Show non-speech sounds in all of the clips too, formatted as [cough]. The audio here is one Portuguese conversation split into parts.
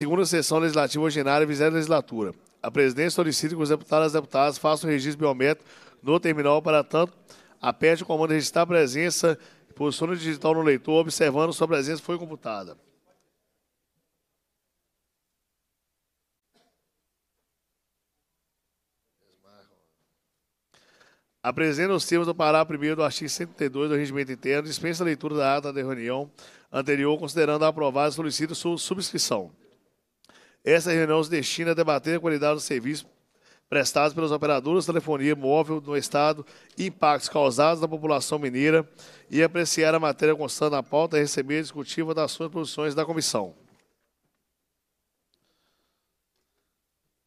Segunda sessão legislativa ordinária, 20 legislatura. A presidência solicita que os deputados e as deputadas façam o registro biométrico no terminal para tanto aperte o comando de registrar a presença e posicione digital no leitor, observando se sua presença foi computada. A presidência, nos termos do parágrafo 1 do artigo 132 do Regimento Interno, dispensa a leitura da ata da reunião anterior, considerando aprovada e solicita sua subscrição. Essa reunião se destina a debater a qualidade dos serviços prestados pelas operadoras de telefonia móvel no Estado, impactos causados na população mineira e apreciar a matéria constante na pauta e receber a discutiva das suas posições da comissão.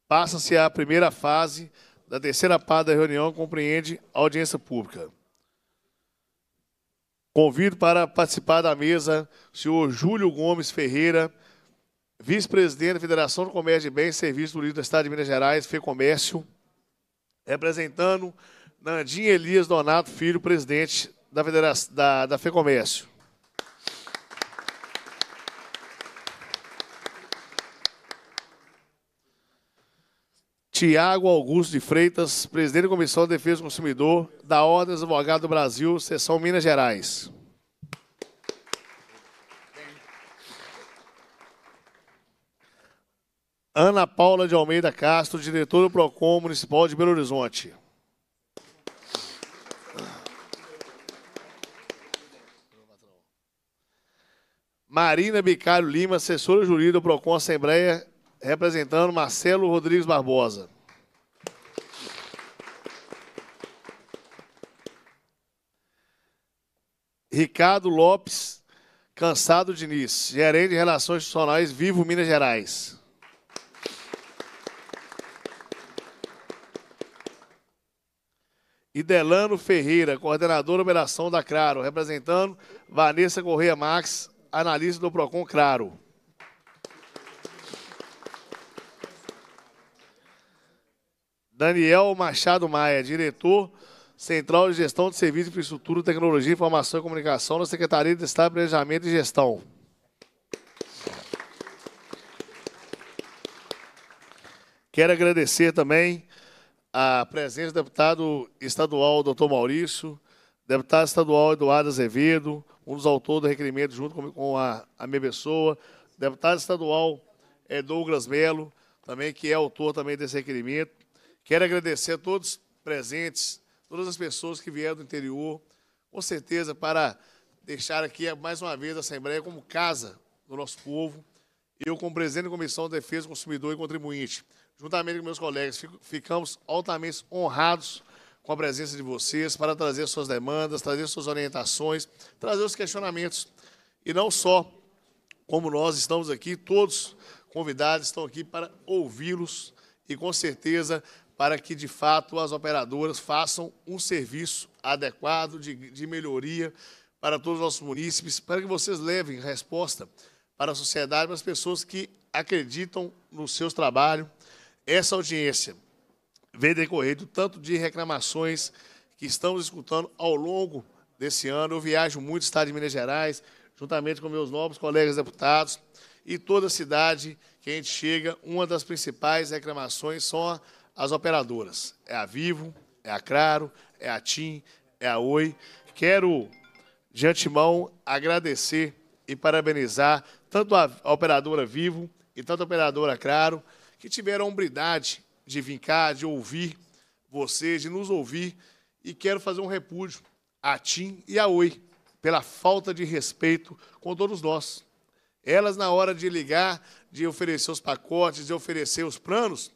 Passa-se a primeira fase da terceira parte da reunião, compreende a audiência pública. Convido para participar da mesa o senhor Júlio Gomes Ferreira, vice-presidente da Federação do Comércio de Bens e Serviços do Livro do Estado de Minas Gerais, FEComércio, representando Nandinho Elias Donato Filho, presidente da, Federação, da, da FEComércio. Tiago Augusto de Freitas, presidente da Comissão de Defesa do Consumidor da Ordem dos Advogados do Brasil, Seção Minas Gerais. Ana Paula de Almeida Castro, diretora do PROCON Municipal de Belo Horizonte. Marina Bicário Lima, assessora jurídica do PROCON Assembleia, representando Marcelo Rodrigues Barbosa. Ricardo Lopes Cansado Diniz, gerente de Relações Institucionais Vivo Minas Gerais. Idelano Ferreira, coordenador de operação da Claro, representando Vanessa Correia Max, analista do Procon Claro. Daniel Machado Maia, diretor Central de Gestão de Serviços, Infraestrutura, Tecnologia, Informação e Comunicação da Secretaria de Estado, Planejamento e Gestão. Quero agradecer também a presença do deputado estadual doutor Maurício, deputado estadual Eduardo Azevedo, um dos autores do requerimento junto com, a, a minha pessoa, deputado estadual é, Douglas Melo, também que é autor também desse requerimento. Quero agradecer a todos presentes, todas as pessoas que vieram do interior, com certeza para deixar aqui mais uma vez a Assembleia como casa do nosso povo, eu como presidente da Comissão de Defesa do Consumidor e Contribuinte juntamente com meus colegas, ficamos altamente honrados com a presença de vocês para trazer suas demandas, trazer suas orientações, trazer os questionamentos. E não só como nós estamos aqui, todos convidados estão aqui para ouvi-los e, com certeza, para que, de fato, as operadoras façam um serviço adequado de, de melhoria para todos os nossos munícipes, para que vocês levem resposta para a sociedade, para as pessoas que acreditam no seu trabalho, essa audiência vem decorrendo tanto de reclamações que estamos escutando ao longo desse ano. Eu viajo muito o estado de Minas Gerais, juntamente com meus novos colegas deputados, e toda a cidade que a gente chega, uma das principais reclamações são as operadoras. É a Vivo, é a Claro, é a TIM, é a Oi. Quero, de antemão, agradecer e parabenizar tanto a operadora Vivo e tanto a operadora Claro, que tiveram a hombridade de vir cá, de ouvir vocês, de nos ouvir. E quero fazer um repúdio a Tim e a Oi pela falta de respeito com todos nós. Elas, na hora de ligar, de oferecer os pacotes, de oferecer os planos,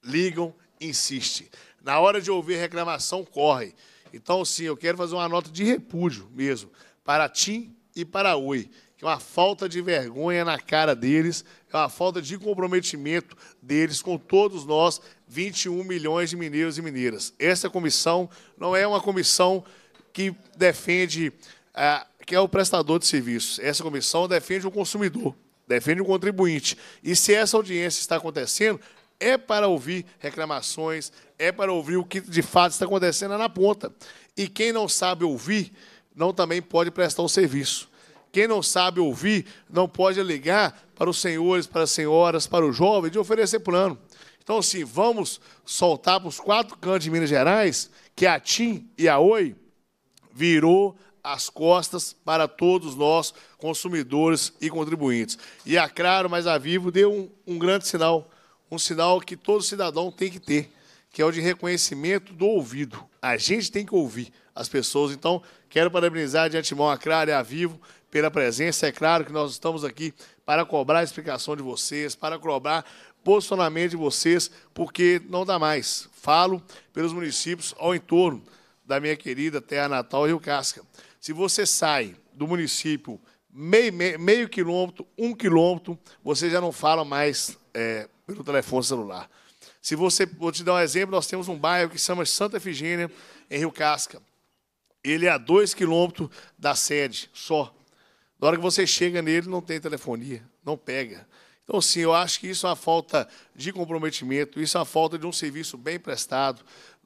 ligam, insistem. Na hora de ouvir reclamação, corre. Então, sim, eu quero fazer uma nota de repúdio mesmo para a Tim e para a Oi que é uma falta de vergonha na cara deles, é uma falta de comprometimento deles com todos nós, 21 milhões de mineiros e mineiras. Essa comissão não é uma comissão que defende é, que é o prestador de serviços. Essa comissão defende o consumidor, defende o contribuinte. E se essa audiência está acontecendo, é para ouvir reclamações, é para ouvir o que de fato está acontecendo na ponta. E quem não sabe ouvir, não também pode prestar o serviço. Quem não sabe ouvir, não pode ligar para os senhores, para as senhoras, para os jovens, de oferecer plano. Então, assim, vamos soltar para os quatro cantos de Minas Gerais que a TIM e a OI virou as costas para todos nós, consumidores e contribuintes. E a Claro, mais a Vivo, deu um, um grande sinal, um sinal que todo cidadão tem que ter, que é o de reconhecimento do ouvido. A gente tem que ouvir as pessoas. Então, quero parabenizar de antemão a Claro e a Vivo pela presença. É claro que nós estamos aqui para cobrar a explicação de vocês, para cobrar posicionamento de vocês, porque não dá mais. Falo pelos municípios ao entorno da minha querida terra natal, Rio Casca. Se você sai do município meio, meio, meio quilômetro, um quilômetro, você já não fala mais é, pelo telefone celular. Se você, vou te dar um exemplo, nós temos um bairro que se chama Santa Efigênia, em Rio Casca. Ele é a dois quilômetros da sede, só. Na hora que você chega nele, não tem telefonia, não pega. Então, sim, eu acho que isso é uma falta de comprometimento, isso é uma falta de um serviço bem prestado.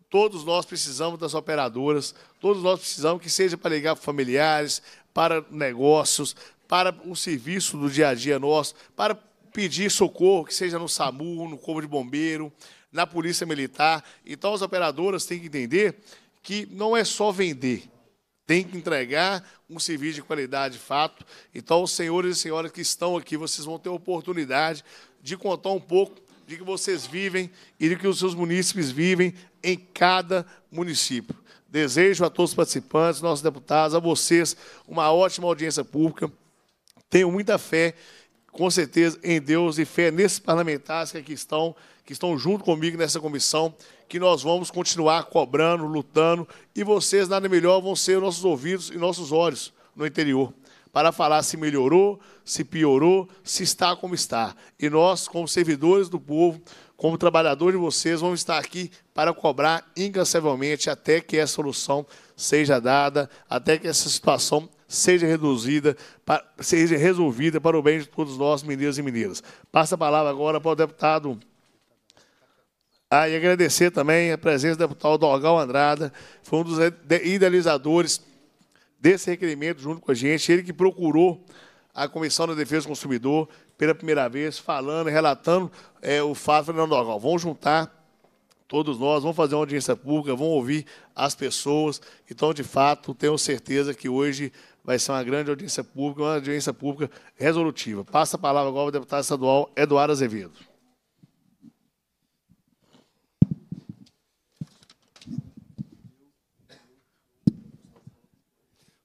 Todos nós precisamos das operadoras, todos nós precisamos que seja para ligar para familiares, para negócios, para o serviço do dia a dia nosso, para pedir socorro, que seja no SAMU, no Corpo de Bombeiro, na Polícia Militar. Então, as operadoras têm que entender que não é só vender, tem que entregar um serviço de qualidade de fato. Então, os senhores e senhoras que estão aqui, vocês vão ter a oportunidade de contar um pouco de que vocês vivem e de que os seus munícipes vivem em cada município. Desejo a todos os participantes, nossos deputados, a vocês uma ótima audiência pública. Tenho muita fé, com certeza, em Deus e fé nesses parlamentares que aqui estão que estão junto comigo nessa comissão, que nós vamos continuar cobrando, lutando, e vocês, nada melhor, vão ser nossos ouvidos e nossos olhos no interior, para falar se melhorou, se piorou, se está como está. E nós, como servidores do povo, como trabalhadores de vocês, vamos estar aqui para cobrar incansavelmente até que essa solução seja dada, até que essa situação seja reduzida, seja resolvida para o bem de todos nós, meninos e meninas. Passa a palavra agora para o deputado ah, e agradecer também a presença do deputado Dorgal Andrada, foi um dos idealizadores desse requerimento junto com a gente, ele que procurou a Comissão da Defesa do Consumidor pela primeira vez, falando, relatando é, o fato. Falei, não, Dorgal, vamos juntar todos nós, vamos fazer uma audiência pública, vamos ouvir as pessoas. Então, de fato, tenho certeza que hoje vai ser uma grande audiência pública, uma audiência pública resolutiva. Passa a palavra agora ao deputado estadual Eduardo Azevedo.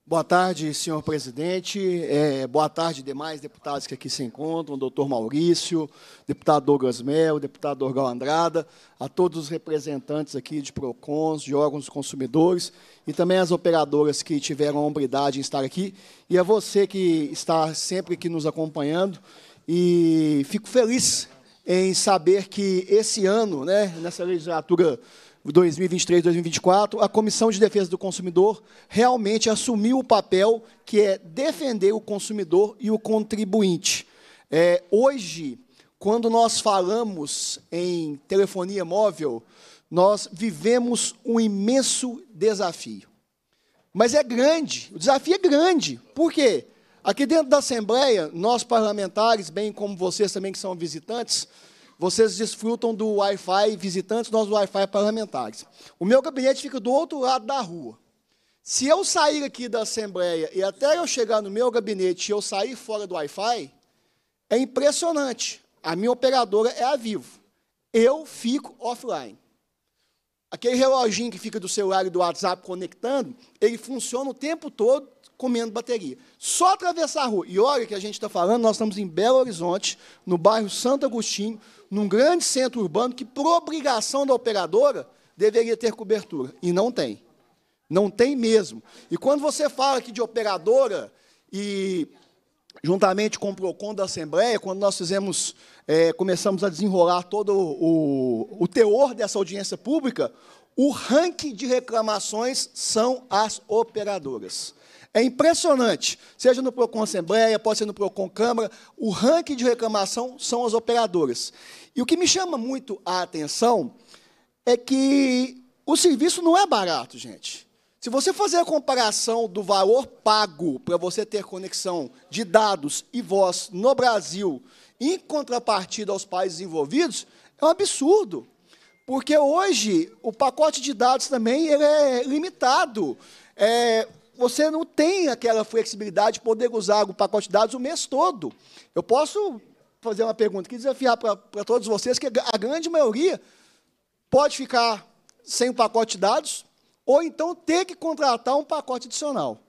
Boa tarde, senhor presidente. É, boa tarde, demais deputados que aqui se encontram, doutor Maurício, deputado Douglas Mel, deputado Orgal Andrada, a todos os representantes aqui de PROCONs, de órgãos consumidores e também as operadoras que tiveram a hombridade em estar aqui e a você que está sempre aqui nos acompanhando. E fico feliz em saber que esse ano, né, nessa legislatura 2023, 2024, a Comissão de Defesa do Consumidor realmente assumiu o papel que é defender o consumidor e o contribuinte. É, hoje, quando nós falamos em telefonia móvel, nós vivemos um imenso desafio. Mas é grande, o desafio é grande. Por quê? Aqui dentro da Assembleia, nós parlamentares, bem como vocês também que são visitantes, vocês desfrutam do Wi-Fi visitantes, nós do Wi-Fi parlamentares. O meu gabinete fica do outro lado da rua. Se eu sair aqui da Assembleia e até eu chegar no meu gabinete e eu sair fora do Wi-Fi, é impressionante. A minha operadora é a Vivo. Eu fico offline. Aquele reloginho que fica do celular e do WhatsApp conectando, ele funciona o tempo todo comendo bateria. Só atravessar a rua. E olha que a gente está falando, nós estamos em Belo Horizonte, no bairro Santo Agostinho, num grande centro urbano que, por obrigação da operadora, deveria ter cobertura. E não tem. Não tem mesmo. E quando você fala aqui de operadora e juntamente com o PROCON da Assembleia, quando nós fizemos, é, começamos a desenrolar todo o, o, o teor dessa audiência pública, o ranking de reclamações são as operadoras. É impressionante. Seja no Procon Assembleia, pode ser no Procon Câmara, o ranking de reclamação são as operadoras. E o que me chama muito a atenção é que o serviço não é barato, gente. Se você fazer a comparação do valor pago para você ter conexão de dados e voz no Brasil, em contrapartida aos países envolvidos, é um absurdo. Porque hoje o pacote de dados também é limitado. É, você não tem aquela flexibilidade de poder usar o pacote de dados o mês todo. Eu posso fazer uma pergunta que desafiar para todos vocês que a grande maioria pode ficar sem o pacote de dados ou então ter que contratar um pacote adicional.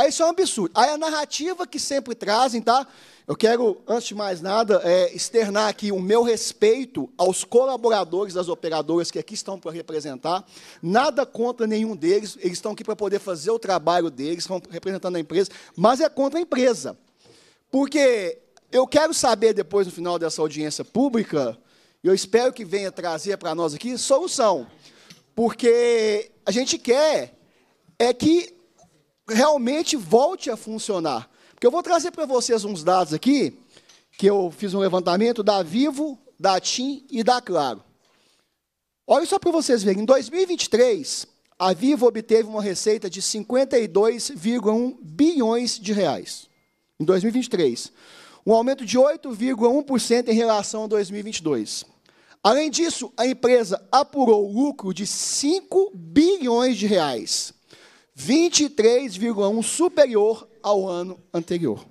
Aí isso é um absurdo. Aí a narrativa que sempre trazem, tá? Eu quero, antes de mais nada, é, externar aqui o meu respeito aos colaboradores das operadoras que aqui estão para representar. Nada contra nenhum deles, eles estão aqui para poder fazer o trabalho deles, estão representando a empresa, mas é contra a empresa. Porque eu quero saber depois, no final dessa audiência pública, e eu espero que venha trazer para nós aqui solução. Porque a gente quer é que realmente volte a funcionar. Porque eu vou trazer para vocês uns dados aqui, que eu fiz um levantamento da Vivo, da TIM e da Claro. Olha só para vocês verem, em 2023, a Vivo obteve uma receita de 52,1 bilhões de reais. Em 2023. Um aumento de 8,1% em relação a 2022. Além disso, a empresa apurou lucro de 5 bilhões de reais. 23,1 superior ao ano anterior.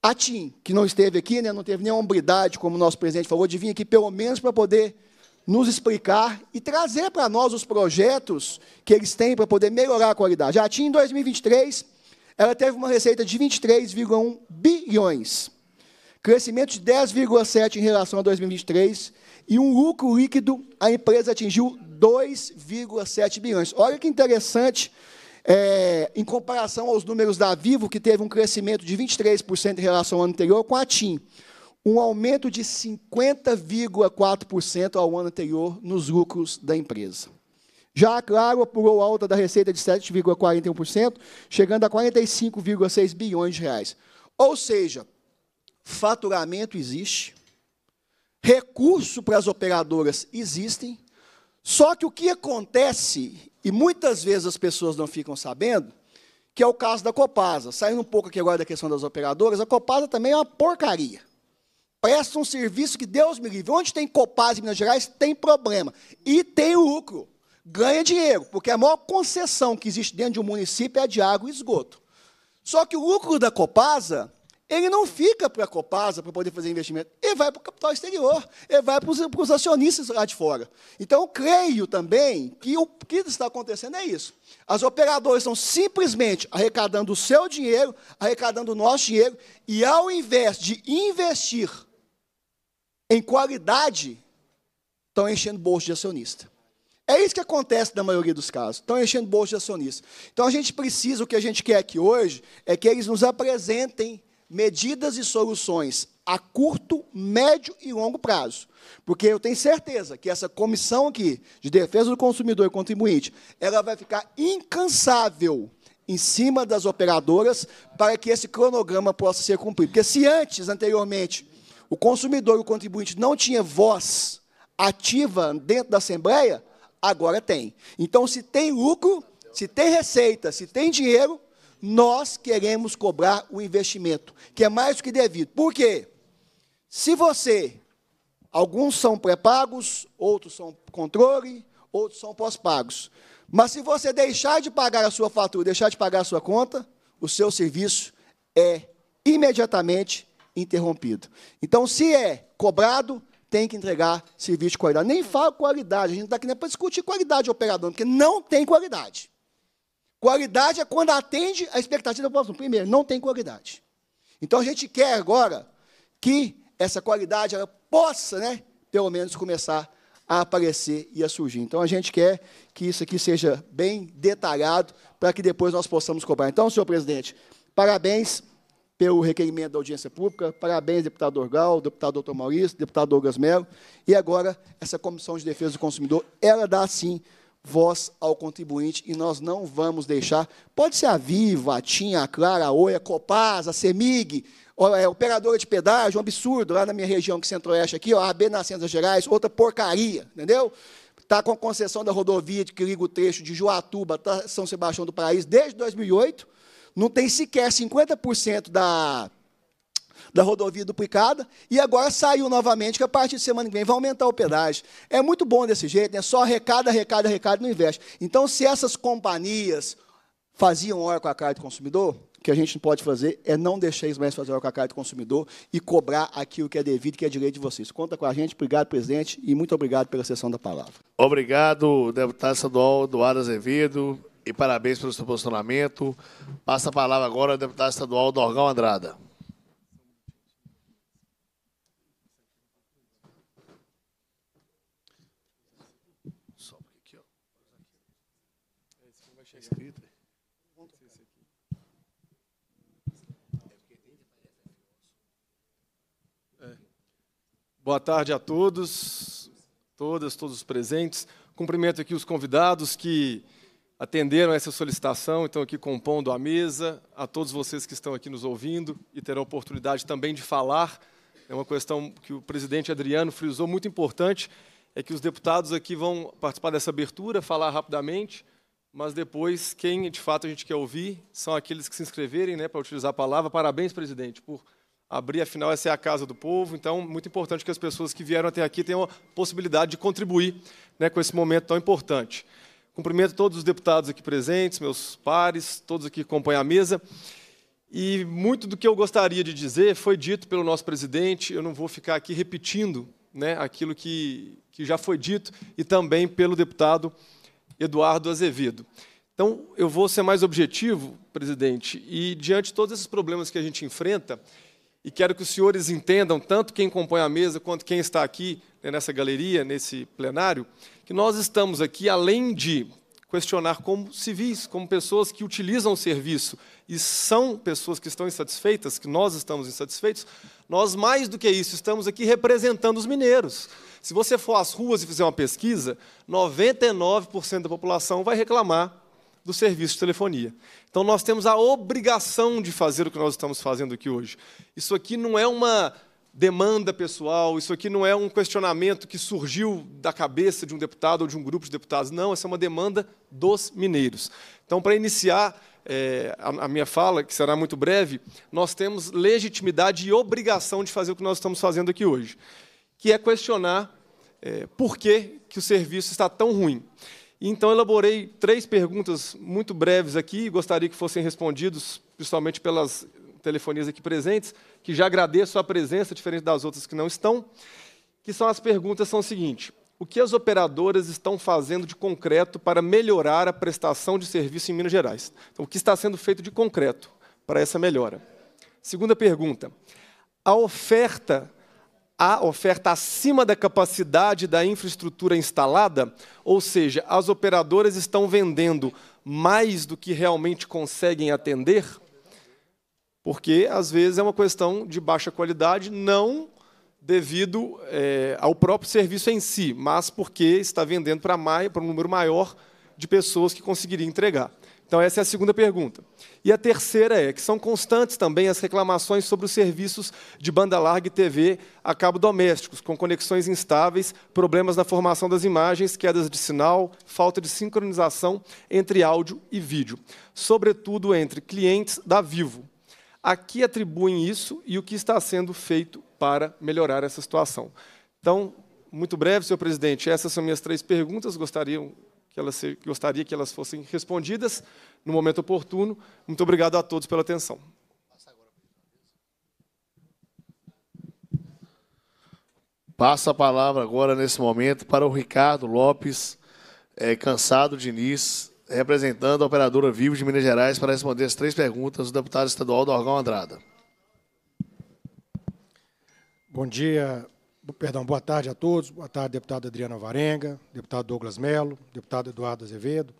A TIM, que não esteve aqui, né, não teve nenhuma hombridade, como o nosso presidente falou, de vir aqui pelo menos para poder nos explicar e trazer para nós os projetos que eles têm para poder melhorar a qualidade. A TIM, em 2023, ela teve uma receita de 23,1 bilhões, crescimento de 10,7 em relação a 2023, e um lucro líquido, a empresa atingiu 2,7 bilhões. Olha que interessante, é, em comparação aos números da Vivo, que teve um crescimento de 23% em relação ao ano anterior, com a TIM. Um aumento de 50,4% ao ano anterior nos lucros da empresa. Já a Claro apurou alta da receita de 7,41%, chegando a 45,6 bilhões de reais. Ou seja, faturamento existe, recurso para as operadoras existem, só que o que acontece, e muitas vezes as pessoas não ficam sabendo, que é o caso da Copasa. Saindo um pouco aqui agora da questão das operadoras, a Copasa também é uma porcaria. Presta um serviço que Deus me livre. Onde tem Copasa em Minas Gerais, tem problema. E tem lucro. Ganha dinheiro, porque a maior concessão que existe dentro de um município é a de água e esgoto. Só que o lucro da Copasa ele não fica para a Copasa para poder fazer investimento, ele vai para o capital exterior, ele vai para os, acionistas lá de fora. Então, creio também que o que está acontecendo é isso. As operadoras estão simplesmente arrecadando o seu dinheiro, arrecadando o nosso dinheiro, e ao invés de investir em qualidade, estão enchendo bolso de acionista. É isso que acontece na maioria dos casos. Estão enchendo bolso de acionista. Então a gente precisa, o que a gente quer aqui hoje, é que eles nos apresentem medidas e soluções a curto, médio e longo prazo. Porque eu tenho certeza que essa comissão aqui de defesa do consumidor e contribuinte, ela vai ficar incansável em cima das operadoras para que esse cronograma possa ser cumprido. Porque se antes, anteriormente, o consumidor e o contribuinte não tinha voz ativa dentro da Assembleia, agora tem. Então, se tem lucro, se tem receita, se tem dinheiro, nós queremos cobrar o investimento, que é mais do que devido. Por quê? Se você, alguns são pré-pagos, outros são controle, outros são pós-pagos. Mas se você deixar de pagar a sua fatura, deixar de pagar a sua conta, o seu serviço é imediatamente interrompido. Então, se é cobrado, tem que entregar serviço de qualidade. Nem falo qualidade, a gente não está aqui nem para discutir qualidade de operador, porque não tem qualidade. Qualidade é quando atende a expectativa da população. Primeiro, não tem qualidade. Então a gente quer agora que essa qualidade ela possa, né, pelo menos começar a aparecer e a surgir. Então a gente quer que isso aqui seja bem detalhado para que depois nós possamos cobrar. Então, senhor presidente, parabéns pelo requerimento da audiência pública. Parabéns, deputado Orgal, deputado doutor Maurício, deputado Douglas Mello, E agora, essa Comissão de Defesa do Consumidor, ela dá, sim, voz ao contribuinte e nós não vamos deixar. Pode ser a Viva, a Tinha, a Clara, a Oi, a Copaz, a Semig, a é, operadora de pedágio, um absurdo lá na minha região que centro-oeste aqui, ó, a AB Nascenças Gerais, outra porcaria, entendeu? Está com a concessão da rodovia que liga o trecho de Joatuba até tá São Sebastião do Paraíso desde 2008, não tem sequer 50% da da rodovia duplicada, e agora saiu novamente que a partir de semana que vem vai aumentar o pedágio. É muito bom desse jeito, né? só arrecada, arrecada, arrecada e não investe. Então, se essas companhias faziam hora com a cara do consumidor, o que a gente não pode fazer é não deixar eles mais fazer hora com a cara do consumidor e cobrar aquilo que é devido, que é direito de vocês. Conta com a gente, obrigado, presidente, e muito obrigado pela sessão da palavra. Obrigado, deputado estadual Eduardo Azevedo, e parabéns pelo seu posicionamento. Passa a palavra agora ao deputado estadual Dorgão Andrada. Boa tarde a todos, todas, todos os presentes. Cumprimento aqui os convidados que atenderam essa solicitação, estão aqui compondo a mesa, a todos vocês que estão aqui nos ouvindo e terão a oportunidade também de falar. É uma questão que o presidente Adriano frisou muito importante, é que os deputados aqui vão participar dessa abertura, falar rapidamente, mas depois quem de fato a gente quer ouvir são aqueles que se inscreverem, né, para utilizar a palavra. Parabéns, presidente, por Abrir, afinal, essa é a casa do povo, então muito importante que as pessoas que vieram até aqui tenham a possibilidade de contribuir né, com esse momento tão importante. Cumprimento todos os deputados aqui presentes, meus pares, todos aqui que acompanham a mesa. E muito do que eu gostaria de dizer foi dito pelo nosso presidente, eu não vou ficar aqui repetindo né, aquilo que, que já foi dito, e também pelo deputado Eduardo Azevedo. Então, eu vou ser mais objetivo, presidente, e diante de todos esses problemas que a gente enfrenta, e quero que os senhores entendam, tanto quem compõe a mesa quanto quem está aqui né, nessa galeria, nesse plenário, que nós estamos aqui além de questionar como civis, como pessoas que utilizam o serviço e são pessoas que estão insatisfeitas, que nós estamos insatisfeitos, nós mais do que isso estamos aqui representando os mineiros. Se você for às ruas e fizer uma pesquisa, 99% da população vai reclamar do serviço de telefonia. Então nós temos a obrigação de fazer o que nós estamos fazendo aqui hoje. Isso aqui não é uma demanda pessoal, isso aqui não é um questionamento que surgiu da cabeça de um deputado ou de um grupo de deputados, não, essa é uma demanda dos mineiros. Então, para iniciar é, a, a minha fala, que será muito breve, nós temos legitimidade e obrigação de fazer o que nós estamos fazendo aqui hoje, que é questionar é, por que, que o serviço está tão ruim. Então, elaborei três perguntas muito breves aqui, gostaria que fossem respondidos, principalmente pelas telefonias aqui presentes, que já agradeço a presença, diferente das outras que não estão, que são as perguntas são o seguinte: o que as operadoras estão fazendo de concreto para melhorar a prestação de serviço em Minas Gerais? Então, o que está sendo feito de concreto para essa melhora? Segunda pergunta: a oferta a oferta acima da capacidade da infraestrutura instalada, ou seja, as operadoras estão vendendo mais do que realmente conseguem atender, porque às vezes é uma questão de baixa qualidade, não devido é, ao próprio serviço em si, mas porque está vendendo para, para um número maior de pessoas que conseguiria entregar. Então, essa é a segunda pergunta. E a terceira é que são constantes também as reclamações sobre os serviços de banda larga e TV a cabo domésticos, com conexões instáveis, problemas na formação das imagens, quedas de sinal, falta de sincronização entre áudio e vídeo, sobretudo entre clientes da Vivo. A que atribuem isso e o que está sendo feito para melhorar essa situação? Então, muito breve, senhor presidente, essas são minhas três perguntas. Gostariam que elas gostaria que elas fossem respondidas no momento oportuno. Muito obrigado a todos pela atenção. Passa a palavra agora, nesse momento, para o Ricardo Lopes, é, cansado Diniz, representando a operadora Vivo de Minas Gerais, para responder as três perguntas do deputado estadual do Orgão Andrada. Bom dia, Perdão, boa tarde a todos. Boa tarde, deputada Adriana Varenga, deputado Douglas Melo, deputado Eduardo Azevedo,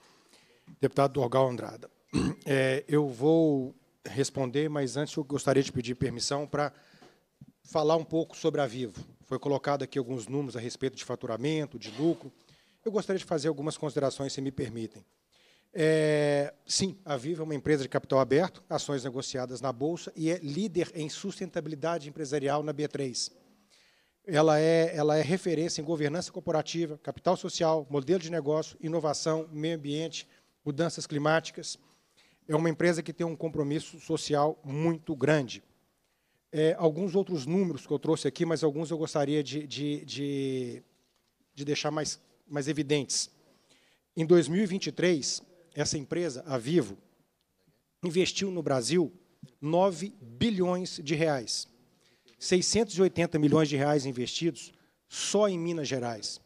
deputado Dorgal Andrada. [clears throat] É, eu vou responder, mas antes eu gostaria de pedir permissão para falar um pouco sobre a Vivo. Foi colocado aqui alguns números a respeito de faturamento, de lucro. Eu gostaria de fazer algumas considerações, se me permitem. É, sim, a Vivo é uma empresa de capital aberto, ações negociadas na Bolsa e é líder em sustentabilidade empresarial na B3 ela é, ela é referência em governança corporativa, capital social, modelo de negócio, inovação, meio ambiente, mudanças climáticas. É uma empresa que tem um compromisso social muito grande. É, alguns outros números que eu trouxe aqui, mas alguns eu gostaria de, de, de, de deixar mais, mais evidentes. Em 2023, essa empresa, a Vivo, investiu no Brasil 9 bilhões de reais. 680 milhões de reais investidos só em Minas Gerais.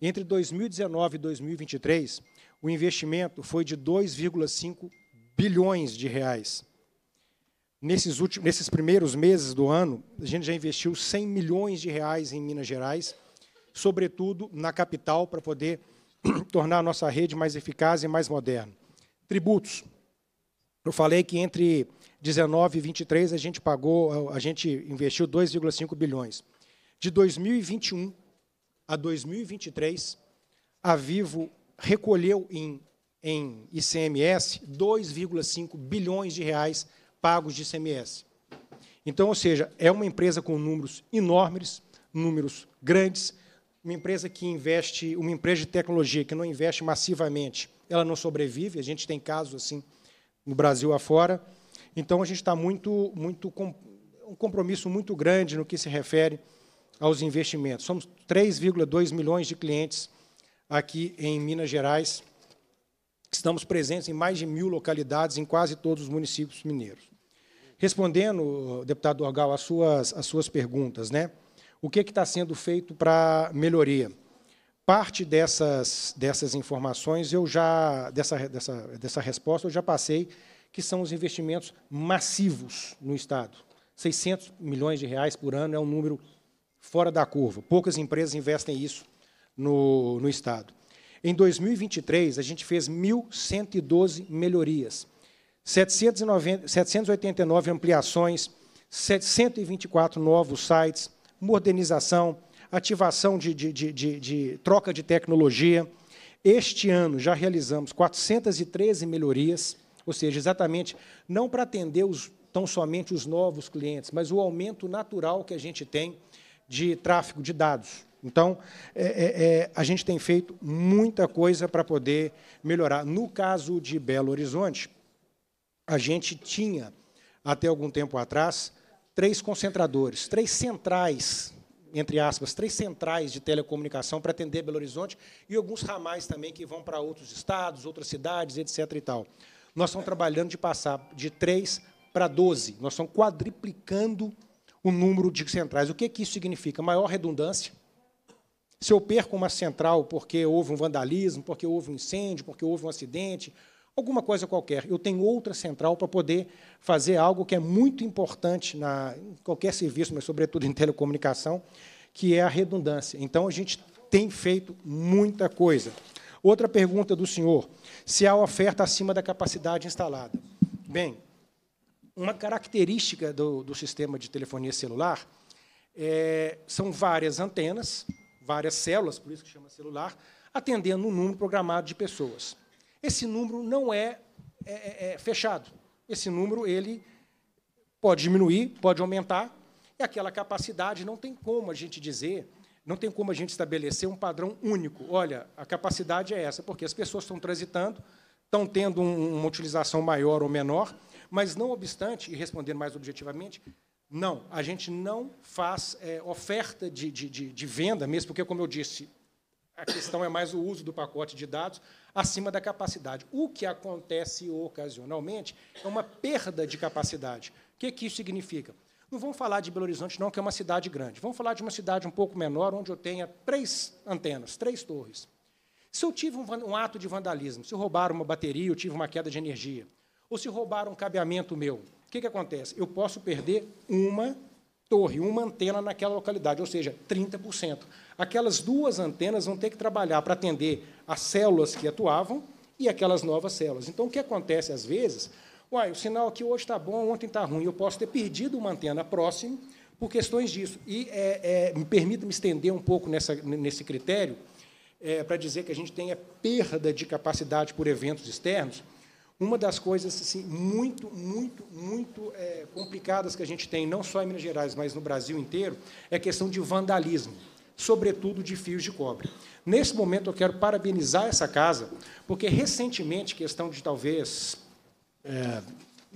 Entre 2019 e 2023, o investimento foi de 2,5 bilhões de reais. Nesses, últimos, nesses primeiros meses do ano, a gente já investiu 100 milhões de reais em Minas Gerais, sobretudo na capital, para poder [clears throat] tornar a nossa rede mais eficaz e mais moderna. Tributos. Eu falei que entre 19 e 23 a gente pagou, a gente investiu 2,5 bilhões. De 2021 a 2023, a Vivo recolheu em, em ICMS 2,5 bilhões de reais pagos de ICMS. Então, ou seja, é uma empresa com números enormes, números grandes, uma empresa que investe, uma empresa de tecnologia que não investe massivamente, ela não sobrevive, a gente tem casos assim no Brasil afora. Então, a gente está muito, muito com, um compromisso muito grande no que se refere aos investimentos. Somos 3,2 milhões de clientes aqui em Minas Gerais, estamos presentes em mais de mil localidades, em quase todos os municípios mineiros. Respondendo, deputado Orgal, às suas, às suas perguntas, né? o que é está sendo feito para melhoria? Parte dessas, dessas informações, eu já dessa, dessa, dessa resposta, eu já passei que são os investimentos massivos no Estado. 600 milhões de reais por ano é um número fora da curva. Poucas empresas investem isso no, no Estado. Em 2023, a gente fez 1.112 melhorias, 790, 789 ampliações, 724 novos sites, modernização, ativação de, de, de, de, troca de tecnologia. Este ano já realizamos 413 melhorias, ou seja, exatamente não para atender os, tão somente os novos clientes, mas o aumento natural que a gente tem de tráfego de dados. Então, é, é, é, a gente tem feito muita coisa para poder melhorar. No caso de Belo Horizonte, a gente tinha, até algum tempo atrás, três concentradores, três centrais, entre aspas, três centrais de telecomunicação para atender Belo Horizonte e alguns ramais também que vão para outros estados, outras cidades, etc. E tal nós estamos trabalhando de passar de 3 para 12. Nós estamos quadriplicando o número de centrais. O que, que isso significa? Maior redundância. Se eu perco uma central porque houve um vandalismo, porque houve um incêndio, porque houve um acidente, alguma coisa qualquer, eu tenho outra central para poder fazer algo que é muito importante na, em qualquer serviço, mas sobretudo em telecomunicação, que é a redundância. Então, a gente tem feito muita coisa. Outra pergunta do senhor: se há oferta acima da capacidade instalada. Bem, uma característica do, do sistema de telefonia celular é, são várias antenas, várias células, por isso que chama celular, atendendo um número programado de pessoas. Esse número não é, é, é, é fechado. Esse número ele pode diminuir, pode aumentar, e aquela capacidade não tem como a gente dizer não tem como a gente estabelecer um padrão único. Olha, a capacidade é essa, porque as pessoas estão transitando, estão tendo uma utilização maior ou menor, mas, não obstante, e respondendo mais objetivamente, não, a gente não faz é, oferta de, de, de, de venda, mesmo porque, como eu disse, a questão é mais o uso do pacote de dados acima da capacidade. O que acontece ocasionalmente é uma perda de capacidade. O que, que isso significa? Não vamos falar de Belo Horizonte, não, que é uma cidade grande. Vamos falar de uma cidade um pouco menor, onde eu tenha três antenas, três torres. Se eu tive um, um ato de vandalismo, se roubaram uma bateria, eu tive uma queda de energia, ou se roubaram um cabeamento meu, o que, que acontece? Eu posso perder uma torre, uma antena naquela localidade, ou seja, 30%. Aquelas duas antenas vão ter que trabalhar para atender as células que atuavam e aquelas novas células. Então, o que acontece às vezes, Uai, o sinal aqui hoje está bom, ontem está ruim. Eu posso ter perdido uma antena próxima por questões disso. E é, é, me permita me estender um pouco nessa, nesse critério, é, para dizer que a gente tem a perda de capacidade por eventos externos. Uma das coisas assim, muito, muito, muito é, complicadas que a gente tem, não só em Minas Gerais, mas no Brasil inteiro, é a questão de vandalismo sobretudo de fios de cobre. Nesse momento, eu quero parabenizar essa casa, porque recentemente, questão de talvez é,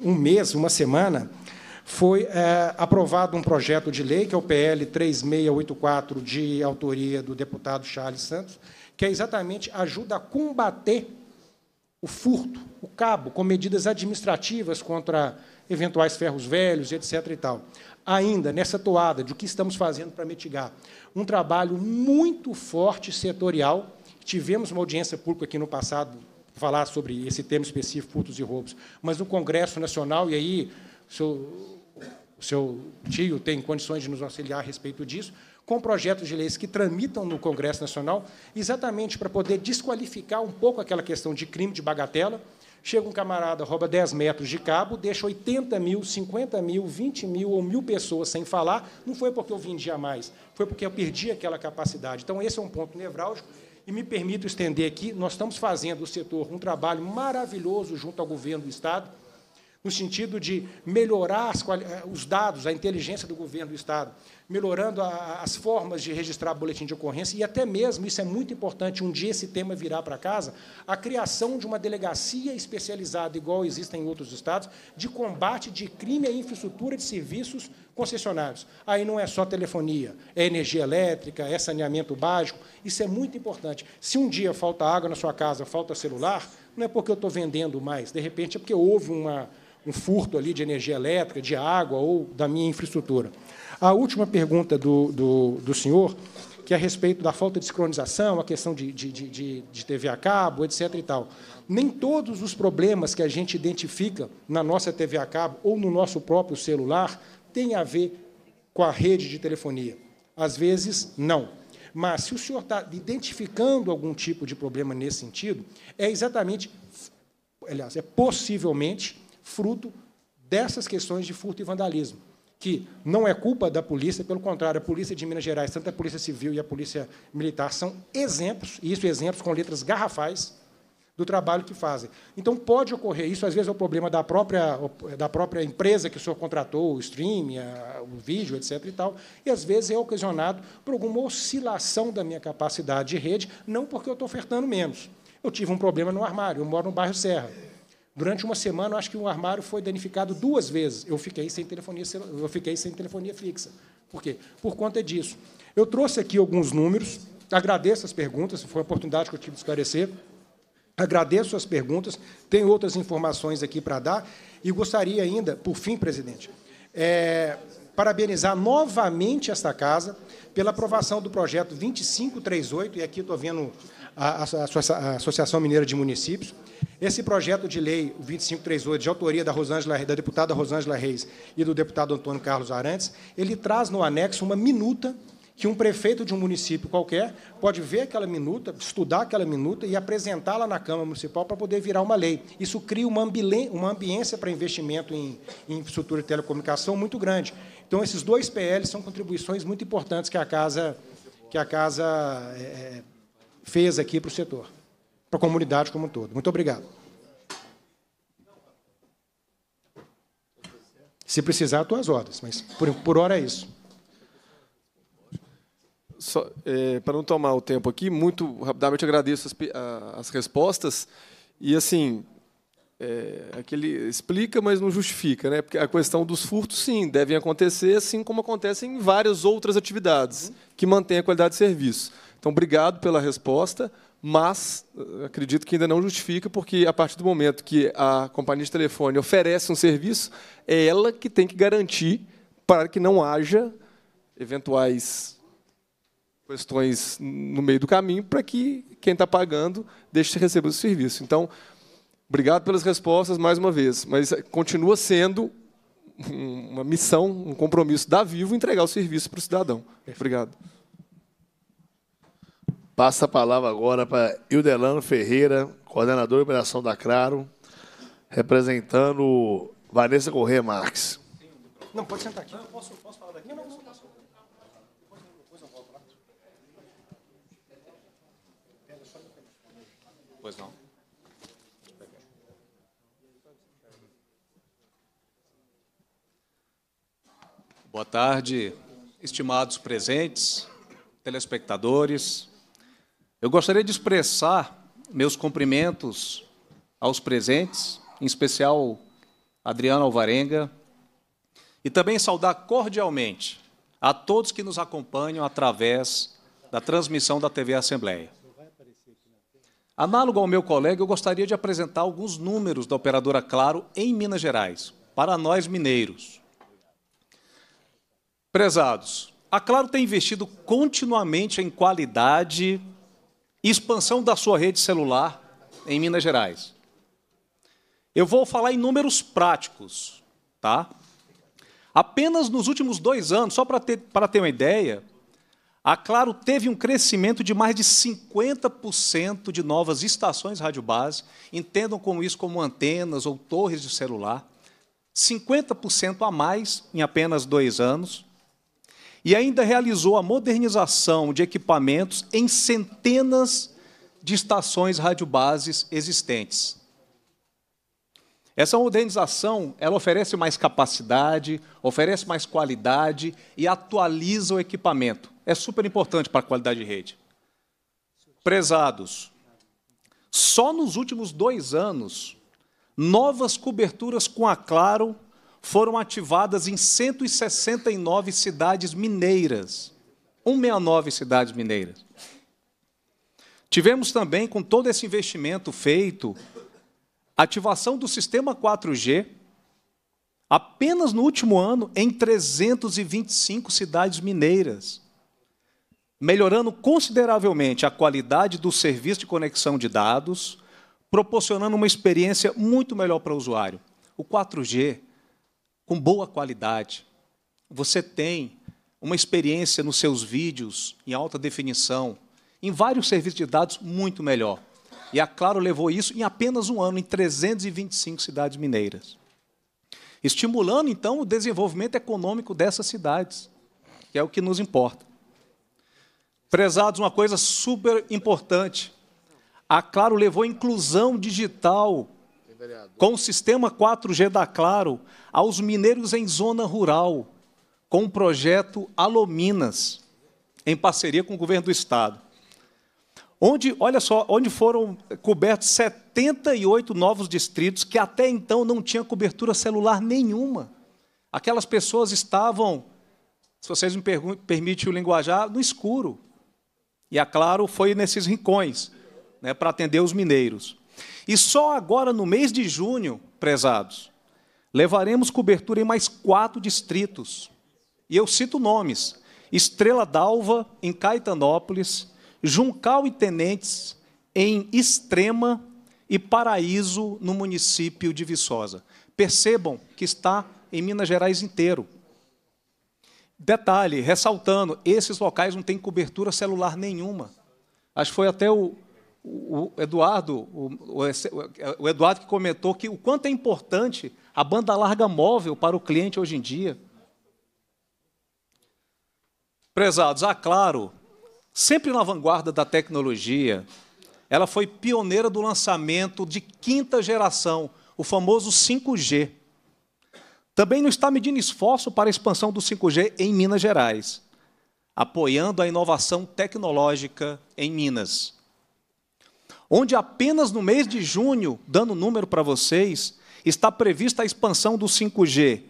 um mês, uma semana, foi é, aprovado um projeto de lei, que é o PL 3684, de autoria do deputado Charles Santos, que é exatamente ajuda a combater o furto, o cabo, com medidas administrativas contra eventuais ferros velhos, etc. E tal. Ainda nessa toada de o que estamos fazendo para mitigar, um trabalho muito forte setorial. Tivemos uma audiência pública aqui no passado falar sobre esse tema específico, furtos e roubos, mas no Congresso Nacional, e aí o seu, o seu tio tem condições de nos auxiliar a respeito disso, com projetos de leis que tramitam no Congresso Nacional, exatamente para poder desqualificar um pouco aquela questão de crime de bagatela. Chega um camarada, rouba 10 metros de cabo, deixa 80 mil, 50 mil, 20 mil ou mil pessoas sem falar. Não foi porque eu vendia mais, foi porque eu perdi aquela capacidade. Então, esse é um ponto nevrálgico e me permito estender aqui, nós estamos fazendo o setor um trabalho maravilhoso junto ao governo do Estado no sentido de melhorar as, eh, os dados, a inteligência do governo do Estado, melhorando a, as formas de registrar boletim de ocorrência e até mesmo, isso é muito importante, um dia esse tema virá para casa, a criação de uma delegacia especializada, igual existem em outros estados, de combate de crime à infraestrutura de serviços concessionários. Aí não é só telefonia, é energia elétrica, é saneamento básico, isso é muito importante. Se um dia falta água na sua casa, falta celular, não é porque eu estou vendendo mais, de repente é porque houve uma um furto ali de energia elétrica, de água ou da minha infraestrutura. A última pergunta do, do, do senhor, que é a respeito da falta de sincronização, a questão de, de, de, de TV a cabo, etc. E tal. Nem todos os problemas que a gente identifica na nossa TV a cabo ou no nosso próprio celular têm a ver com a rede de telefonia. Às vezes, não. Mas se o senhor está identificando algum tipo de problema nesse sentido, é exatamente, aliás, é possivelmente fruto dessas questões de furto e vandalismo, que não é culpa da polícia, pelo contrário, a polícia de Minas Gerais, tanto a polícia civil e a polícia militar, são exemplos, e isso exemplos com letras garrafais, do trabalho que fazem. Então, pode ocorrer isso, às vezes é o problema da própria, da própria empresa que o senhor contratou, o stream, o vídeo, etc. E, tal, e, às vezes, é ocasionado por alguma oscilação da minha capacidade de rede, não porque eu estou ofertando menos. Eu tive um problema no armário, eu moro no bairro Serra. Durante uma semana, eu acho que um armário foi danificado duas vezes. Eu fiquei sem telefonia, eu fiquei sem telefonia fixa. Por quê? Por conta disso. Eu trouxe aqui alguns números. Agradeço as perguntas, foi uma oportunidade que eu tive de esclarecer. Agradeço as perguntas, tenho outras informações aqui para dar e gostaria ainda, por fim, presidente, é, parabenizar novamente esta casa pela aprovação do projeto 2538, e aqui estou vendo a, Associação Mineira de Municípios. Esse projeto de lei, o 2538, de autoria da, Rosângela, da deputada Rosângela Reis e do deputado Antônio Carlos Arantes, ele traz no anexo uma minuta que um prefeito de um município qualquer pode ver aquela minuta, estudar aquela minuta e apresentá-la na Câmara Municipal para poder virar uma lei. Isso cria uma, ambiência para investimento em, infraestrutura de telecomunicação muito grande. Então, esses dois PLs são contribuições muito importantes que a Casa, que a casa é, é, fez aqui para o setor, para a comunidade como um todo. Muito obrigado. Se precisar, estou às ordens, mas por, por hora é isso. Só, é, para não tomar o tempo aqui, muito rapidamente agradeço as, as respostas. E, assim, é, aquele explica, mas não justifica, né? Porque a questão dos furtos, sim, devem acontecer, assim como acontecem em várias outras atividades uhum. que mantêm a qualidade de serviço. Então, obrigado pela resposta, mas eh, acredito que ainda não justifica, porque a partir do momento que a companhia de telefone oferece um serviço, é ela que tem que garantir para que não haja eventuais questões no meio do caminho para que quem está pagando deixe de receber o serviço. Então, Obrigado pelas respostas mais uma vez, mas continua sendo uma missão, um compromisso da Vivo entregar o serviço para o cidadão. Obrigado. Passa a palavra agora para Ildelano Ferreira, coordenador de operação da Claro, representando Vanessa Corrêa Marques. Não, pode sentar aqui. Não, eu posso, posso falar daqui? Não, não, não. Depois eu volto lá. Pois não. Boa tarde, estimados presentes, telespectadores. Eu gostaria de expressar meus cumprimentos aos presentes, em especial Adriano Alvarenga, e também saudar cordialmente a todos que nos acompanham através da transmissão da TV Assembleia. Análogo ao meu colega, eu gostaria de apresentar alguns números da operadora Claro em Minas Gerais, para nós mineiros. Prezados, a Claro tem investido continuamente em qualidade e expansão da sua rede celular em Minas Gerais. Eu vou falar em números práticos, tá? Apenas nos últimos dois anos, só para ter, para ter uma ideia, a Claro teve um crescimento de mais de 50% de novas estações radiobase, entendam com isso como antenas ou torres de celular, 50% a mais em apenas dois anos e ainda realizou a modernização de equipamentos em centenas de estações radiobases existentes. Essa modernização, ela oferece mais capacidade, oferece mais qualidade e atualiza o equipamento. É super importante para a qualidade de rede. Prezados, só nos últimos dois anos, novas coberturas com a Claro foram ativadas em 169 cidades mineiras. 169 cidades mineiras. Tivemos também, com todo esse investimento feito, ativação do sistema 4G, apenas no último ano, em 325 cidades mineiras, melhorando consideravelmente a qualidade do serviço de conexão de dados, proporcionando uma experiência muito melhor para o usuário. O 4G com boa qualidade. Você tem uma experiência nos seus vídeos em alta definição, em vários serviços de dados muito melhor. E a Claro levou isso em apenas um ano, em 325 cidades mineiras. Estimulando, então, o desenvolvimento econômico dessas cidades, que é o que nos importa. Prezados, uma coisa super importante. A Claro levou a inclusão digital com o sistema 4G da Claro, aos mineiros em zona rural, com o projeto Alominas, em parceria com o governo do estado. Onde, olha só, onde foram cobertos 78 novos distritos que até então não tinha cobertura celular nenhuma. Aquelas pessoas estavam, se vocês me permitem o linguajar, no escuro. E a Claro foi nesses rincões, né, para atender os mineiros. E só agora, no mês de junho, prezados, levaremos cobertura em mais quatro distritos. E eu cito nomes: Estrela d'Alva, em Caetanópolis, Juncal e Tenentes, em Extrema, e Paraíso, no município de Viçosa. Percebam que está em Minas Gerais inteiro. Detalhe, ressaltando, esses locais não têm cobertura celular nenhuma. Acho que foi até o o Eduardo, o, o, Eduardo que comentou que o quanto é importante a banda larga móvel para o cliente hoje em dia. Prezados, a Claro, sempre na vanguarda da tecnologia, ela foi pioneira do lançamento de quinta geração, o famoso 5G. Também não está medindo esforço para a expansão do 5G em Minas Gerais, apoiando a inovação tecnológica em Minas onde apenas no mês de junho, dando número para vocês, está prevista a expansão do 5G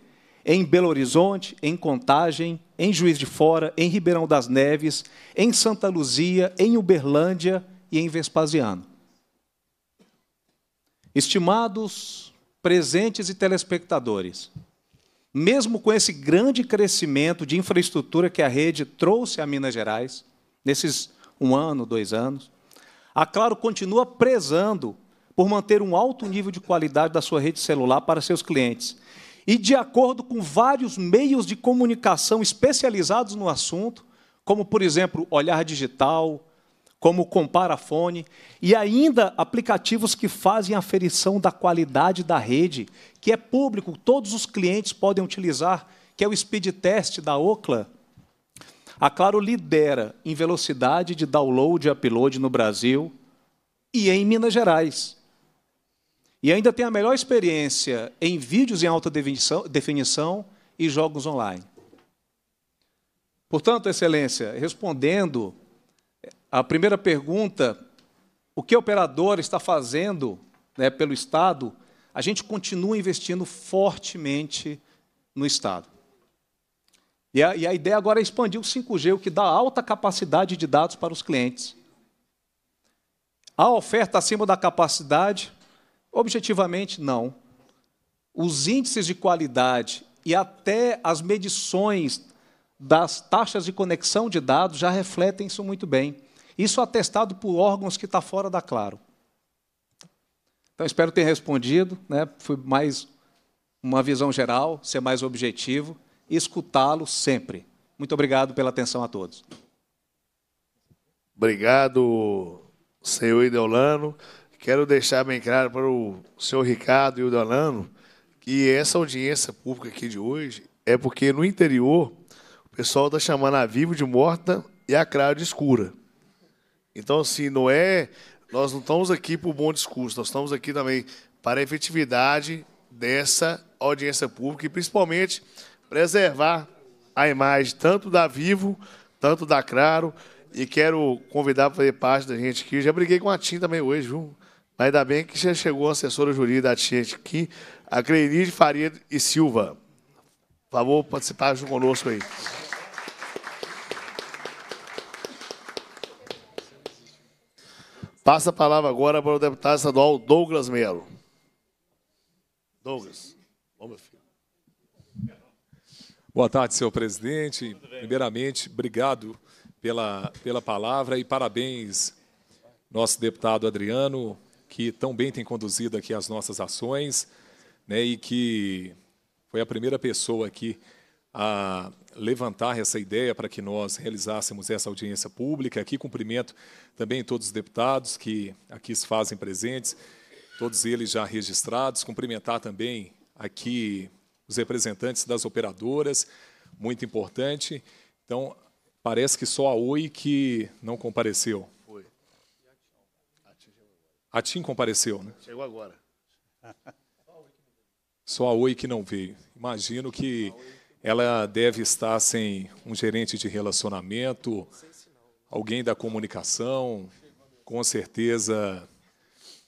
em Belo Horizonte, em Contagem, em Juiz de Fora, em Ribeirão das Neves, em Santa Luzia, em Uberlândia e em Vespasiano. Estimados presentes e telespectadores, mesmo com esse grande crescimento de infraestrutura que a rede trouxe a Minas Gerais, nesses um ano, dois anos, a Claro continua prezando por manter um alto nível de qualidade da sua rede celular para seus clientes. E de acordo com vários meios de comunicação especializados no assunto, como por exemplo, Olhar Digital, como Comparafone, e ainda aplicativos que fazem aferição da qualidade da rede, que é público, todos os clientes podem utilizar, que é o Speed Test da Ocla, a Claro lidera em velocidade de download e upload no Brasil e em Minas Gerais. E ainda tem a melhor experiência em vídeos em alta definição, definição e jogos online. Portanto, Excelência, respondendo à eh, primeira pergunta, o que a operadora está fazendo né, pelo Estado, a gente continua investindo fortemente no Estado. E a, e a ideia agora é expandir o 5G, o que dá alta capacidade de dados para os clientes. A oferta acima da capacidade, objetivamente, não. Os índices de qualidade e até as medições das taxas de conexão de dados já refletem isso muito bem. Isso atestado por órgãos que está fora da Claro. Então, espero ter respondido. Né? Foi mais uma visão geral, ser mais objetivo escutá-lo sempre. Muito obrigado pela atenção a todos. Obrigado, senhor Ideolano. Quero deixar bem claro para o senhor Ricardo e o Ideolano que essa audiência pública aqui de hoje é porque no interior o pessoal está chamando a vivo de morta e a clara de escura. Então, assim, não é. Nós não estamos aqui para o bom discurso, nós estamos aqui também para a efetividade dessa audiência pública e principalmente preservar a imagem tanto da Vivo, tanto da Claro. E quero convidar para fazer parte da gente aqui. Eu já briguei com a TIM também hoje, viu? Mas ainda bem que já chegou a assessora jurídica da TIM aqui, a Cleiride Faria e Silva. Por favor, participar junto conosco aí. Passa a palavra agora para o deputado estadual Douglas Melo. Douglas. Boa tarde, senhor presidente. Primeiramente, obrigado pela, pela palavra e parabéns, nosso deputado Adriano, que tão bem tem conduzido aqui as nossas ações né, e que foi a primeira pessoa aqui a levantar essa ideia para que nós realizássemos essa audiência pública. Aqui cumprimento também todos os deputados que aqui se fazem presentes, todos eles já registrados. Cumprimentar também aqui os representantes das operadoras, muito importante. Então, parece que só a Oi que não compareceu. Foi. A TIM compareceu, né? Chegou agora. [laughs] Só a Oi que não veio. Imagino que ela deve estar sem um gerente de relacionamento, alguém da comunicação, com certeza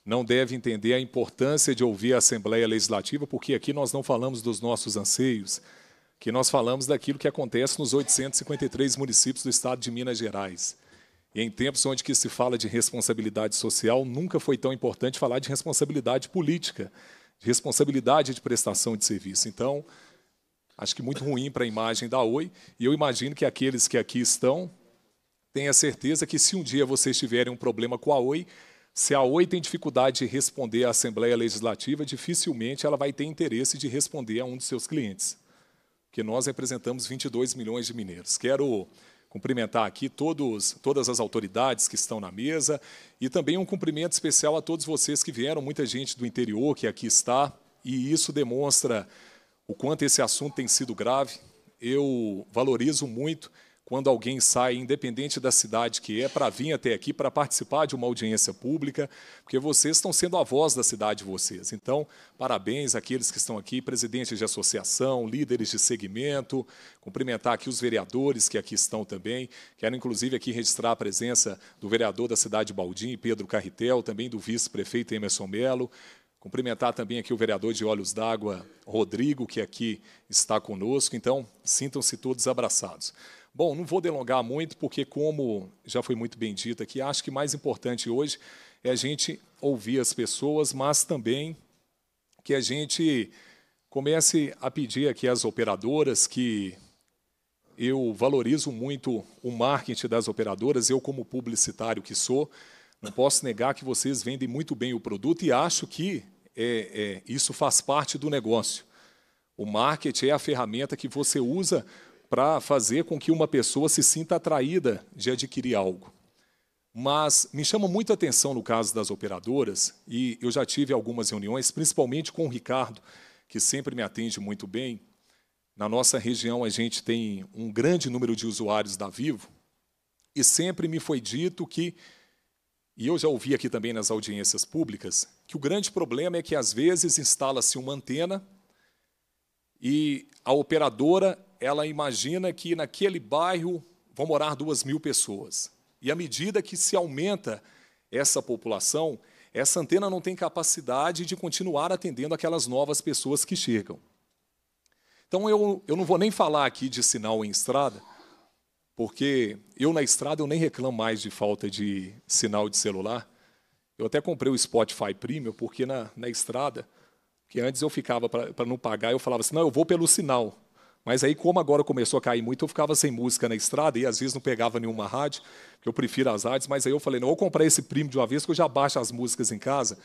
não deve entender a importância de ouvir a Assembleia Legislativa, porque aqui nós não falamos dos nossos anseios, que nós falamos daquilo que acontece nos 853 municípios do estado de Minas Gerais. E em tempos onde que se fala de responsabilidade social, nunca foi tão importante falar de responsabilidade política, de responsabilidade de prestação de serviço. Então, acho que muito ruim para a imagem da Oi, e eu imagino que aqueles que aqui estão tenham certeza que se um dia vocês tiverem um problema com a Oi, se a OI tem dificuldade de responder à Assembleia Legislativa, dificilmente ela vai ter interesse de responder a um de seus clientes, porque nós representamos 22 milhões de mineiros. Quero cumprimentar aqui todos, todas as autoridades que estão na mesa e também um cumprimento especial a todos vocês que vieram, muita gente do interior que aqui está, e isso demonstra o quanto esse assunto tem sido grave. Eu valorizo muito quando alguém sai, independente da cidade que é, para vir até aqui, para participar de uma audiência pública, porque vocês estão sendo a voz da cidade de vocês. Então, parabéns àqueles que estão aqui, presidentes de associação, líderes de segmento, cumprimentar aqui os vereadores que aqui estão também. Quero, inclusive, aqui registrar a presença do vereador da cidade de Baldim, Pedro Carritel, também do vice-prefeito Emerson Melo, Cumprimentar também aqui o vereador de Olhos d'Água, Rodrigo, que aqui está conosco. Então, sintam-se todos abraçados. Bom, não vou delongar muito, porque, como já foi muito bem dito aqui, acho que mais importante hoje é a gente ouvir as pessoas, mas também que a gente comece a pedir aqui às operadoras que eu valorizo muito o marketing das operadoras, eu como publicitário que sou, não posso negar que vocês vendem muito bem o produto e acho que é, é, isso faz parte do negócio. O marketing é a ferramenta que você usa para fazer com que uma pessoa se sinta atraída de adquirir algo. Mas me chama muita atenção no caso das operadoras, e eu já tive algumas reuniões, principalmente com o Ricardo, que sempre me atende muito bem. Na nossa região, a gente tem um grande número de usuários da Vivo, e sempre me foi dito que, e eu já ouvi aqui também nas audiências públicas, que o grande problema é que às vezes instala-se uma antena e a operadora ela imagina que naquele bairro vão morar duas mil pessoas. E à medida que se aumenta essa população, essa antena não tem capacidade de continuar atendendo aquelas novas pessoas que chegam. Então, eu, eu não vou nem falar aqui de sinal em estrada, porque eu na estrada eu nem reclamo mais de falta de sinal de celular. Eu até comprei o Spotify Premium, porque na, na estrada, que antes eu ficava para não pagar, eu falava assim, não, eu vou pelo sinal. Mas aí, como agora começou a cair muito, eu ficava sem música na estrada e às vezes não pegava nenhuma rádio, que eu prefiro as rádios, mas aí eu falei, não, vou comprar esse primo de uma vez que eu já baixo as músicas em casa,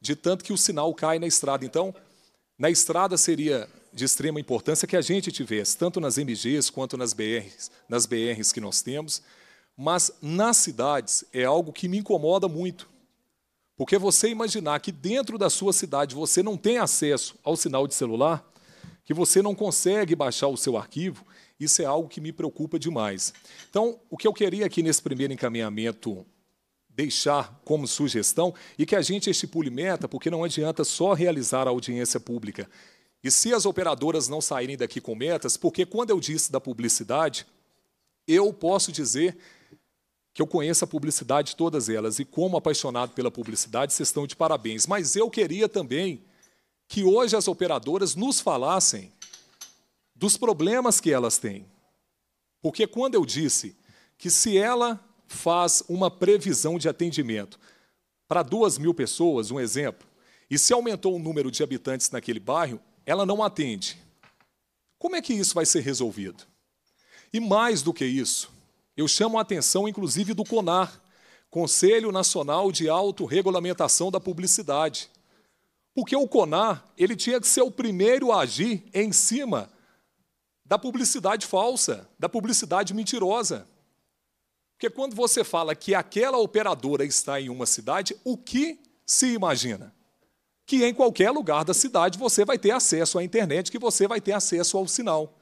de tanto que o sinal cai na estrada. Então, na estrada seria de extrema importância que a gente tivesse, tanto nas MGs quanto nas BRs, nas BRs que nós temos, mas nas cidades é algo que me incomoda muito. Porque você imaginar que dentro da sua cidade você não tem acesso ao sinal de celular, que você não consegue baixar o seu arquivo, isso é algo que me preocupa demais. Então, o que eu queria aqui nesse primeiro encaminhamento deixar como sugestão e que a gente estipule meta, porque não adianta só realizar a audiência pública. E se as operadoras não saírem daqui com metas, porque quando eu disse da publicidade, eu posso dizer que eu conheço a publicidade de todas elas e como apaixonado pela publicidade, vocês estão de parabéns. Mas eu queria também que hoje as operadoras nos falassem dos problemas que elas têm. Porque quando eu disse que se ela faz uma previsão de atendimento para duas mil pessoas, um exemplo, e se aumentou o número de habitantes naquele bairro, ela não atende. Como é que isso vai ser resolvido? E mais do que isso, eu chamo a atenção, inclusive, do CONAR, Conselho Nacional de Autorregulamentação da Publicidade, porque o CONAR, ele tinha que ser o primeiro a agir em cima da publicidade falsa, da publicidade mentirosa. Porque quando você fala que aquela operadora está em uma cidade, o que se imagina? Que em qualquer lugar da cidade você vai ter acesso à internet, que você vai ter acesso ao sinal.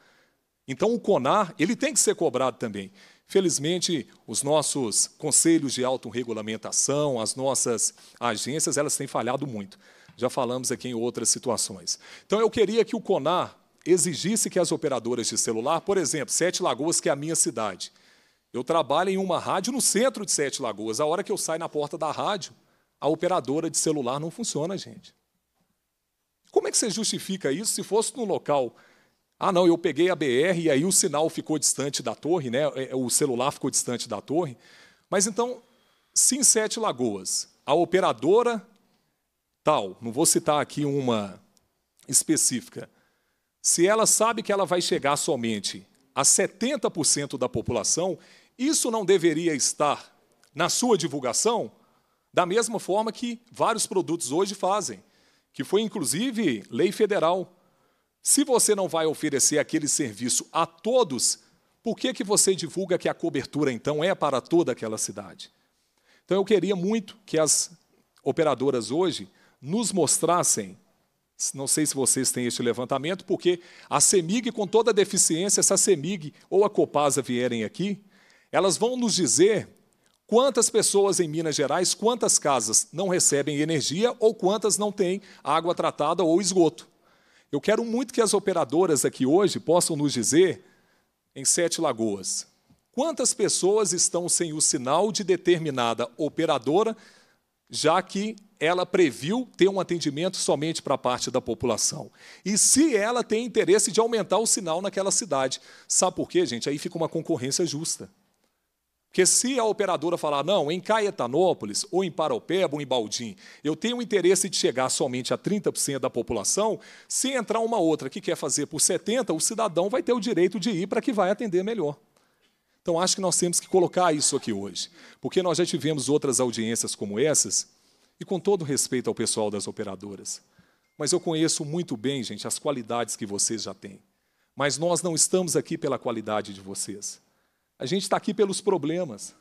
Então o CONAR, ele tem que ser cobrado também. Felizmente, os nossos conselhos de autorregulamentação, as nossas agências, elas têm falhado muito. Já falamos aqui em outras situações. Então eu queria que o CONAR exigisse que as operadoras de celular, por exemplo, Sete Lagoas, que é a minha cidade, eu trabalho em uma rádio no centro de Sete Lagoas. A hora que eu saio na porta da rádio, a operadora de celular não funciona, gente. Como é que você justifica isso se fosse no local? Ah, não, eu peguei a BR e aí o sinal ficou distante da torre, né? É, é, o celular ficou distante da torre. Mas então, se em Sete Lagoas a operadora tal, não vou citar aqui uma específica, se ela sabe que ela vai chegar somente a 70% da população, isso não deveria estar na sua divulgação da mesma forma que vários produtos hoje fazem, que foi inclusive lei federal. Se você não vai oferecer aquele serviço a todos, por que, que você divulga que a cobertura então é para toda aquela cidade? Então eu queria muito que as operadoras hoje nos mostrassem, não sei se vocês têm este levantamento, porque a CEMIG, com toda a deficiência, se a CEMIG ou a Copasa vierem aqui, elas vão nos dizer quantas pessoas em Minas Gerais, quantas casas não recebem energia ou quantas não têm água tratada ou esgoto. Eu quero muito que as operadoras aqui hoje possam nos dizer, em Sete Lagoas, quantas pessoas estão sem o sinal de determinada operadora já que ela previu ter um atendimento somente para a parte da população. E se ela tem interesse de aumentar o sinal naquela cidade. Sabe por quê, gente? Aí fica uma concorrência justa. Porque se a operadora falar, não, em Caetanópolis, ou em Paropeba, ou em Baldim, eu tenho interesse de chegar somente a 30% da população, se entrar uma outra que quer fazer por 70%, o cidadão vai ter o direito de ir para que vai atender melhor. Então acho que nós temos que colocar isso aqui hoje, porque nós já tivemos outras audiências como essas, e com todo respeito ao pessoal das operadoras, mas eu conheço muito bem, gente, as qualidades que vocês já têm. Mas nós não estamos aqui pela qualidade de vocês. A gente está aqui pelos problemas.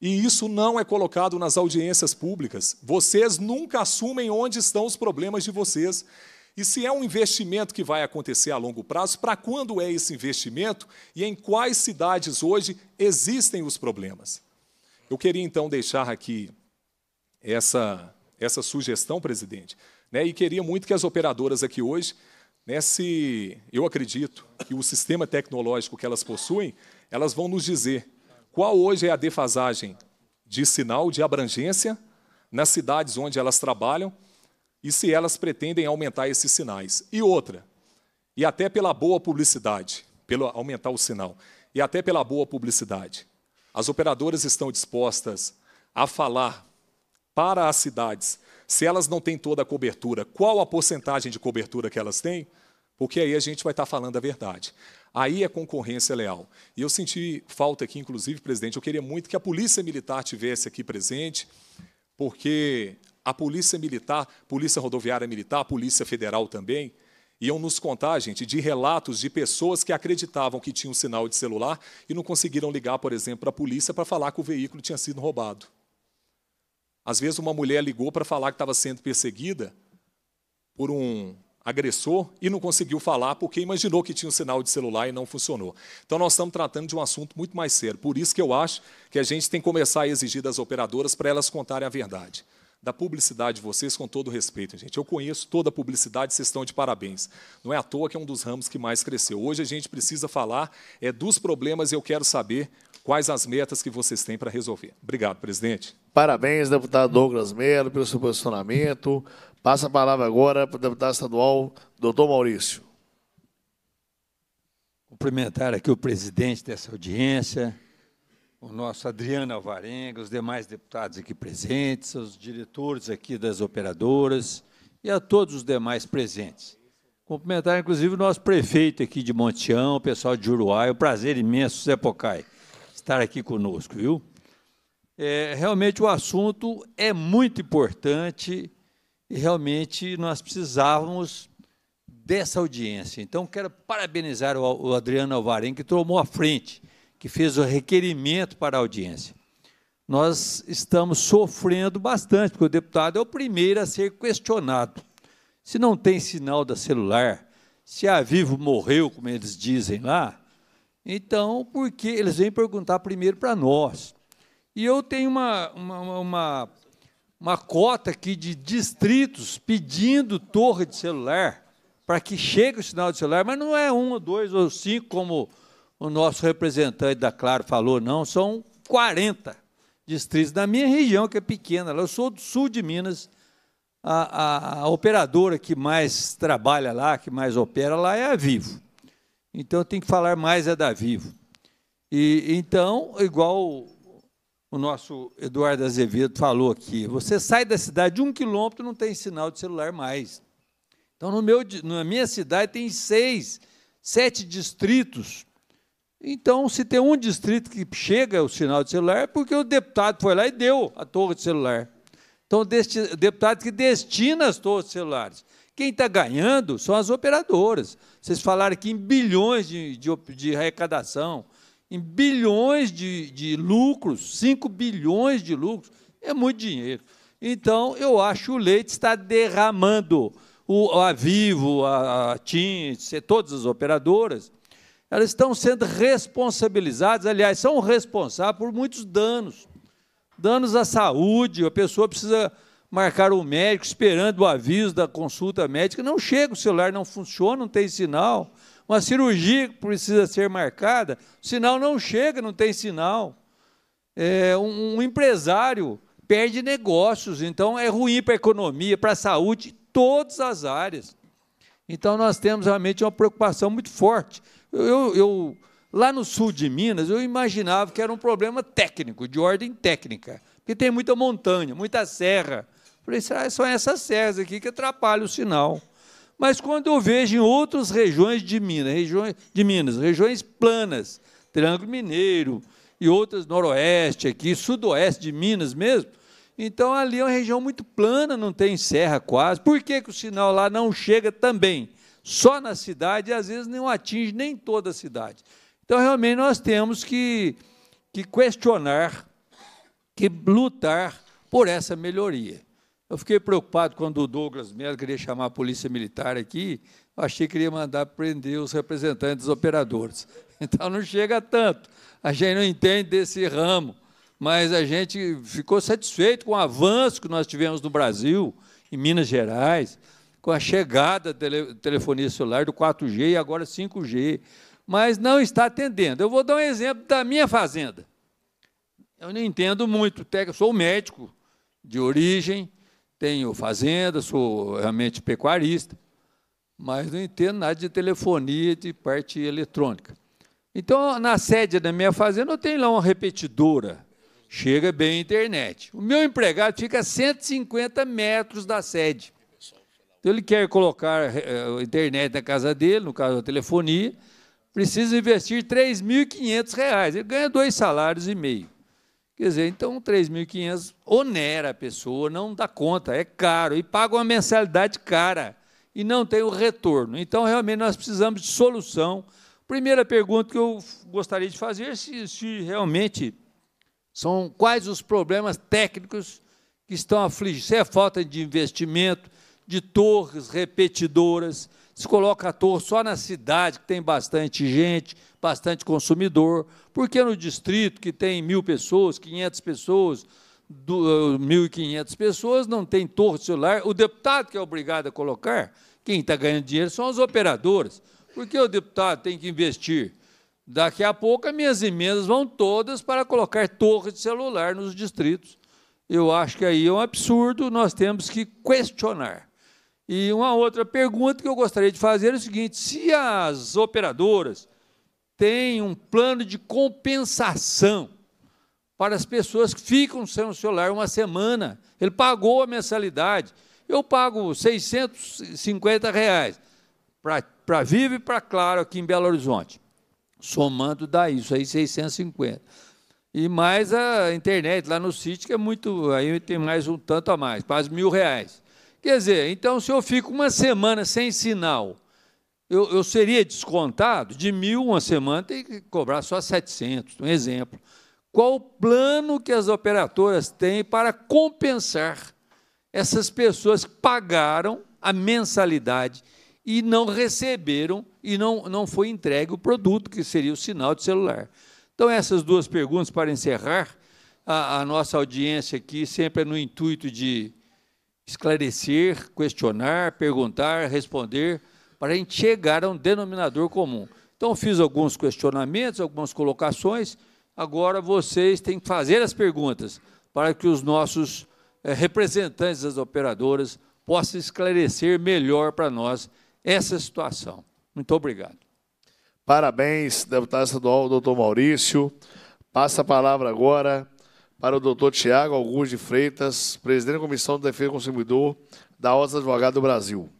E isso não é colocado nas audiências públicas. Vocês nunca assumem onde estão os problemas de vocês. E se é um investimento que vai acontecer a longo prazo, para quando é esse investimento e em quais cidades hoje existem os problemas? Eu queria então deixar aqui essa, essa sugestão, presidente, né, e queria muito que as operadoras aqui hoje, né, se eu acredito que o sistema tecnológico que elas possuem, elas vão nos dizer qual hoje é a defasagem de sinal de abrangência nas cidades onde elas trabalham e se elas pretendem aumentar esses sinais. E outra, e até pela boa publicidade, pelo aumentar o sinal, e até pela boa publicidade. As operadoras estão dispostas a falar para as cidades, se elas não têm toda a cobertura, qual a porcentagem de cobertura que elas têm? Porque aí a gente vai estar falando a verdade. Aí é concorrência leal. E eu senti falta aqui, inclusive, presidente, eu queria muito que a Polícia Militar tivesse aqui presente, porque a Polícia Militar, Polícia Rodoviária Militar, Polícia Federal também, iam nos contar, gente, de relatos de pessoas que acreditavam que tinham sinal de celular e não conseguiram ligar, por exemplo, para a polícia para falar que o veículo tinha sido roubado. Às vezes, uma mulher ligou para falar que estava sendo perseguida por um agressor e não conseguiu falar porque imaginou que tinha um sinal de celular e não funcionou. Então, nós estamos tratando de um assunto muito mais sério. Por isso que eu acho que a gente tem que começar a exigir das operadoras para elas contarem a verdade da publicidade de vocês, com todo respeito, gente. Eu conheço toda a publicidade, vocês estão de parabéns. Não é à toa que é um dos ramos que mais cresceu. Hoje a gente precisa falar é dos problemas e eu quero saber quais as metas que vocês têm para resolver. Obrigado, presidente. Parabéns, deputado Douglas Melo, pelo seu posicionamento. Passa a palavra agora para o deputado estadual, doutor Maurício. Cumprimentar aqui o presidente dessa audiência, o nosso Adriano Alvarenga, os demais deputados aqui presentes, os diretores aqui das operadoras e a todos os demais presentes. Cumprimentar, inclusive, o nosso prefeito aqui de Monteão, o pessoal de Uruguai, é um prazer imenso, Zé Pocai, estar aqui conosco, viu? É, realmente o assunto é muito importante e realmente nós precisávamos dessa audiência. Então, quero parabenizar o Adriano Alvarenga, que tomou a frente que fez o requerimento para a audiência. Nós estamos sofrendo bastante, porque o deputado é o primeiro a ser questionado. Se não tem sinal da celular, se a Vivo morreu, como eles dizem lá, então por que eles vêm perguntar primeiro para nós. E eu tenho uma, uma, uma, uma cota aqui de distritos pedindo torre de celular para que chegue o sinal de celular, mas não é um, dois ou cinco, como o nosso representante da Claro falou, não, são 40 distritos da minha região, que é pequena. Eu sou do sul de Minas. A, a, a operadora que mais trabalha lá, que mais opera lá, é a Vivo. Então, tem que falar mais é da Vivo. E então, igual o nosso Eduardo Azevedo falou aqui, você sai da cidade um quilômetro não tem sinal de celular mais. Então, no meu, na minha cidade tem seis, sete distritos então, se tem um distrito que chega o sinal de celular, é porque o deputado foi lá e deu a torre de celular. Então, o deputado que destina as torres celulares. Quem está ganhando são as operadoras. Vocês falaram aqui em bilhões de, de, de arrecadação, em bilhões de, de lucros, 5 bilhões de lucros, é muito dinheiro. Então, eu acho que o leite está derramando. O, a Vivo, a, a TIM, todas as operadoras, elas estão sendo responsabilizadas, aliás, são responsáveis por muitos danos. Danos à saúde, a pessoa precisa marcar o médico esperando o aviso da consulta médica, não chega, o celular não funciona, não tem sinal. Uma cirurgia precisa ser marcada, o sinal não chega, não tem sinal. É, um, um empresário perde negócios, então é ruim para a economia, para a saúde, todas as áreas. Então nós temos realmente uma preocupação muito forte eu, eu, lá no sul de Minas, eu imaginava que era um problema técnico, de ordem técnica, porque tem muita montanha, muita serra. Falei, ah, são essas serras aqui que atrapalham o sinal. Mas quando eu vejo em outras regiões de Minas, regiões, de Minas, regiões planas, Triângulo Mineiro e outras noroeste aqui, sudoeste de Minas mesmo, então ali é uma região muito plana, não tem serra quase. Por que, que o sinal lá não chega também? só na cidade, e às vezes não atinge nem toda a cidade. Então, realmente, nós temos que, que questionar, que lutar por essa melhoria. Eu fiquei preocupado quando o Douglas Melo queria chamar a polícia militar aqui, achei que queria mandar prender os representantes dos operadores. [laughs] Então não chega tanto. A gente não entende desse ramo, mas a gente ficou satisfeito com o avanço que nós tivemos no Brasil, em Minas Gerais, com a chegada da telefonia celular do 4G e agora 5G, mas não está atendendo. Eu vou dar um exemplo da minha fazenda. Eu não entendo muito, sou médico de origem, tenho fazenda, sou realmente pecuarista, mas não entendo nada de telefonia de parte eletrônica. Então, na sede da minha fazenda, eu tenho lá uma repetidora. Chega bem a internet. O meu empregado fica a 150 metros da sede. Então, ele quer colocar a eh, internet na casa dele, no caso a telefonia, precisa investir R$ 3.500. Ele ganha dois salários e meio. Quer dizer, então 3.500 onera a pessoa, não dá conta, é caro e paga uma mensalidade cara e não tem o retorno. Então, realmente, nós precisamos de solução. Primeira pergunta que eu gostaria de fazer: é se, se realmente são quais os problemas técnicos que estão afligindo? Se é falta de investimento, de torres repetidoras. Se coloca a torre só na cidade, que tem bastante gente, bastante consumidor, porque no distrito, que tem mil pessoas, 500 pessoas, 1.500 eh, pessoas, não tem torre celular. O deputado que é obrigado a colocar, quem está ganhando dinheiro são os operadores, porque o deputado tem que investir. Daqui a pouco, as minhas emendas vão todas para colocar torres de celular nos distritos. Eu acho que aí é um absurdo, nós temos que questionar. E uma outra pergunta que eu gostaria de fazer é o seguinte: se as operadoras têm um plano de compensação para as pessoas que ficam sem o celular uma semana, ele pagou a mensalidade, eu pago R$ 650 reais para Vivo e para Claro aqui em Belo Horizonte, somando dá isso aí R$ 650 e mais a internet lá no sítio que é muito aí tem mais um tanto a mais, quase mil reais. Quer dizer, então se eu fico uma semana sem sinal, eu, eu seria descontado de mil uma semana, tem que cobrar só 700, um exemplo. Qual o plano que as operadoras têm para compensar essas pessoas que pagaram a mensalidade e não receberam e não, não foi entregue o produto, que seria o sinal de celular? Então, essas duas perguntas para encerrar. A, a nossa audiência aqui sempre é no intuito de esclarecer, questionar, perguntar, responder, para a gente chegar a um denominador comum. Então, fiz alguns questionamentos, algumas colocações. Agora vocês têm que fazer as perguntas para que os nossos eh, representantes das operadoras possam esclarecer melhor para nós essa situação. Muito obrigado. Parabéns, deputado estadual, doutor Maurício. Passa a palavra agora para o doutor Tiago Augusto de Freitas, presidente da Comissão de Defesa do Consumidor da OSA Advogado do Brasil.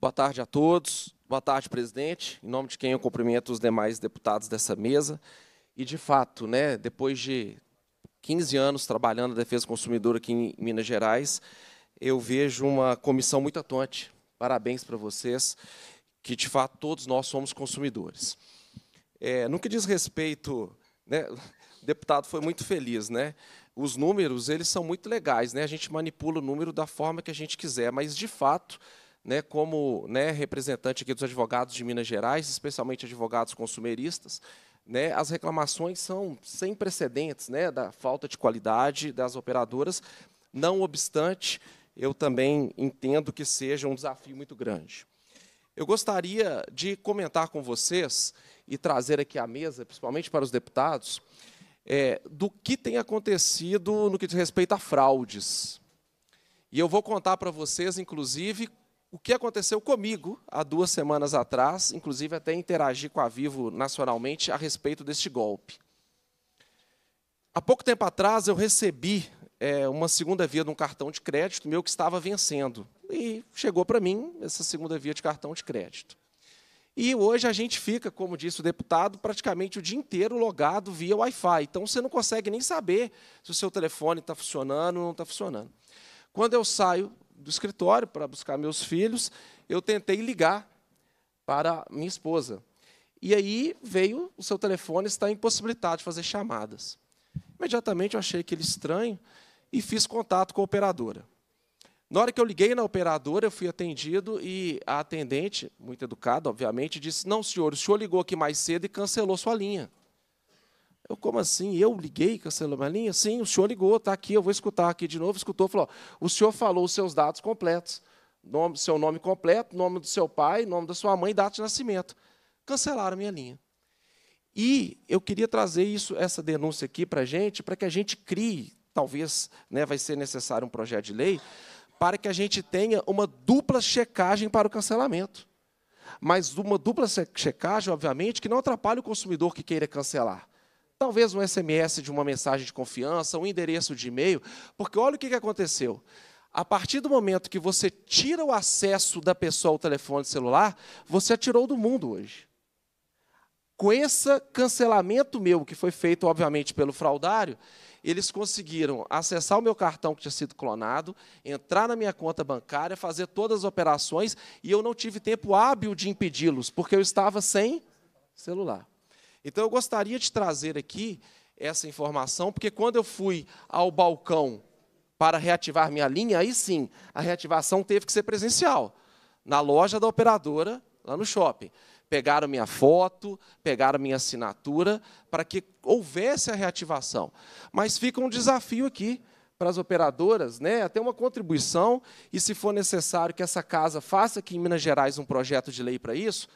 Boa tarde a todos. Boa tarde, presidente. Em nome de quem eu cumprimento os demais deputados dessa mesa. E, de fato, né, depois de 15 anos trabalhando na defesa do consumidor aqui em Minas Gerais, eu vejo uma comissão muito atuante. Parabéns para vocês, que, de fato, todos nós somos consumidores. É, no que diz respeito... Né, deputado foi muito feliz, né? Os números, eles são muito legais, né? A gente manipula o número da forma que a gente quiser, mas de fato, né, como, né, representante aqui dos advogados de Minas Gerais, especialmente advogados consumeristas, né, as reclamações são sem precedentes, né, da falta de qualidade das operadoras. Não obstante, eu também entendo que seja um desafio muito grande. Eu gostaria de comentar com vocês e trazer aqui à mesa, principalmente para os deputados, é, do que tem acontecido no que diz respeito a fraudes. E eu vou contar para vocês, inclusive, o que aconteceu comigo há duas semanas atrás, inclusive até interagi com a Vivo nacionalmente a respeito deste golpe. Há pouco tempo atrás, eu recebi é, uma segunda via de um cartão de crédito meu que estava vencendo. E chegou para mim essa segunda via de cartão de crédito. E hoje a gente fica, como disse o deputado, praticamente o dia inteiro logado via Wi-Fi. Então você não consegue nem saber se o seu telefone está funcionando ou não está funcionando. Quando eu saio do escritório para buscar meus filhos, eu tentei ligar para minha esposa. E aí veio o seu telefone está impossibilitado de fazer chamadas. Imediatamente eu achei aquele estranho e fiz contato com a operadora. Na hora que eu liguei na operadora, eu fui atendido e a atendente, muito educada, obviamente, disse: Não, senhor, o senhor ligou aqui mais cedo e cancelou sua linha. Eu, como assim? Eu liguei e cancelou minha linha? Sim, o senhor ligou, está aqui, eu vou escutar aqui de novo. Escutou, falou: O senhor falou os seus dados completos: nome, seu nome completo, nome do seu pai, nome da sua mãe, data de nascimento. Cancelaram minha linha. E eu queria trazer isso, essa denúncia aqui para a gente, para que a gente crie, talvez né, vai ser necessário um projeto de lei, para que a gente tenha uma dupla checagem para o cancelamento. Mas uma dupla checagem, obviamente, que não atrapalhe o consumidor que queira cancelar. Talvez um SMS de uma mensagem de confiança, um endereço de e-mail, porque olha o que aconteceu. A partir do momento que você tira o acesso da pessoa ao telefone celular, você a tirou do mundo hoje. Com esse cancelamento meu, que foi feito, obviamente, pelo fraudário, eles conseguiram acessar o meu cartão que tinha sido clonado, entrar na minha conta bancária, fazer todas as operações, e eu não tive tempo hábil de impedi-los, porque eu estava sem celular. Então, eu gostaria de trazer aqui essa informação, porque quando eu fui ao balcão para reativar minha linha, aí sim, a reativação teve que ser presencial, na loja da operadora, lá no shopping pegaram minha foto, pegaram minha assinatura, para que houvesse a reativação. Mas fica um desafio aqui para as operadoras, né, até uma contribuição, e se for necessário que essa casa faça aqui em Minas Gerais um projeto de lei para isso,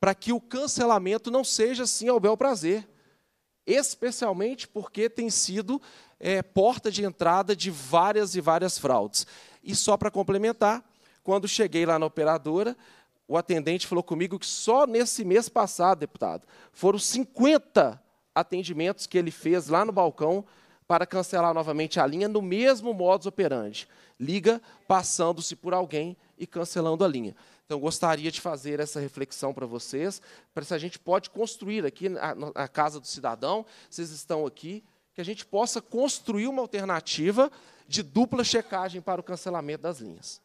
para que o cancelamento não seja assim ao bel prazer. Especialmente porque tem sido é, porta de entrada de várias e várias fraudes. E só para complementar, quando cheguei lá na operadora, o atendente falou comigo que só nesse mês passado, deputado, foram 50 atendimentos que ele fez lá no balcão para cancelar novamente a linha no mesmo modus operandi. Liga passando-se por alguém e cancelando a linha. Então, gostaria de fazer essa reflexão para vocês, para se a gente pode construir aqui na, Casa do Cidadão, vocês estão aqui, que a gente possa construir uma alternativa de dupla checagem para o cancelamento das linhas.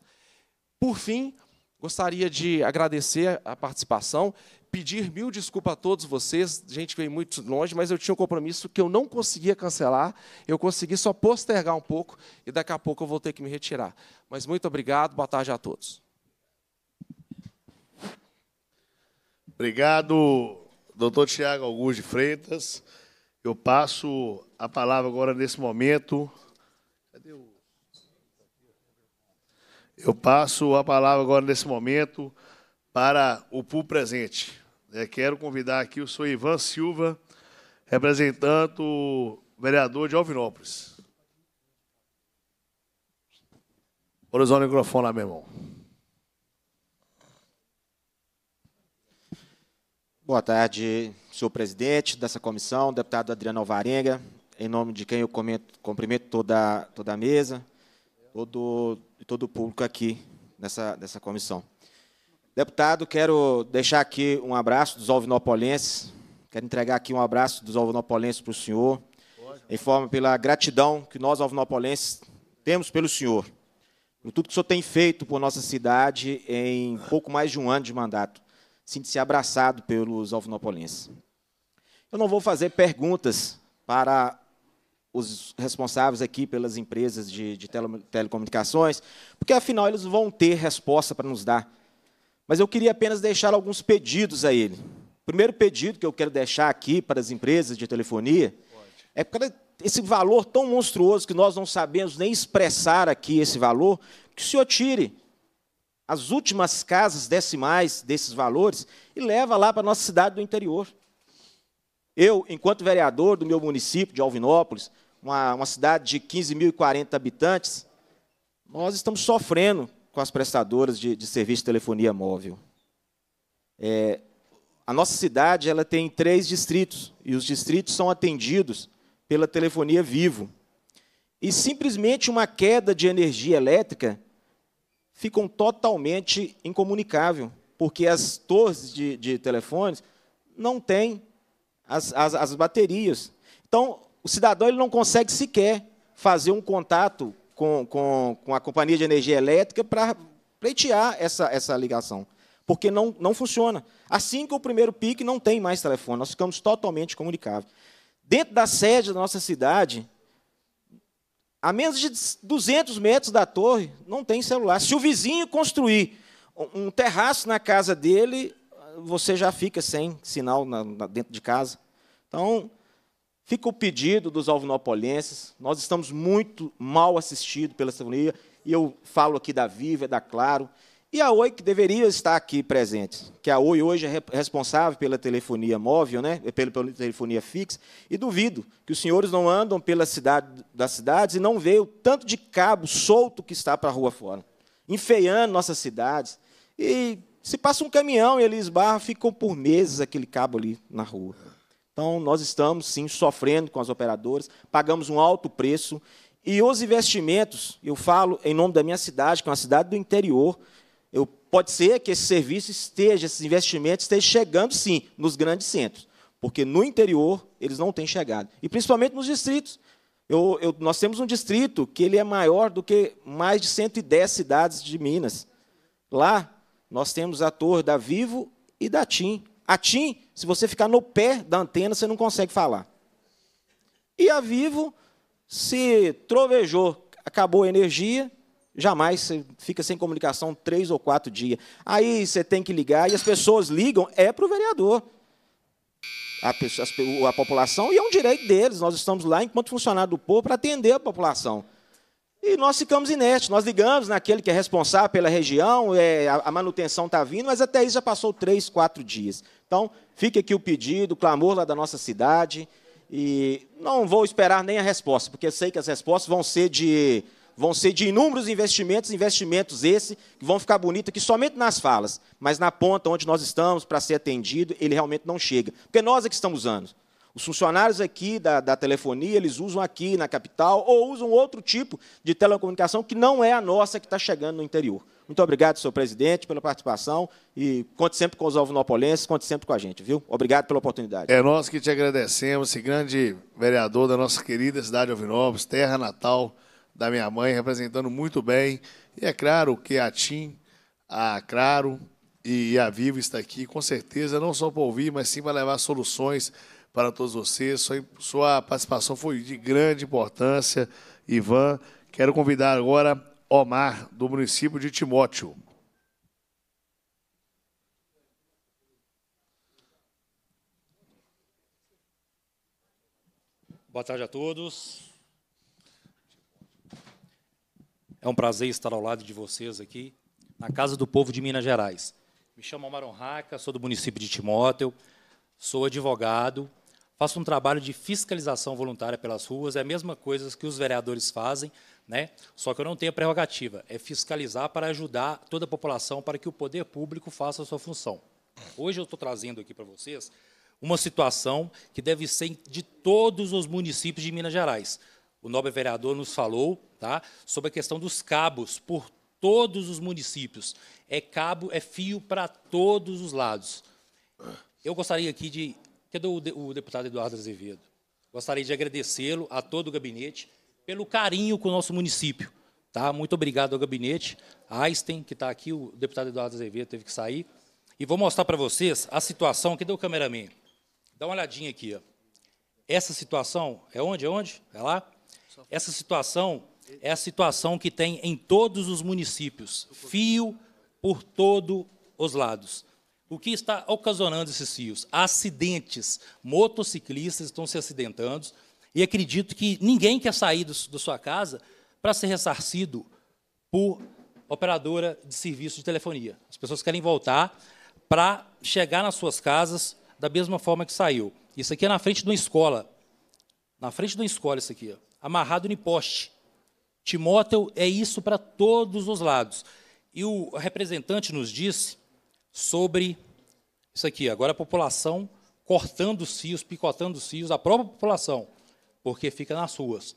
Por fim, Gostaria de agradecer a participação, pedir mil desculpas a todos vocês, a gente veio muito longe, mas eu tinha um compromisso que eu não conseguia cancelar, eu consegui só postergar um pouco e daqui a pouco eu vou ter que me retirar. Mas muito obrigado, boa tarde a todos. Obrigado, doutor Tiago Augusto de Freitas. Eu passo a palavra agora, nesse momento, Eu passo a palavra agora nesse momento para o pool presente. Eu é, quero convidar aqui o senhor Ivan Silva, representante o vereador de Alvinópolis. Bora usar o microfone lá, meu irmão. Boa tarde, senhor presidente dessa comissão, deputado Adriano Alvarenga, em nome de quem eu comento, cumprimento toda, toda a mesa, todo de todo o público aqui nessa, nessa comissão. Deputado, quero deixar aqui um abraço dos alvinopolenses, quero entregar aqui um abraço dos alvinopolenses para o senhor, em forma pela gratidão que nós, alvinopolenses, temos pelo senhor, por tudo que o senhor tem feito por nossa cidade em pouco mais de um ano de mandato. Sinto-se abraçado pelos alvinopolenses. Eu não vou fazer perguntas para os responsáveis aqui pelas empresas de, de tele, telecomunicações, porque afinal eles vão ter resposta para nos dar. Mas eu queria apenas deixar alguns pedidos a ele. O primeiro pedido que eu quero deixar aqui para as empresas de telefonia Pode. é para esse valor tão monstruoso que nós não sabemos nem expressar aqui esse valor, que o senhor tire as últimas casas decimais desses valores e leva lá para a nossa cidade do interior. Eu, enquanto vereador do meu município de Alvinópolis, uma, uma cidade de 15.040 habitantes, nós estamos sofrendo com as prestadoras de, de serviço de telefonia móvel. É, a nossa cidade ela tem três distritos, e os distritos são atendidos pela telefonia vivo. E simplesmente uma queda de energia elétrica ficam totalmente incomunicável, porque as torres de, de telefones não têm as, as, as, baterias. Então, o cidadão ele não consegue sequer fazer um contato com, com, com a companhia de energia elétrica para pleitear essa, essa ligação, porque não, não funciona. Assim que o primeiro pique não tem mais telefone, nós ficamos totalmente comunicáveis. Dentro da sede da nossa cidade, a menos de 200 metros da torre, não tem celular. Se o vizinho construir um terraço na casa dele, você já fica sem sinal na, na, dentro de casa. Então, Fica o pedido dos alvinopolenses. Nós estamos muito mal assistidos pela telefonia e eu falo aqui da Viva, da Claro, e a Oi, que deveria estar aqui presente, que a Oi hoje é responsável pela telefonia móvel, né? É pela, pela telefonia fixa, e duvido que os senhores não andam pela cidade das cidades e não vejam o tanto de cabo solto que está para a rua fora, enfeiando nossas cidades. E se passa um caminhão e ele esbarra, ficam por meses aquele cabo ali na rua. Então, nós estamos sim sofrendo com as operadoras, pagamos um alto preço e os investimentos, eu falo em nome da minha cidade, que é uma cidade do interior, eu, pode ser que esse serviço esteja, esses investimentos estejam chegando sim nos grandes centros, porque no interior eles não têm chegado, e principalmente nos distritos. Eu, eu, nós temos um distrito que ele é maior do que mais de 110 cidades de Minas. Lá, nós temos a torre da Vivo e da TIM. A TIM se você ficar no pé da antena, você não consegue falar. E a Vivo, se trovejou, acabou a energia, jamais você fica sem comunicação três ou quatro dias. Aí você tem que ligar, e as pessoas ligam, é para o vereador. A, pessoa, a população, e é um direito deles. Nós estamos lá enquanto funcionário do povo para atender a população. E nós ficamos inertes, nós ligamos naquele né, que é responsável pela região, é, a, a manutenção está vindo, mas até isso já passou três, quatro dias. Então, fica aqui o pedido, o clamor lá da nossa cidade, e não vou esperar nem a resposta, porque eu sei que as respostas vão ser de, vão ser de inúmeros investimentos, investimentos esses que vão ficar bonitos aqui somente nas falas, mas na ponta onde nós estamos para ser atendido, ele realmente não chega. Porque nós é que estamos usando. Os funcionários aqui da, da, telefonia, eles usam aqui na capital ou usam outro tipo de telecomunicação que não é a nossa que está chegando no interior. Muito obrigado, senhor presidente, pela participação e conte sempre com os alvinopolenses, conte sempre com a gente, viu? Obrigado pela oportunidade. É nós que te agradecemos, esse grande vereador da nossa querida cidade de Alvinópolis, terra natal da minha mãe, representando muito bem. E é claro que a TIM, a Claro e a Vivo está aqui, com certeza, não só para ouvir, mas sim para levar soluções para todos vocês. Sua, sua participação foi de grande importância, Ivan. Quero convidar agora Omar, do município de Timóteo. Boa tarde a todos. É um prazer estar ao lado de vocês aqui, na Casa do Povo de Minas Gerais. Me chamo Omar Honraca, sou do município de Timóteo, sou advogado, faça um trabalho de fiscalização voluntária pelas ruas, é a mesma coisa que os vereadores fazem, né? só que eu não tenho a prerrogativa, é fiscalizar para ajudar toda a população para que o poder público faça a sua função. Hoje eu estou trazendo aqui para vocês uma situação que deve ser de todos os municípios de Minas Gerais. O nobre vereador nos falou tá, sobre a questão dos cabos por todos os municípios. É cabo, é fio para todos os lados. Eu gostaria aqui de que é do o deputado Eduardo Azevedo. Gostaria de agradecê-lo, a todo o gabinete, pelo carinho com o nosso município. Tá? Muito obrigado ao gabinete, a Einstein, que está aqui, o deputado Eduardo Azevedo teve que sair. E vou mostrar para vocês a situação. Cadê o cameraman? Dá uma olhadinha aqui. Ó. Essa situação, é onde? É onde? É lá? Essa situação é a situação que tem em todos os municípios. Fio por todos os lados. O que está ocasionando esses fios? Acidentes. Motociclistas estão se acidentando. E acredito que ninguém quer sair do, da sua casa para ser ressarcido por operadora de serviço de telefonia. As pessoas querem voltar para chegar nas suas casas da mesma forma que saiu. Isso aqui é na frente de uma escola. Na frente de uma escola, isso aqui. Ó. Amarrado no poste. Timóteo é isso para todos os lados. E o representante nos disse sobre isso aqui. Agora a população cortando os fios, picotando os fios, a própria população, porque fica nas ruas.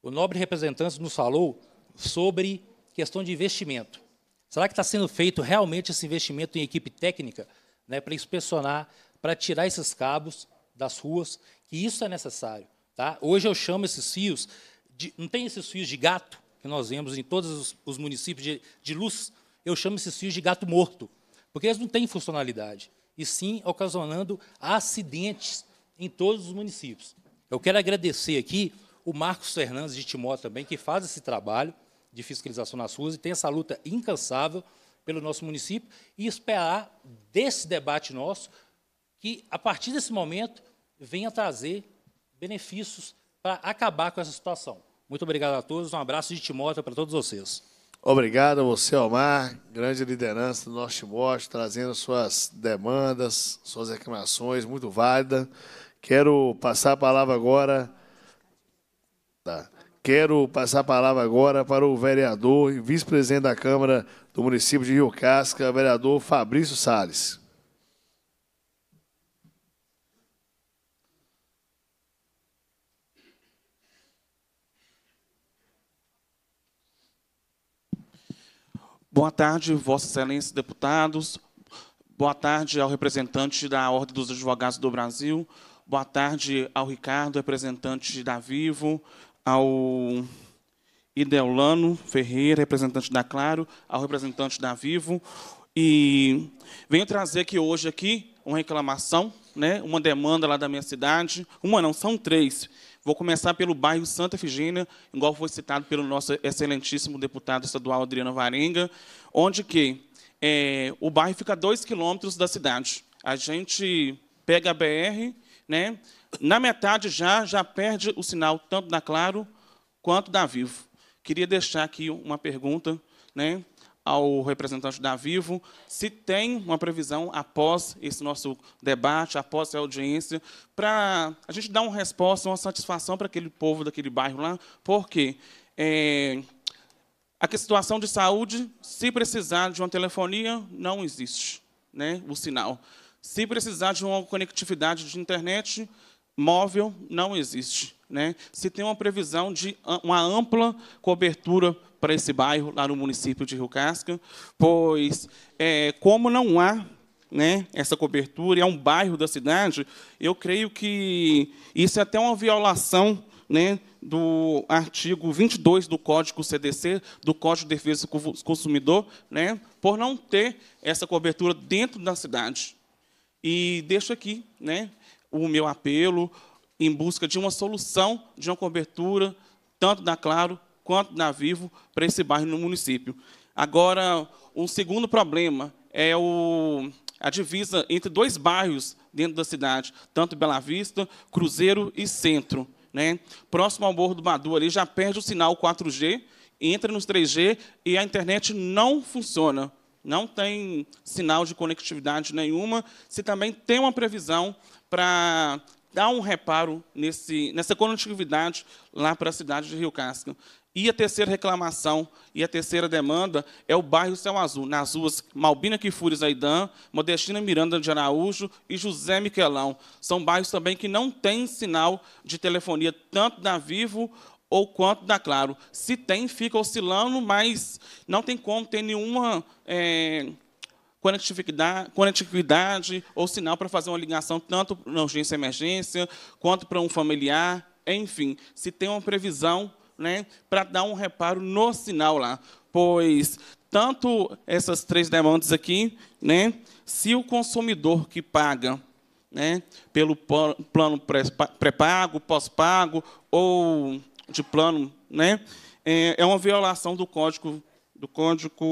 O nobre representante nos falou sobre questão de investimento. Será que está sendo feito realmente esse investimento em equipe técnica né, para inspecionar, para tirar esses cabos das ruas? Que isso é necessário. Tá? Hoje eu chamo esses fios, de, não tem esses fios de gato que nós vemos em todos os, os municípios de, de luz? Eu chamo esses fios de gato morto. Porque eles não têm funcionalidade, e sim ocasionando acidentes em todos os municípios. Eu quero agradecer aqui o Marcos Fernandes de Timó também, que faz esse trabalho de fiscalização nas ruas e tem essa luta incansável pelo nosso município e esperar desse debate nosso que, a partir desse momento, venha trazer benefícios para acabar com essa situação. Muito obrigado a todos, um abraço de Timóteo para todos vocês. Obrigado a você, Omar, grande liderança do Norte Timóteo, trazendo suas demandas, suas reclamações, muito válida. Quero passar a palavra agora. Tá. Quero passar a palavra agora para o vereador e vice-presidente da Câmara do município de Rio Casca, vereador Fabrício Sales. Boa tarde, Vossa Excelência, deputados. Boa tarde ao representante da Ordem dos Advogados do Brasil. Boa tarde ao Ricardo, representante da Vivo, ao Ideolano Ferreira, representante da Claro, ao representante da Vivo. E venho trazer aqui hoje aqui uma reclamação, né, uma demanda lá da minha cidade. Uma não, são três Vou começar pelo bairro Santa Efigênia, igual foi citado pelo nosso excelentíssimo deputado estadual Adriano Varenga, onde que é, o bairro fica a dois quilômetros da cidade. A gente pega a BR, né? na metade já, já perde o sinal tanto da Claro quanto da Vivo. Queria deixar aqui uma pergunta, né? ao representante da Vivo se tem uma previsão após esse nosso debate, após a audiência, para a gente dar uma resposta, uma satisfação para aquele povo daquele bairro lá, porque é, a situação de saúde, se precisar de uma telefonia, não existe né, o sinal. Se precisar de uma conectividade de internet móvel, não existe né, se tem uma previsão de uma ampla cobertura para esse bairro, lá no município de Rio Casca, pois, é, como não há né, essa cobertura, e é um bairro da cidade, eu creio que isso é até uma violação né, do artigo 22 do Código CDC, do Código de Defesa do Consumidor, né, por não ter essa cobertura dentro da cidade. E deixo aqui né, o meu apelo em busca de uma solução, de uma cobertura, tanto da Claro quanto da Vivo, para esse bairro no município. Agora, um segundo problema é o, a divisa entre dois bairros dentro da cidade, tanto Bela Vista, Cruzeiro e Centro. Né? Próximo ao Morro do Madu, ali já perde o sinal 4G, entra nos 3G e a internet não funciona. Não tem sinal de conectividade nenhuma. Se também tem uma previsão para dá um reparo nesse, nessa conectividade lá para a cidade de Rio Casca. E a terceira reclamação e a terceira demanda é o bairro Céu Azul, nas ruas Malbina Quifures Aidan, Modestina Miranda de Araújo e José Miquelão. São bairros também que não têm sinal de telefonia, tanto da Vivo ou quanto da Claro. Se tem, fica oscilando, mas não tem como ter nenhuma é, conectividade, conectividade ou sinal para fazer uma ligação tanto na urgência e emergência, quanto para um familiar, enfim, se tem uma previsão né, para dar um reparo no sinal lá. Pois tanto essas três demandas aqui, né, se o consumidor que paga né, pelo plano pré-pago, pós-pago ou de plano, né, é, é uma violação do código do código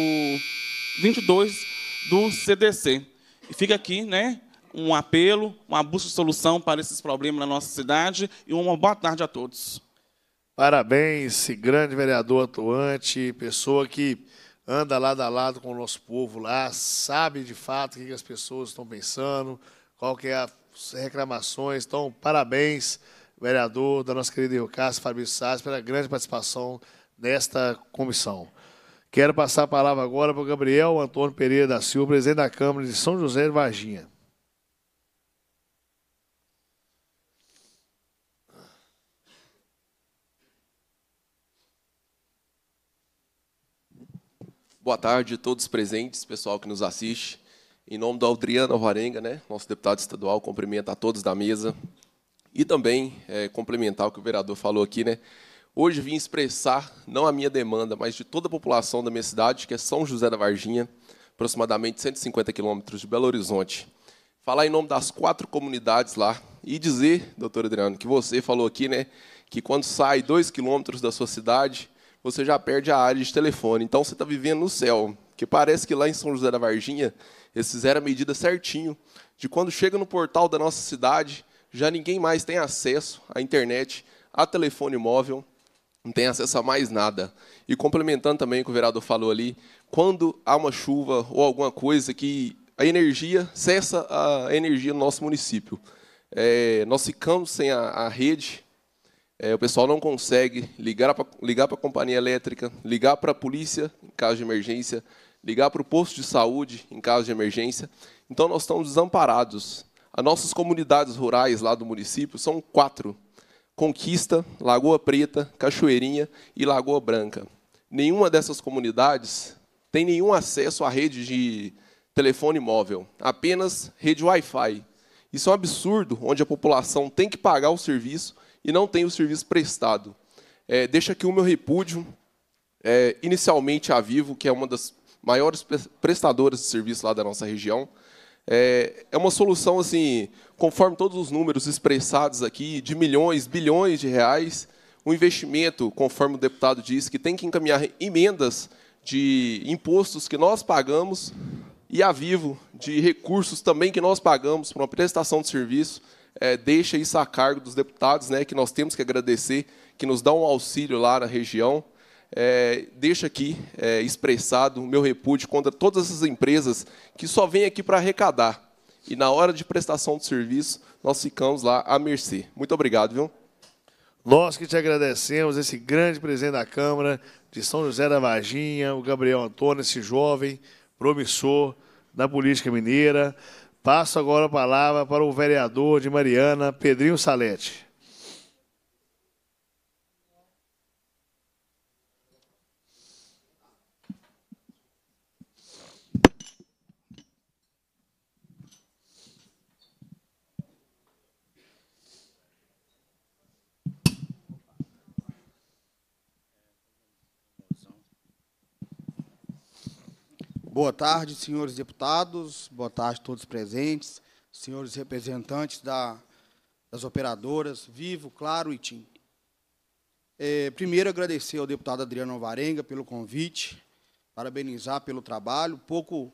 22 do CDC. E fica aqui, né? Um apelo, uma busca de solução para esses problemas na nossa cidade e uma boa tarde a todos. Parabéns, grande vereador atuante, pessoa que anda lado a lado com o nosso povo lá, sabe de fato o que as pessoas estão pensando, qual que é as reclamações. Então, parabéns, vereador da nossa querida Rio Cássio, Fabrício Salles, pela grande participação nesta comissão. Quero passar a palavra agora para o Gabriel Antônio Pereira da Silva, presidente da Câmara de São José de Varginha. Boa tarde a todos presentes, pessoal que nos assiste. Em nome do Adriano Alvarenga, né, nosso deputado estadual, cumprimento a todos da mesa. E também é, complementar o que o vereador falou aqui, né? Hoje vim expressar, não a minha demanda, mas de toda a população da minha cidade, que é São José da Varginha, aproximadamente 150 quilômetros de Belo Horizonte. Falar em nome das quatro comunidades lá e dizer, doutor Adriano, que você falou aqui, né, que quando sai dois quilômetros da sua cidade, você já perde a área de telefone. Então você está vivendo no céu, que parece que lá em São José da Varginha, eles fizeram a medida certinho de quando chega no portal da nossa cidade, já ninguém mais tem acesso à internet, a telefone móvel não tem acesso a mais nada. E complementando também o que o vereador falou ali, quando há uma chuva ou alguma coisa que a energia, cessa a energia no nosso município. É, nós ficamos sem a, a rede, é, o pessoal não consegue ligar para ligar a companhia elétrica, ligar para a polícia em caso de emergência, ligar para o posto de saúde em caso de emergência. Então nós estamos desamparados. As nossas comunidades rurais lá do município são quatro Conquista, Lagoa Preta, Cachoeirinha e Lagoa Branca. Nenhuma dessas comunidades tem nenhum acesso à rede de telefone móvel, apenas rede Wi-Fi. Isso é um absurdo, onde a população tem que pagar o serviço e não tem o serviço prestado. É, deixa aqui o meu repúdio, é, inicialmente a Vivo, que é uma das maiores prestadoras de serviço lá da nossa região, é, é uma solução, assim, conforme todos os números expressados aqui, de milhões, bilhões de reais, um investimento, conforme o deputado disse, que tem que encaminhar emendas de impostos que nós pagamos e a vivo de recursos também que nós pagamos para uma prestação de serviço, é, deixa isso a cargo dos deputados, né, que nós temos que agradecer, que nos dá um auxílio lá na região é, deixo aqui é, expressado o meu repúdio contra todas essas empresas que só vêm aqui para arrecadar. E na hora de prestação de serviço, nós ficamos lá à mercê. Muito obrigado, viu? Nós que te agradecemos esse grande presidente da Câmara de São José da Varginha, o Gabriel Antônio, esse jovem promissor da política mineira. Passo agora a palavra para o vereador de Mariana, Pedrinho Salete. Boa tarde, senhores deputados, boa tarde a todos presentes, senhores representantes da, das operadoras Vivo, Claro e TIM. É, primeiro, agradecer ao deputado Adriano Alvarenga pelo convite, parabenizar pelo trabalho, pouco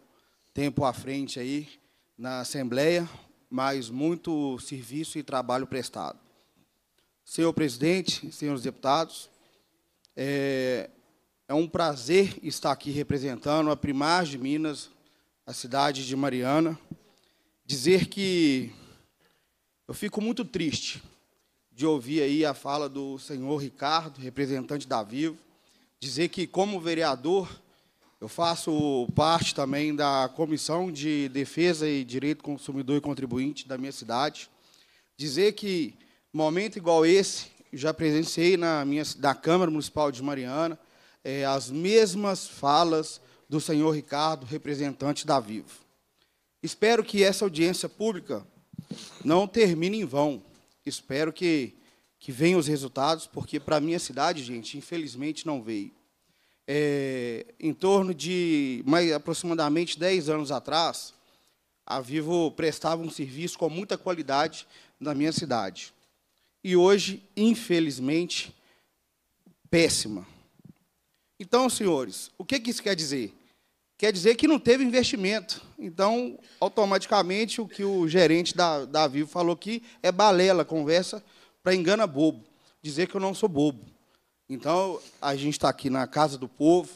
tempo à frente aí na Assembleia, mas muito serviço e trabalho prestado. Senhor presidente, senhores deputados, é, é um prazer estar aqui representando a Primar de Minas, a cidade de Mariana. Dizer que eu fico muito triste de ouvir aí a fala do senhor Ricardo, representante da Vivo, dizer que como vereador eu faço parte também da Comissão de Defesa e Direito Consumidor e Contribuinte da minha cidade. Dizer que momento igual esse já presenciei na minha da Câmara Municipal de Mariana é, as mesmas falas do senhor Ricardo, representante da Vivo. Espero que essa audiência pública não termine em vão. Espero que, que venham os resultados, porque para a minha cidade, gente, infelizmente não veio. É, em torno de mais, aproximadamente 10 anos atrás, a Vivo prestava um serviço com muita qualidade na minha cidade. E hoje, infelizmente, péssima. Então, senhores, o que, isso quer dizer? Quer dizer que não teve investimento. Então, automaticamente, o que o gerente da, da Vivo falou aqui é balela, conversa para engana bobo. Dizer que eu não sou bobo. Então, a gente está aqui na Casa do Povo.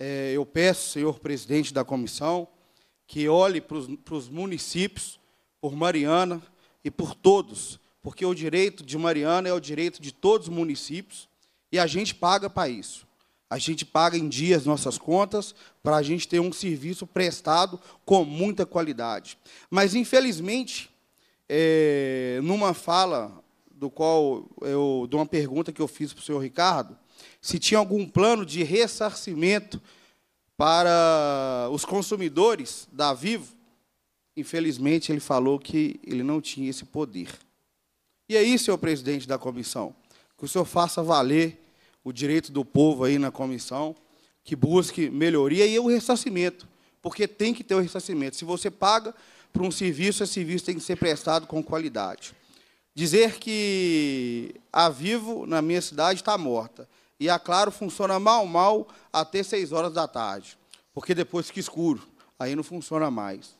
É, eu peço, senhor presidente da comissão, que olhe para os municípios, por Mariana e por todos, porque o direito de Mariana é o direito de todos os municípios e a gente paga para isso. A gente paga em dia as nossas contas para a gente ter um serviço prestado com muita qualidade. Mas, infelizmente, é, numa fala do qual eu dou uma pergunta que eu fiz para o senhor Ricardo, se tinha algum plano de ressarcimento para os consumidores da Vivo, infelizmente ele falou que ele não tinha esse poder. E é isso, senhor presidente da comissão, que o senhor faça valer o direito do povo aí na comissão, que busque melhoria e o ressarcimento, porque tem que ter o ressarcimento. Se você paga para um serviço, esse serviço tem que ser prestado com qualidade. Dizer que a Vivo, na minha cidade, está morta. E a Claro funciona mal, mal, até 6 horas da tarde. Porque depois fica escuro. Aí não funciona mais.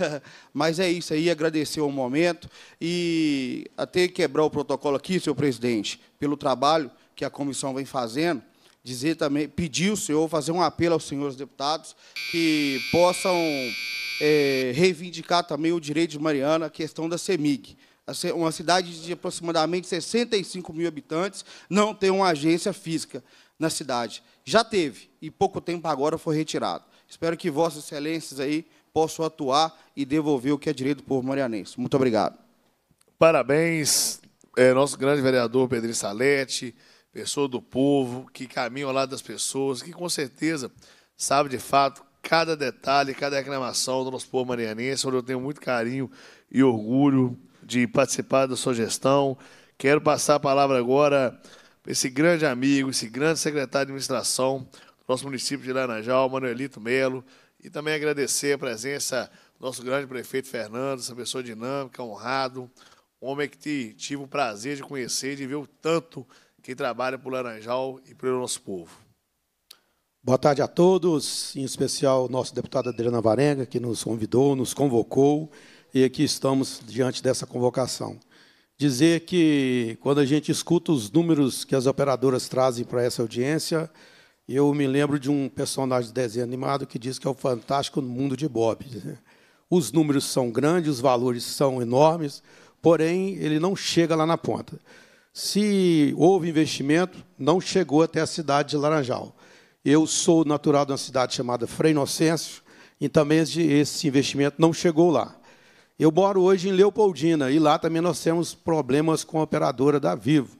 [laughs] Mas é isso aí, agradecer o momento. E até quebrar o protocolo aqui, senhor presidente, pelo trabalho que a comissão vem fazendo, dizer também, pedir o senhor, fazer um apelo aos senhores deputados que possam é, reivindicar também o direito de Mariana, a questão da CEMIG uma cidade de aproximadamente 65 mil habitantes, não tem uma agência física na cidade. Já teve, e pouco tempo agora foi retirado. Espero que vossas excelências aí possam atuar e devolver o que é direito do povo marianense. Muito obrigado. Parabéns, é, nosso grande vereador Pedro Salete, pessoa do povo, que caminha ao lado das pessoas, que com certeza sabe de fato cada detalhe, cada reclamação do nosso povo marianense, onde eu tenho muito carinho e orgulho de participar da sua gestão. Quero passar a palavra agora para esse grande amigo, esse grande secretário de administração do nosso município de Laranjal, Manuelito Melo, e também agradecer a presença do nosso grande prefeito Fernando, essa pessoa dinâmica, honrado, um homem que tive o prazer de conhecer, de ver o tanto quem trabalha para o Laranjal e para o nosso povo. Boa tarde a todos, em especial nosso deputado Adriana Varenga, que nos convidou, nos convocou, e aqui estamos diante dessa convocação. Dizer que, quando a gente escuta os números que as operadoras trazem para essa audiência, eu me lembro de um personagem de desenho animado que diz que é o fantástico mundo de Bob. Os números são grandes, os valores são enormes, porém, ele não chega lá na ponta. Se houve investimento, não chegou até a cidade de Laranjal. Eu sou natural de uma cidade chamada Frei Inocêncio, e também esse investimento não chegou lá. Eu moro hoje em Leopoldina, e lá também nós temos problemas com a operadora da Vivo.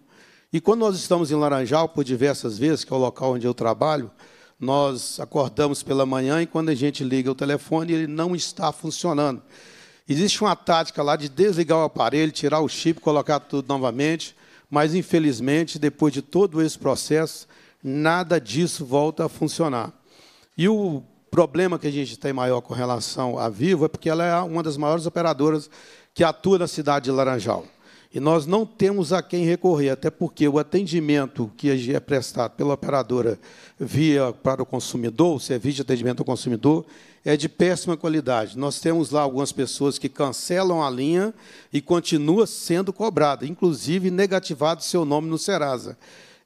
E quando nós estamos em Laranjal, por diversas vezes, que é o local onde eu trabalho, nós acordamos pela manhã e quando a gente liga o telefone, ele não está funcionando. Existe uma tática lá de desligar o aparelho, tirar o chip, colocar tudo novamente mas infelizmente, depois de todo esse processo, nada disso volta a funcionar. E o problema que a gente tem maior com relação à Vivo é porque ela é uma das maiores operadoras que atua na cidade de Laranjal. E nós não temos a quem recorrer, até porque o atendimento que é prestado pela operadora via para o consumidor, o serviço de atendimento ao consumidor, é de péssima qualidade. Nós temos lá algumas pessoas que cancelam a linha e continua sendo cobrada, inclusive negativado seu nome no Serasa.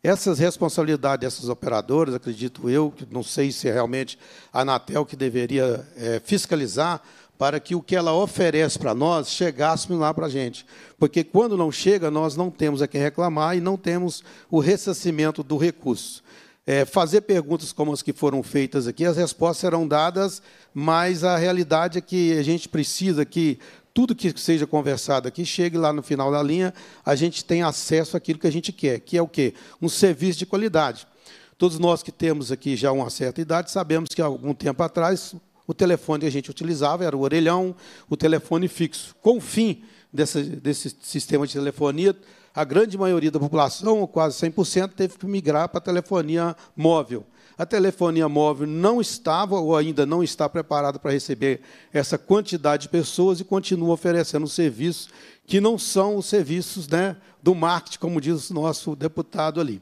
Essas responsabilidades dessas operadoras, acredito eu, que não sei se é realmente a Anatel que deveria é, fiscalizar, para que o que ela oferece para nós chegasse lá para a gente. Porque quando não chega, nós não temos a quem reclamar e não temos o ressarcimento do recurso é, fazer perguntas como as que foram feitas aqui, as respostas serão dadas, mas a realidade é que a gente precisa que tudo que seja conversado aqui chegue lá no final da linha, a gente tem acesso àquilo que a gente quer, que é o quê? Um serviço de qualidade. Todos nós que temos aqui já uma certa idade sabemos que algum tempo atrás o telefone que a gente utilizava era o orelhão, o telefone fixo. Com o fim desse sistema de telefonia, a grande maioria da população, quase 100%, teve que migrar para a telefonia móvel. A telefonia móvel não estava ou ainda não está preparada para receber essa quantidade de pessoas e continua oferecendo serviços que não são os serviços né, do marketing, como diz o nosso deputado ali.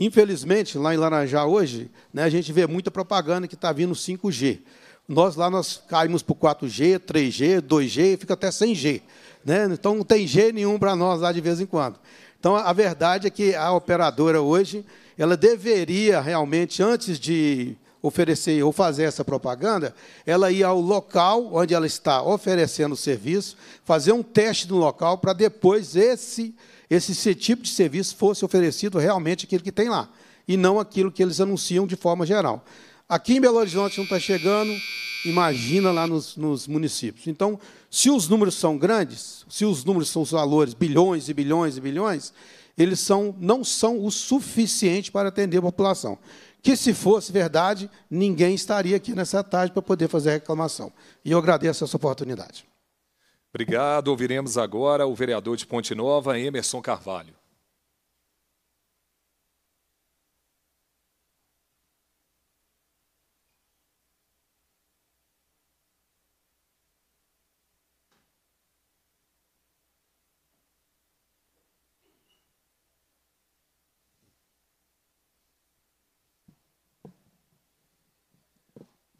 Infelizmente, lá em Laranjá hoje, né, a gente vê muita propaganda que está vindo 5G. Nós lá nós caímos para o 4G, 3G, 2G, fica até 100G. Né? Então não tem jeito nenhum para nós lá de vez em quando. Então a verdade é que a operadora hoje ela deveria realmente, antes de oferecer ou fazer essa propaganda, ela ir ao local onde ela está oferecendo o serviço, fazer um teste no local para depois esse, esse tipo de serviço fosse oferecido realmente aquilo que tem lá, e não aquilo que eles anunciam de forma geral. Aqui em Belo Horizonte não está chegando, imagina lá nos, nos, municípios. Então, se os números são grandes, se os números são os valores, bilhões e bilhões e bilhões, eles são, não são o suficiente para atender a população. Que se fosse verdade, ninguém estaria aqui nessa tarde para poder fazer a reclamação. E eu agradeço essa oportunidade. Obrigado. Ouviremos agora o vereador de Ponte Nova, Emerson Carvalho.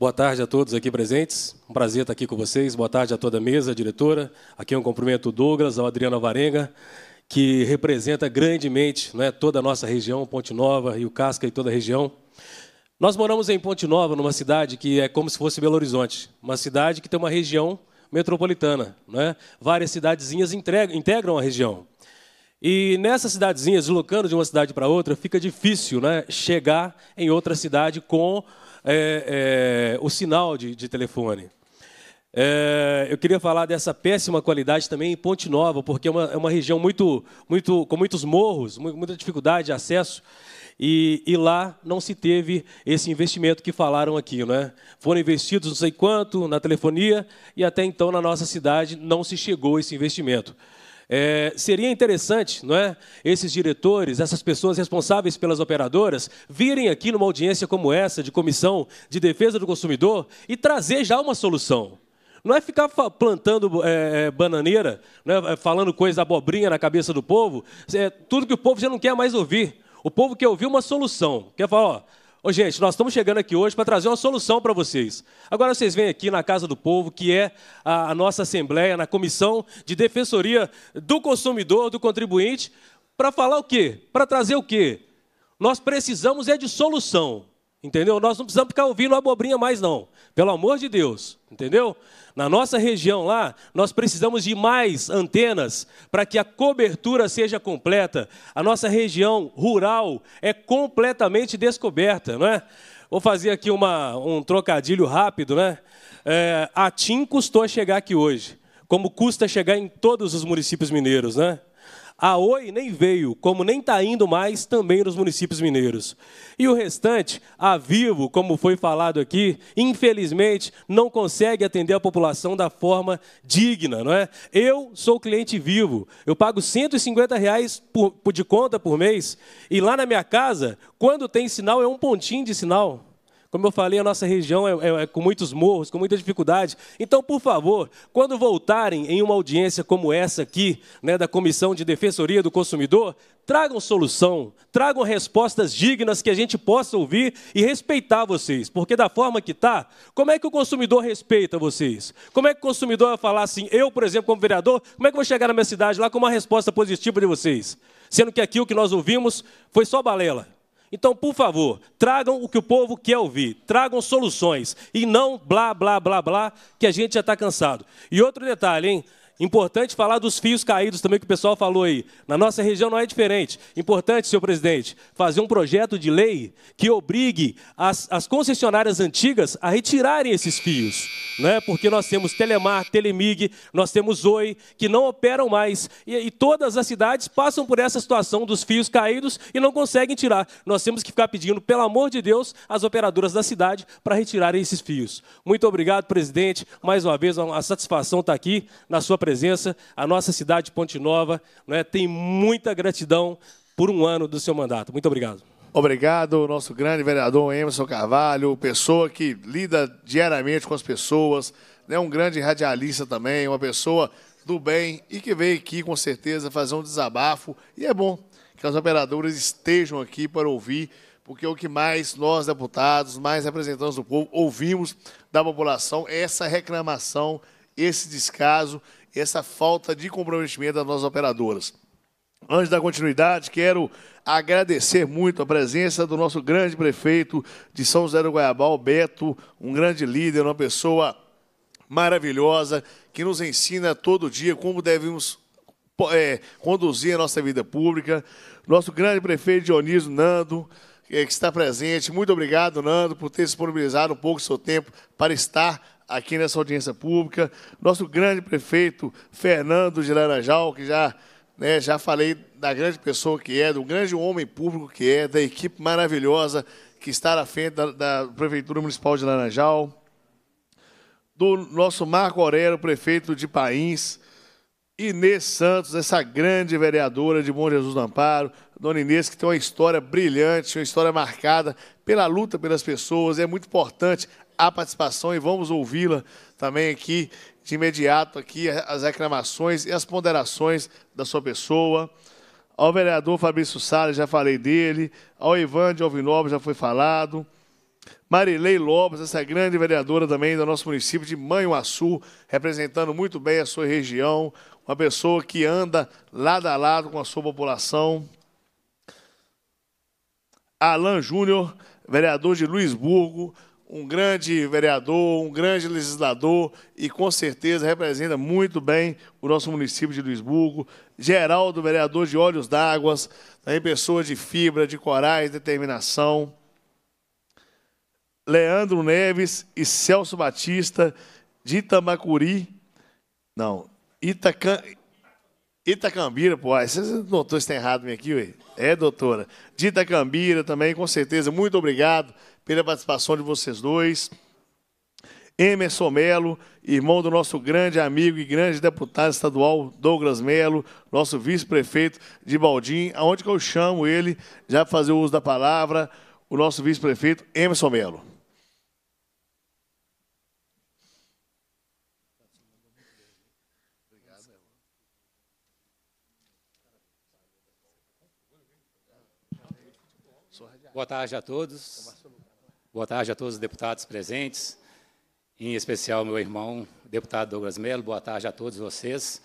Boa tarde a todos aqui presentes. Um prazer estar aqui com vocês. Boa tarde a toda a mesa, a diretora. Aqui é um cumprimento o Douglas, ao Adriano Varenga, que representa grandemente né, toda a nossa região, Ponte Nova, Rio Casca e toda a região. Nós moramos em Ponte Nova, numa cidade que é como se fosse Belo Horizonte, uma cidade que tem uma região metropolitana. Né? Várias cidadezinhas integram a região. E nessas cidadezinhas, deslocando de uma cidade para outra, fica difícil né, chegar em outra cidade com é, é, o sinal de, de telefone. É, eu queria falar dessa péssima qualidade também em Ponte Nova, porque é uma, é uma região muito, muito, com muitos morros, muita dificuldade de acesso, e, e, lá não se teve esse investimento que falaram aqui. Né? Foram investidos não sei quanto na telefonia, e até então na nossa cidade não se chegou a esse investimento. É, seria interessante, não é? Esses diretores, essas pessoas responsáveis pelas operadoras, virem aqui numa audiência como essa, de comissão de defesa do consumidor, e trazer já uma solução. Não é ficar plantando é, é bananeira, é, é? falando coisa abobrinha na cabeça do povo, é, tudo que o povo já não quer mais ouvir. O povo quer ouvir uma solução. Quer falar, ó, Ô, gente, nós estamos chegando aqui hoje para trazer uma solução para vocês. Agora vocês vêm aqui na Casa do Povo, que é a, a nossa Assembleia, na Comissão de Defensoria do Consumidor, do Contribuinte, para falar o quê? Para trazer o quê? Nós precisamos é de solução. Entendeu? Nós não precisamos ficar ouvindo abobrinha mais, não. Pelo amor de Deus. Entendeu? Na nossa região lá, nós precisamos de mais antenas para que a cobertura seja completa. A nossa região rural é completamente descoberta, não é? Vou fazer aqui uma, um trocadilho rápido, né? É, a TIM custou chegar aqui hoje, como custa chegar em todos os municípios mineiros, né? A Oi nem veio, como nem está indo mais também nos municípios mineiros. E o restante, a Vivo, como foi falado aqui, infelizmente não consegue atender a população da forma digna, não é? Eu sou cliente Vivo, eu pago 150 reais por, de conta por mês e lá na minha casa, quando tem sinal, é um pontinho de sinal. Como eu falei, a nossa região é, é, é, com muitos morros, com muita dificuldade. Então, por favor, quando voltarem em uma audiência como essa aqui, né, da Comissão de Defensoria do Consumidor, tragam solução, tragam respostas dignas que a gente possa ouvir e respeitar vocês. Porque da forma que está, como é que o consumidor respeita vocês? Como é que o consumidor vai falar assim, eu, por exemplo, como vereador, como é que vou chegar na minha cidade lá com uma resposta positiva de vocês? Sendo que aqui o que nós ouvimos foi só balela. Então, por favor, tragam o que o povo quer ouvir, tragam soluções e não blá, blá, blá, blá, que a gente já está cansado. E outro detalhe, hein? Importante falar dos fios caídos também que o pessoal falou aí. Na nossa região não é diferente. Importante, senhor presidente, fazer um projeto de lei que obrigue as, as concessionárias antigas a retirarem esses fios. Né? Porque nós temos Telemar, Telemig, nós temos Oi, que não operam mais. E, e todas as cidades passam por essa situação dos fios caídos e não conseguem tirar. Nós temos que ficar pedindo, pelo amor de Deus, às operadoras da cidade para retirarem esses fios. Muito obrigado, presidente. Mais uma vez, uma satisfação estar aqui na sua presença presença. A nossa cidade Ponte Nova né, tem muita gratidão por um ano do seu mandato. Muito obrigado. Obrigado, nosso grande vereador Emerson Carvalho, pessoa que lida diariamente com as pessoas, né, um grande radialista também, uma pessoa do bem e que veio aqui com certeza fazer um desabafo. E é bom que as operadoras estejam aqui para ouvir, porque o que mais nós, deputados, mais representantes do povo, ouvimos da população é essa reclamação, esse descaso essa falta de comprometimento das nossas operadoras. Antes da continuidade, quero agradecer muito a presença do nosso grande prefeito de São José do Guaiabal, Beto, um grande líder, uma pessoa maravilhosa que nos ensina todo dia como devemos é, conduzir a nossa vida pública. Nosso grande prefeito Dionísio Nando, é, que está presente. Muito obrigado, Nando, por ter disponibilizado um pouco do seu tempo para estar aqui nessa audiência pública, nosso grande prefeito Fernando de Laranjal, que já, né, já falei da grande pessoa que é, do grande homem público que é, da equipe maravilhosa que está à frente da, da Prefeitura Municipal de Laranjal, do nosso Marco Aurélio, prefeito de País, Inês Santos, essa grande vereadora de Bom Jesus do Amparo, Dona Inês, que tem uma história brilhante, uma história marcada pela luta pelas pessoas, é muito importante a participação e vamos ouvi-la também aqui de imediato aqui as reclamações e as ponderações da sua pessoa. Ao vereador Fabrício Salles, já falei dele. Ao Ivan de Alvinópolis, já foi falado. Marilei Lopes, essa é grande vereadora também do nosso município de Manhuaçu, representando muito bem a sua região, uma pessoa que anda lado a lado com a sua população. Alan Júnior, vereador de Luisburgo, um grande vereador, um grande legislador e com certeza representa muito bem o nosso município de Luisburgo. Geraldo, vereador de Olhos d'Águas, também pessoa de fibra, de corais, determinação. Leandro Neves e Celso Batista de Itamacuri. Não, Itacan... Itacambira, pô, vocês notou se tem tá errado minha aqui, ué? É, doutora. De Itacambira também, com certeza. Muito obrigado pela participação de vocês dois. Emerson Melo, irmão do nosso grande amigo e grande deputado estadual Douglas Melo, nosso vice-prefeito de Baldim, aonde que eu chamo ele, já fazer o uso da palavra, o nosso vice-prefeito Emerson Melo. Boa tarde a todos. Boa tarde a todos os deputados presentes, em especial meu irmão, deputado Douglas Melo. Boa tarde a todos vocês.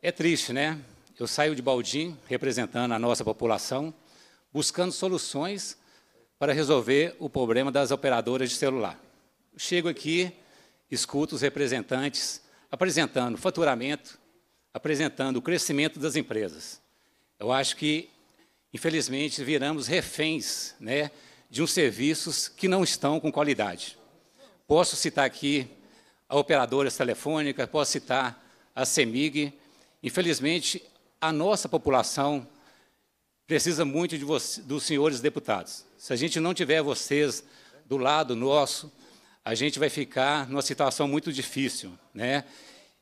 É triste, né? Eu saio de Baldim, representando a nossa população, buscando soluções para resolver o problema das operadoras de celular. Chego aqui, escuto os representantes apresentando faturamento, apresentando o crescimento das empresas. Eu acho que, infelizmente, viramos reféns né, de uns serviços que não estão com qualidade. Posso citar aqui a operadora telefônica, posso citar a CEMIG. Infelizmente, a nossa população precisa muito de você, dos senhores deputados. Se a gente não tiver vocês do lado nosso, a gente vai ficar numa situação muito difícil. Né?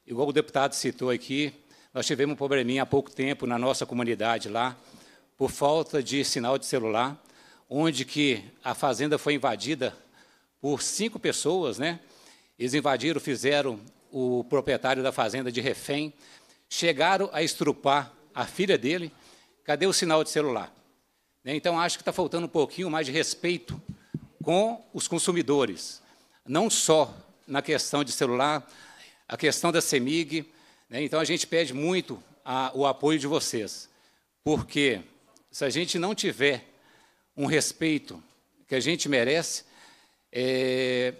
Igual o deputado citou aqui, nós tivemos um probleminha há pouco tempo na nossa comunidade lá, por falta de sinal de celular onde que a fazenda foi invadida por cinco pessoas, né? Eles invadiram, fizeram o proprietário da fazenda de refém, chegaram a estrupar a filha dele. Cadê o sinal de celular? Né? Então, acho que está faltando um pouquinho mais de respeito com os consumidores, não só na questão de celular, a questão da Semig. Né? Então, a gente pede muito a, o apoio de vocês, porque se a gente não tiver um respeito que a gente merece, é,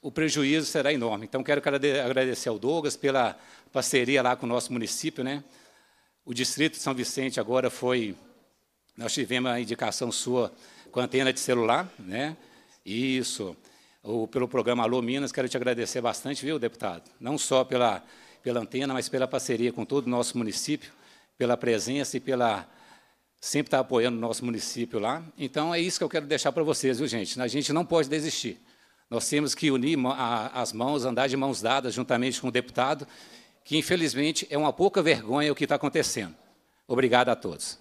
o prejuízo será enorme. Então, quero agradecer ao Douglas pela parceria lá com o nosso município. Né? O Distrito de São Vicente agora foi... Nós tivemos a indicação sua com a antena de celular, né? Isso. O, pelo programa Alô Minas, quero te agradecer bastante, viu, deputado? Não só pela, pela antena, mas pela parceria com todo o nosso município, pela presença e pela sempre está apoiando o nosso município lá. Então, é isso que eu quero deixar para vocês, viu, gente? A gente não pode desistir. Nós temos que unir as mãos, andar de mãos dadas juntamente com o deputado, que, infelizmente, é uma pouca vergonha o que está acontecendo. Obrigado a todos.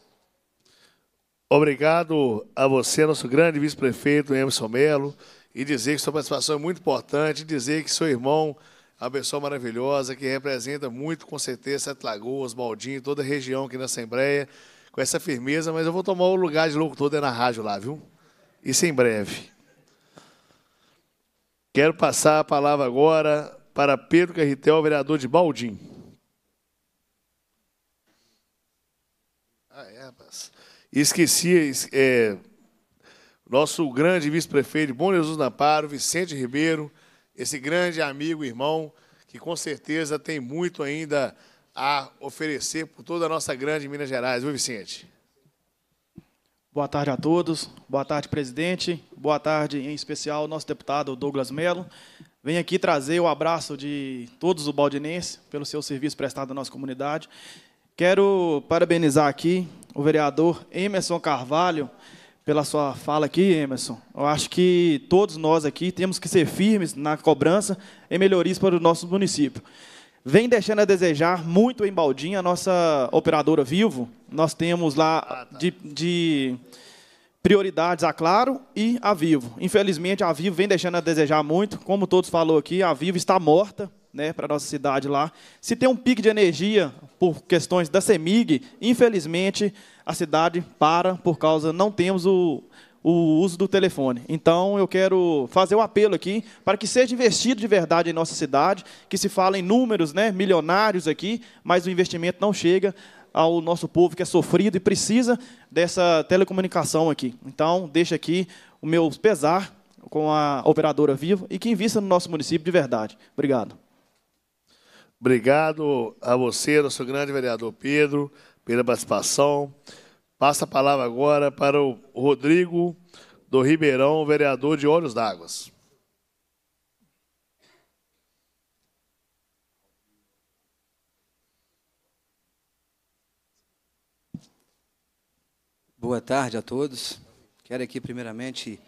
Obrigado a você, nosso grande vice-prefeito Emerson Melo, e dizer que sua participação é muito importante, dizer que seu irmão a pessoa maravilhosa que representa muito, com certeza, Sete Lagoas, Baldinho, toda a região aqui na Assembleia com essa firmeza, mas eu vou tomar o lugar de louco todo é na rádio lá, viu? Isso em breve. Quero passar a palavra agora para Pedro Carretel, vereador de Baldim. Ah, é, rapaz. Esqueci, é, nosso grande vice-prefeito, Bom Jesus Naparo, Vicente Ribeiro, esse grande amigo, irmão, que com certeza tem muito ainda a oferecer por toda a nossa grande Minas Gerais, viu, Vicente? Boa tarde a todos. Boa tarde, presidente. Boa tarde, em especial, nosso deputado Douglas Melo. Venho aqui trazer o abraço de todos os baldinenses pelo seu serviço prestado à nossa comunidade. Quero parabenizar aqui o vereador Emerson Carvalho pela sua fala aqui, Emerson. Eu acho que todos nós aqui temos que ser firmes na cobrança e melhorias para o nosso município vem deixando a desejar muito em Baldinha, a nossa operadora Vivo. Nós temos lá ah, tá. de, de, prioridades a Claro e a Vivo. Infelizmente, a Vivo vem deixando a desejar muito. Como todos falou aqui, a Vivo está morta né, para a nossa cidade lá. Se tem um pique de energia por questões da CEMIG, infelizmente, a cidade para por causa... Não temos o o uso do telefone. Então, eu quero fazer um apelo aqui para que seja investido de verdade em nossa cidade, que se fala em números né, milionários aqui, mas o investimento não chega ao nosso povo que é sofrido e precisa dessa telecomunicação aqui. Então, deixa aqui o meu pesar com a operadora Vivo e que invista no nosso município de verdade. Obrigado. Obrigado a você, nosso grande vereador Pedro, pela participação. Passa a palavra agora para o Rodrigo do Ribeirão, vereador de Olhos d'Água. Boa tarde a todos. Quero aqui, primeiramente,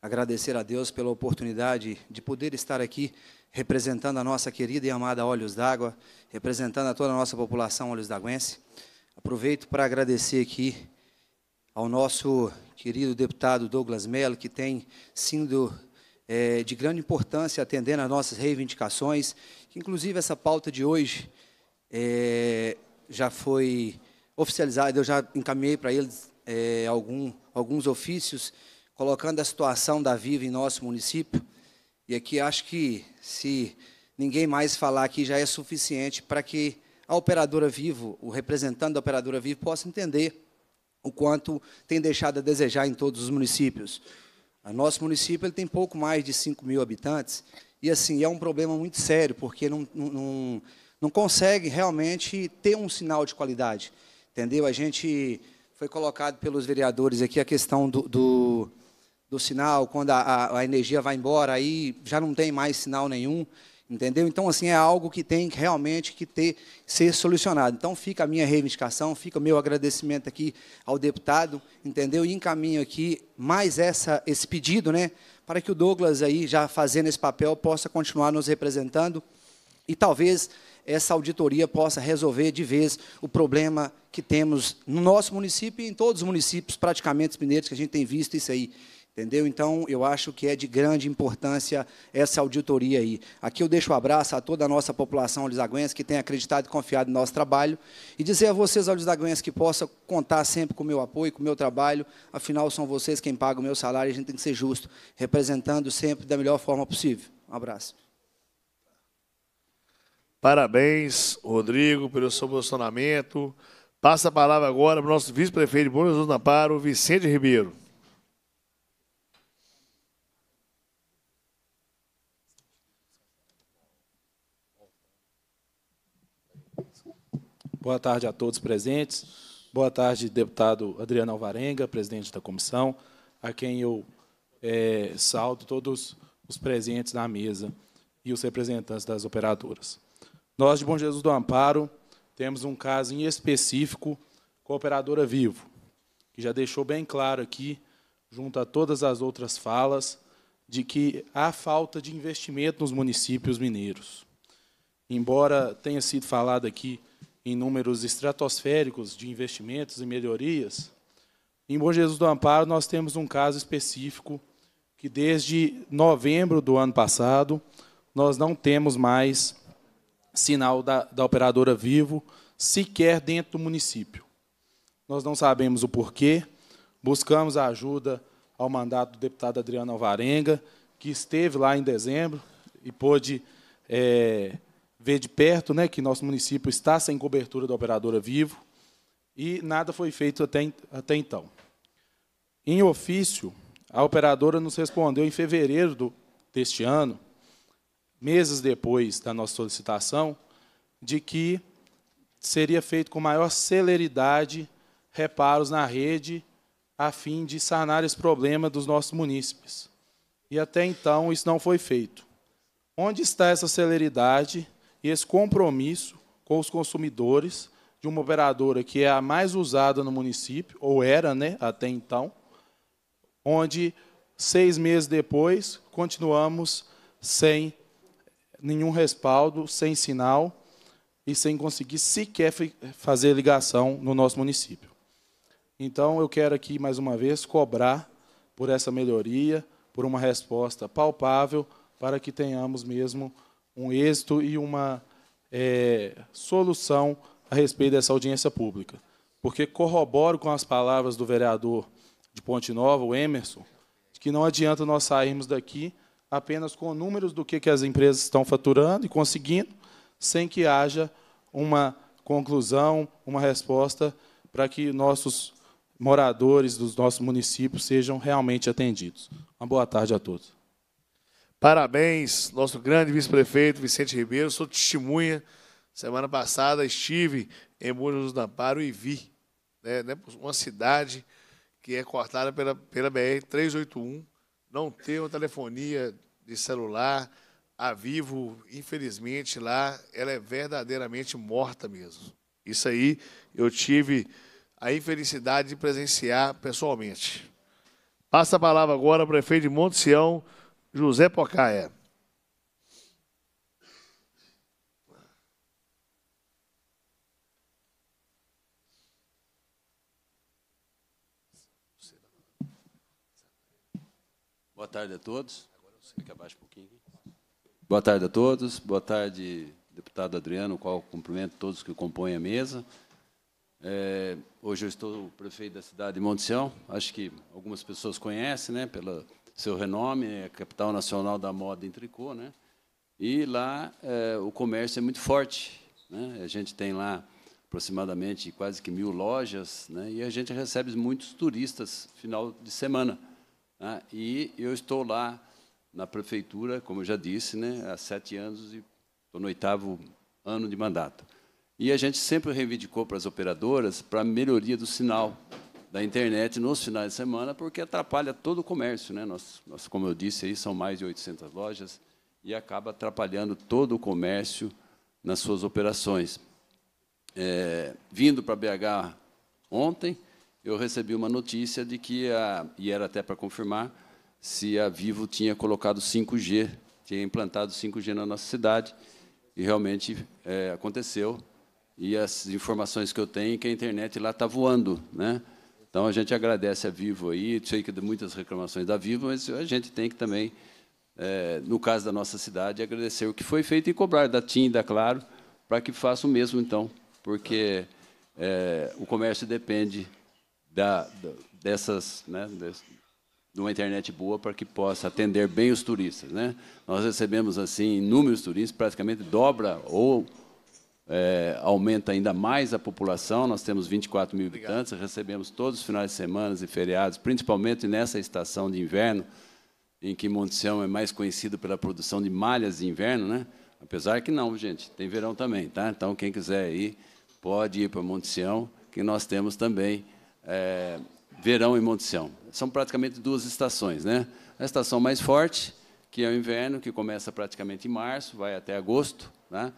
agradecer a Deus pela oportunidade de poder estar aqui representando a nossa querida e amada Olhos d'Água, representando a toda a nossa população Olhos d'Aguense. Aproveito para agradecer aqui ao nosso querido deputado Douglas Mello, que tem sido é, de grande importância atendendo às nossas reivindicações. Inclusive, essa pauta de hoje é, já foi oficializada, eu já encaminhei para eles é, algum, alguns ofícios, colocando a situação da Viva em nosso município. E aqui acho que, se ninguém mais falar aqui, já é suficiente para que a operadora Vivo, o representante da operadora Vivo, possa entender o quanto tem deixado a desejar em todos os municípios. O nosso município ele tem pouco mais de 5 mil habitantes, e assim é um problema muito sério, porque não, não, não consegue realmente ter um sinal de qualidade. Entendeu? A gente foi colocado pelos vereadores aqui a questão do, do, do sinal, quando a, a energia vai embora, aí já não tem mais sinal nenhum. Entendeu? Então, assim, é algo que tem realmente que ter, ser solucionado. Então, fica a minha reivindicação, fica o meu agradecimento aqui ao deputado, entendeu? E encaminho aqui mais essa, esse pedido, né? Para que o Douglas, aí, já fazendo esse papel, possa continuar nos representando e talvez essa auditoria possa resolver de vez o problema que temos no nosso município e em todos os municípios praticamente mineiros que a gente tem visto isso aí. Entendeu? Então, eu acho que é de grande importância essa auditoria aí. Aqui eu deixo um abraço a toda a nossa população lisagüense que tem acreditado e confiado no nosso trabalho e dizer a vocês, ao que possa contar sempre com o meu apoio, com o meu trabalho, afinal, são vocês quem pagam o meu salário e a gente tem que ser justo, representando sempre da melhor forma possível. Um abraço. Parabéns, Rodrigo, pelo seu posicionamento. Passa a palavra agora para o nosso vice-prefeito de Bom Jesus Amparo, Vicente Ribeiro. Boa tarde a todos presentes. Boa tarde, deputado Adriano Alvarenga, presidente da comissão, a quem eu é, saldo todos os presentes na mesa e os representantes das operadoras. Nós, de Bom Jesus do Amparo, temos um caso em específico com a operadora Vivo, que já deixou bem claro aqui, junto a todas as outras falas, de que há falta de investimento nos municípios mineiros. Embora tenha sido falado aqui em números estratosféricos de investimentos e melhorias, em Bom Jesus do Amparo nós temos um caso específico que desde novembro do ano passado nós não temos mais sinal da, da operadora Vivo sequer dentro do município. Nós não sabemos o porquê, buscamos a ajuda ao mandato do deputado Adriano Alvarenga, que esteve lá em dezembro e pôde é, vê de perto né, que nosso município está sem cobertura da operadora Vivo e nada foi feito até, até então. Em ofício, a operadora nos respondeu em fevereiro do, deste ano, meses depois da nossa solicitação, de que seria feito com maior celeridade reparos na rede a fim de sanar esse problema dos nossos munícipes. E até então isso não foi feito. Onde está essa celeridade e esse compromisso com os consumidores de uma operadora que é a mais usada no município, ou era né, até então, onde seis meses depois continuamos sem nenhum respaldo, sem sinal e sem conseguir sequer fazer ligação no nosso município. Então, eu quero aqui, mais uma vez, cobrar por essa melhoria, por uma resposta palpável, para que tenhamos mesmo um êxito e uma é, solução a respeito dessa audiência pública. Porque corroboro com as palavras do vereador de Ponte Nova, o Emerson, que não adianta nós sairmos daqui apenas com números do que, que as empresas estão faturando e conseguindo, sem que haja uma conclusão, uma resposta para que nossos moradores dos nossos municípios sejam realmente atendidos. Uma boa tarde a todos. Parabéns, nosso grande vice-prefeito Vicente Ribeiro. Sou testemunha. Semana passada estive em Búzios do Amparo e vi né, né, uma cidade que é cortada pela, pela BR-381, não ter uma telefonia de celular, a Vivo, infelizmente, lá, ela é verdadeiramente morta mesmo. Isso aí eu tive a infelicidade de presenciar pessoalmente. Passa a palavra agora ao prefeito de Monte Sião, José Pocaia. Boa tarde a todos. Boa tarde a todos. Boa tarde, deputado Adriano, qual cumprimento todos que compõem a mesa. É, hoje eu estou prefeito da cidade de Monte Acho que algumas pessoas conhecem, né, pela seu renome, é a capital nacional da moda em tricô, né? E lá é, o comércio é muito forte, né? A gente tem lá aproximadamente quase que mil lojas, né? E a gente recebe muitos turistas final de semana. Né? E eu estou lá na prefeitura, como eu já disse, né? Há sete anos e estou no oitavo ano de mandato. E a gente sempre reivindicou para as operadoras para a melhoria do sinal, da internet nos finais de semana, porque atrapalha todo o comércio. Né? Nós, nós, como eu disse, aí são mais de 800 lojas e acaba atrapalhando todo o comércio nas suas operações. É, vindo para BH ontem, eu recebi uma notícia de que, a, e era até para confirmar, se a Vivo tinha colocado 5G, tinha implantado 5G na nossa cidade, e realmente é, aconteceu. E as informações que eu tenho é que a internet lá está voando. Né? Então, a gente agradece a Vivo aí, sei que muitas reclamações da Vivo, mas a gente tem que também, é, no caso da nossa cidade, agradecer o que foi feito e cobrar da TIM, da Claro, para que faça o mesmo, então, porque é, o comércio depende da, da, dessas, né, desse, de uma internet boa para que possa atender bem os turistas. Né? Nós recebemos assim inúmeros turistas, praticamente dobra ou é, aumenta ainda mais a população. Nós temos 24 mil Obrigado. habitantes, recebemos todos os finais de semana e feriados, principalmente nessa estação de inverno, em que Monticião é mais conhecido pela produção de malhas de inverno, né? Apesar que não, gente, tem verão também, tá? Então, quem quiser ir, pode ir para Monticião, que nós temos também é, verão em Monticião. São praticamente duas estações, né? A estação mais forte, que é o inverno, que começa praticamente em março, vai até agosto, né?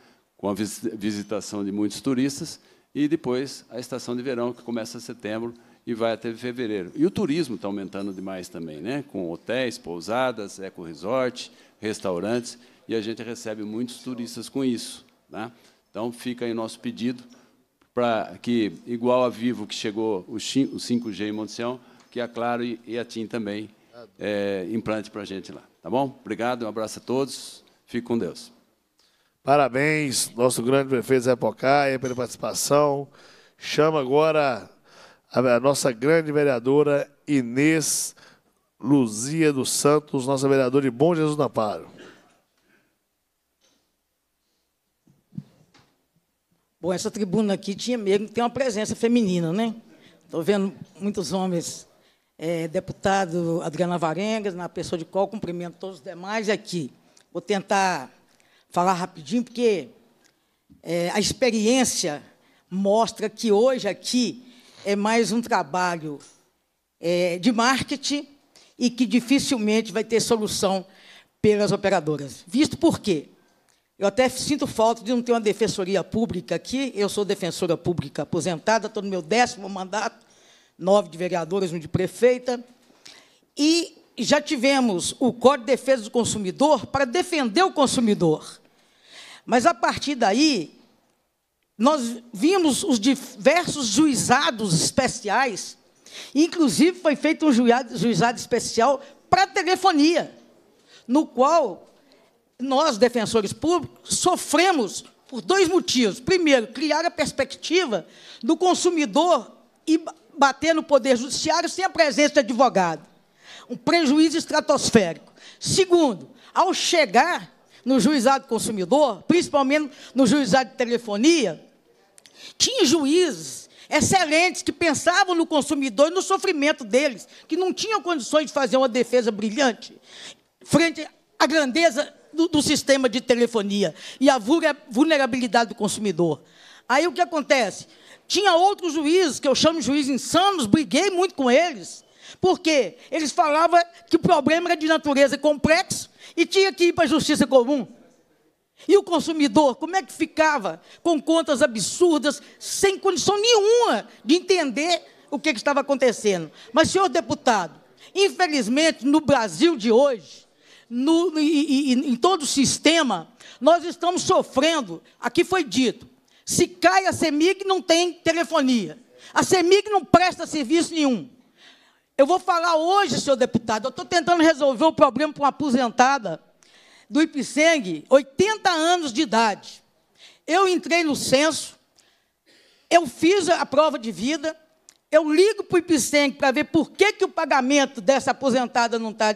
com a visitação de muitos turistas, e depois a estação de verão, que começa em setembro e vai até fevereiro. E o turismo está aumentando demais também, né? com hotéis, pousadas, eco-resort, restaurantes, e a gente recebe muitos turistas com isso. Né? Então, fica aí nosso pedido para que, igual a Vivo, que chegou o 5G em Monticião, que a Claro e a TIM também é, implante para a gente lá. Tá bom? Obrigado, um abraço a todos. Fique com Deus. Parabéns, nosso grande prefeito Zé Pocaia, pela participação. Chama agora a, nossa grande vereadora Inês Luzia dos Santos, nossa vereadora de Bom Jesus do Amparo. Bom, essa tribuna aqui tinha mesmo tem uma presença feminina, né? Estou vendo muitos homens. É, deputado Adriana Varengas, na pessoa de qual cumprimento todos os demais aqui. Vou tentar falar rapidinho, porque é, a experiência mostra que hoje aqui é mais um trabalho é, de marketing e que dificilmente vai ter solução pelas operadoras. Visto por quê? Eu até sinto falta de não ter uma defensoria pública aqui. Eu sou defensora pública aposentada, estou no meu décimo mandato, nove de vereadores, um de prefeita. E já tivemos o Código de Defesa do Consumidor para defender o consumidor. Mas a partir daí, nós vimos os diversos juizados especiais, inclusive foi feito um juizado, especial para telefonia, no qual nós, defensores públicos, sofremos por dois motivos. Primeiro, criar a perspectiva do consumidor e bater no Poder Judiciário sem a presença de advogado. Um prejuízo estratosférico. Segundo, ao chegar no juizado consumidor, principalmente no juizado de telefonia, tinha juízes excelentes que pensavam no consumidor e no sofrimento deles, que não tinham condições de fazer uma defesa brilhante frente à grandeza do, do sistema de telefonia e à vulnerabilidade do consumidor. Aí o que acontece? Tinha outros juízes, que eu chamo de juízes insanos, briguei muito com eles, porque eles falavam que o problema era de natureza complexa e tinha que ir para a justiça comum. E o consumidor, como é que ficava com contas absurdas, sem condição nenhuma de entender o que, que estava acontecendo? Mas, senhor deputado, infelizmente no Brasil de hoje, no, e, e, em todo o sistema, nós estamos sofrendo. Aqui foi dito: se cai a CEMIG, não tem telefonia. A CEMIG não presta serviço nenhum. Eu vou falar hoje, senhor deputado, eu estou tentando resolver o problema para uma aposentada do Ipseng, 80 anos de idade. Eu entrei no censo, eu fiz a prova de vida, eu ligo para o Ipseng para ver por que, que o pagamento dessa aposentada não está.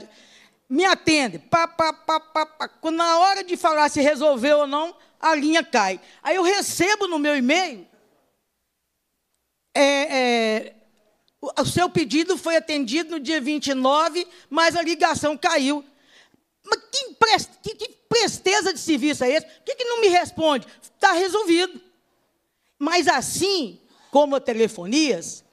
Me atende. Pá, pá, pá, pá, pá. Quando, na hora de falar se resolveu ou não, a linha cai. Aí eu recebo no meu e-mail. É, é, o seu pedido foi atendido no dia 29, mas a ligação caiu. Mas que, prest, que, que presteza de serviço é esse? Por que, que não me responde? Está resolvido. Mas assim como a telefonias,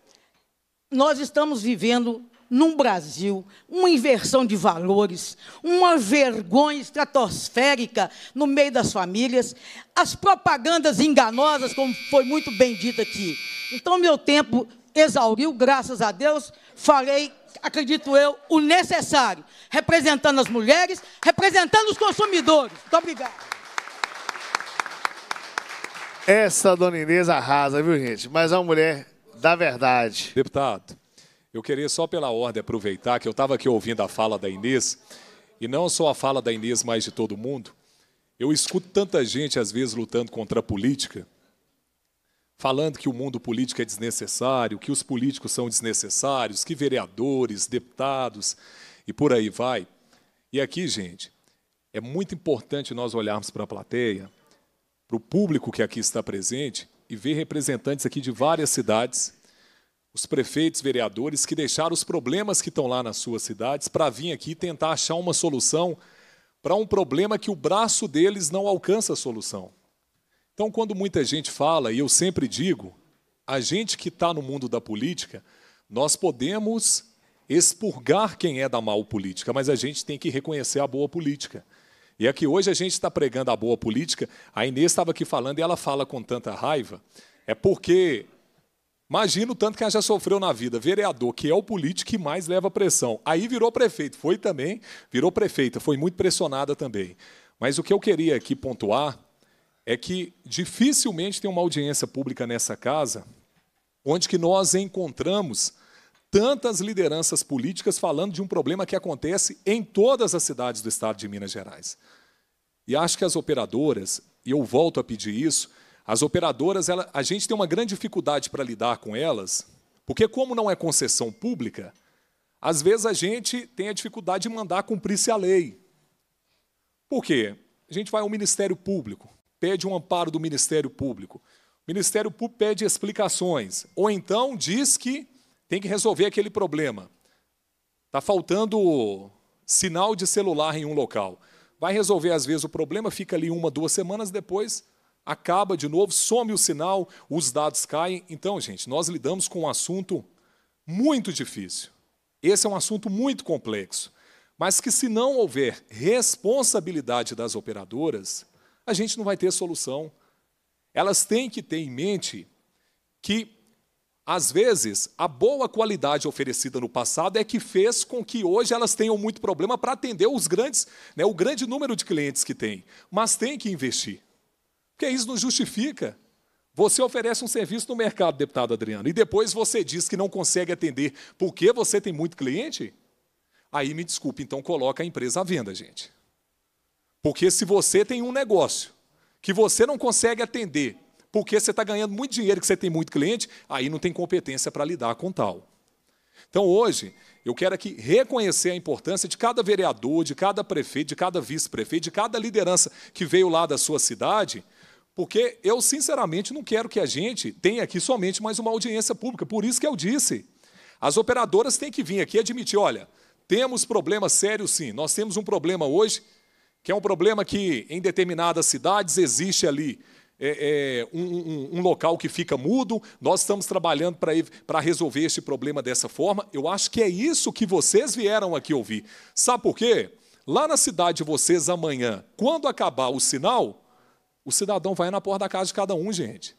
nós estamos vivendo num Brasil, uma inversão de valores, uma vergonha estratosférica no meio das famílias, as propagandas enganosas, como foi muito bem dito aqui. Então, meu tempo exauriu, graças a Deus, farei, acredito eu, o necessário, representando as mulheres, representando os consumidores. Muito obrigado. Essa dona Inês arrasa, viu, gente? Mas é uma mulher da verdade. Deputado, eu queria só pela ordem aproveitar que eu estava aqui ouvindo a fala da Inês, e não só a fala da Inês, mas de todo mundo. Eu escuto tanta gente, às vezes, lutando contra a política, falando que o mundo político é desnecessário, que os políticos são desnecessários, que vereadores, deputados e por aí vai. E aqui, gente, é muito importante nós olharmos para a plateia, para o público que aqui está presente e ver representantes aqui de várias cidades, os prefeitos, vereadores que deixaram os problemas que estão lá nas suas cidades para vir aqui e tentar achar uma solução para um problema que o braço deles não alcança a solução. Então, quando muita gente fala, e eu sempre digo, a gente que está no mundo da política, nós podemos expurgar quem é da mal política, mas a gente tem que reconhecer a boa política. E é que hoje a gente está pregando a boa política, a Inês estava aqui falando e ela fala com tanta raiva, é porque imagina o tanto que ela já sofreu na vida. Vereador, que é o político que mais leva pressão. Aí virou prefeito, foi também, virou prefeita, foi muito pressionada também. Mas o que eu queria aqui pontuar é que dificilmente tem uma audiência pública nessa casa onde que nós encontramos tantas lideranças políticas falando de um problema que acontece em todas as cidades do estado de Minas Gerais. E acho que as operadoras, e eu volto a pedir isso, as operadoras, ela, a gente tem uma grande dificuldade para lidar com elas, porque como não é concessão pública, às vezes a gente tem a dificuldade de mandar cumprir-se a lei. Por quê? A gente vai ao Ministério Público pede um amparo do Ministério Público. O Ministério Público pede explicações, ou então diz que tem que resolver aquele problema. Está faltando sinal de celular em um local. Vai resolver, às vezes, o problema, fica ali uma, duas semanas, depois acaba de novo, some o sinal, os dados caem. Então, gente, nós lidamos com um assunto muito difícil. Esse é um assunto muito complexo, mas que, se não houver responsabilidade das operadoras, a gente não vai ter solução. Elas têm que ter em mente que, às vezes, a boa qualidade oferecida no passado é que fez com que hoje elas tenham muito problema para atender os grandes, né, o grande número de clientes que tem. Mas tem que investir. Porque isso não justifica. Você oferece um serviço no mercado, deputado Adriano, e depois você diz que não consegue atender porque você tem muito cliente? Aí me desculpe, então coloca a empresa à venda, gente. Porque se você tem um negócio que você não consegue atender, porque você está ganhando muito dinheiro, que você tem muito cliente, aí não tem competência para lidar com tal. Então, hoje, eu quero aqui reconhecer a importância de cada vereador, de cada prefeito, de cada vice-prefeito, de cada liderança que veio lá da sua cidade, porque eu, sinceramente, não quero que a gente tenha aqui somente mais uma audiência pública. Por isso que eu disse, as operadoras têm que vir aqui admitir, olha, temos problemas sérios sim, nós temos um problema hoje que é um problema que em determinadas cidades existe ali. É, é, um, um, um, local que fica mudo, nós estamos trabalhando para resolver este problema dessa forma. Eu acho que é isso que vocês vieram aqui ouvir. Sabe por quê? Lá na cidade de vocês, amanhã, quando acabar o sinal, o cidadão vai na porta da casa de cada um, gente.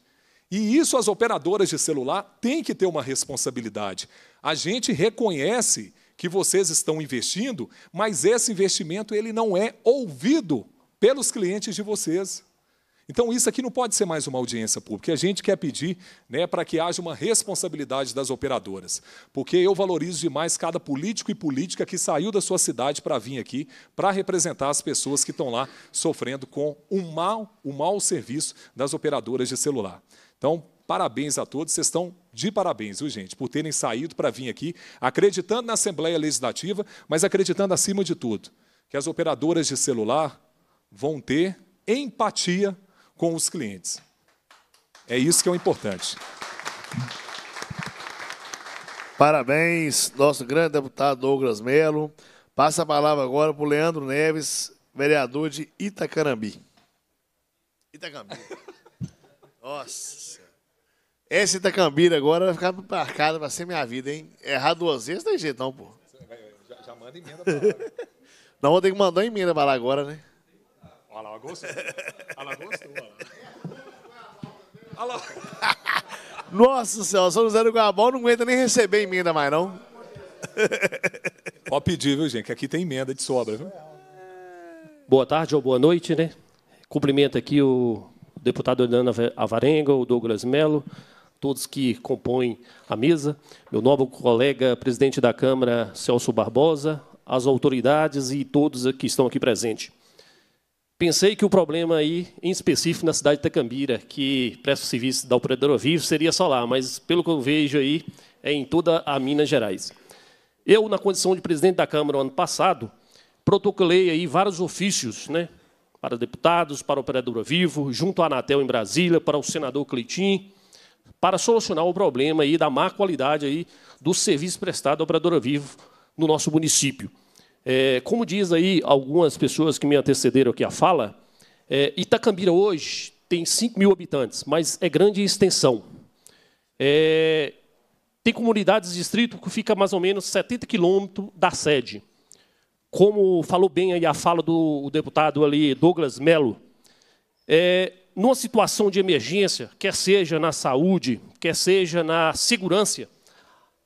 E isso as operadoras de celular têm que ter uma responsabilidade. A gente reconhece que vocês estão investindo, mas esse investimento ele não é ouvido pelos clientes de vocês. Então, isso aqui não pode ser mais uma audiência pública. A gente quer pedir né, para que haja uma responsabilidade das operadoras. Porque eu valorizo demais cada político e política que saiu da sua cidade para vir aqui, para representar as pessoas que estão lá sofrendo com o um mau, um mau serviço das operadoras de celular. Então, Parabéns a todos, vocês estão de parabéns, viu, gente, por terem saído para vir aqui, acreditando na Assembleia Legislativa, mas acreditando acima de tudo que as operadoras de celular vão ter empatia com os clientes. É isso que é o importante. Parabéns, nosso grande deputado Douglas Melo. Passa a palavra agora para o Leandro Neves, vereador de Itacarambi. Itacarambi. [laughs] Nossa essa Itacambira agora vai ficar marcada pra ser minha vida, hein? É Errar duas vezes não tem jeito, não, pô. Já, já manda emenda pra lá. [laughs] não, vou ter que mandar emenda pra lá agora, né? Olha lá, gostou. Olha lá, gostou, olha lá. [laughs] Nossa Senhora, São José do Guabal não aguenta nem receber emenda mais, não. [laughs] Pode pedir, viu, gente, que aqui tem emenda de sobra, viu? Boa tarde ou boa noite, né? Cumprimento aqui o deputado Ana Avarenga, o Douglas Melo, todos que compõem a mesa, meu novo colega, presidente da Câmara, Celso Barbosa, as autoridades e todos que estão aqui presentes. Pensei que o problema aí, em específico na cidade de Tecambira, que presta o serviço da operadora Vivo, seria só lá, mas pelo que eu vejo aí, é em toda a Minas Gerais. Eu, na condição de presidente da Câmara no ano passado, protocolei aí vários ofícios, né, para deputados, para a operadora Vivo, junto à Anatel em Brasília, para o senador Cleitinho, para solucionar o problema aí da má qualidade aí do serviço prestado à operadora Vivo no nosso município. É, como diz aí algumas pessoas que me antecederam aqui a fala, é, Itacambira hoje tem 5 mil habitantes, mas é grande em extensão. É, tem comunidades de distrito que fica mais ou menos 70 quilômetros da sede. Como falou bem aí a fala do deputado ali Douglas Melo, é, numa situação de emergência, quer seja na saúde, quer seja na segurança,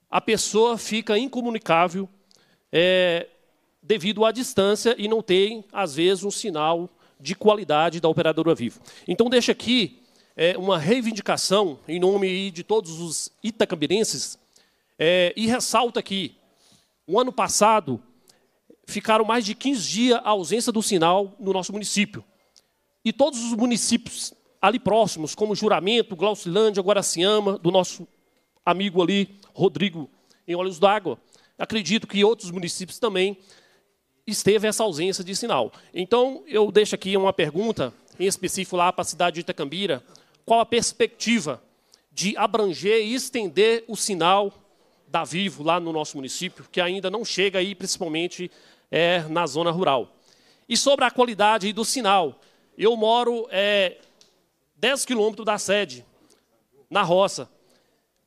a pessoa fica incomunicável é, devido à distância e não tem, às vezes, um sinal de qualidade da operadora Vivo. Então, deixa aqui é, uma reivindicação em nome de todos os itacambirenses é, e ressalta aqui, o ano passado, ficaram mais de 15 dias a ausência do sinal no nosso município e todos os municípios ali próximos, como Juramento, Glaucilândia, Guaraciama, do nosso amigo ali, Rodrigo, em Olhos d'Água. Acredito que outros municípios também esteve essa ausência de sinal. Então, eu deixo aqui uma pergunta, em específico lá para a cidade de Itacambira, qual a perspectiva de abranger e estender o sinal da Vivo lá no nosso município, que ainda não chega aí, principalmente é, na zona rural. E sobre a qualidade do sinal, eu moro é, 10 quilômetros da sede, na roça.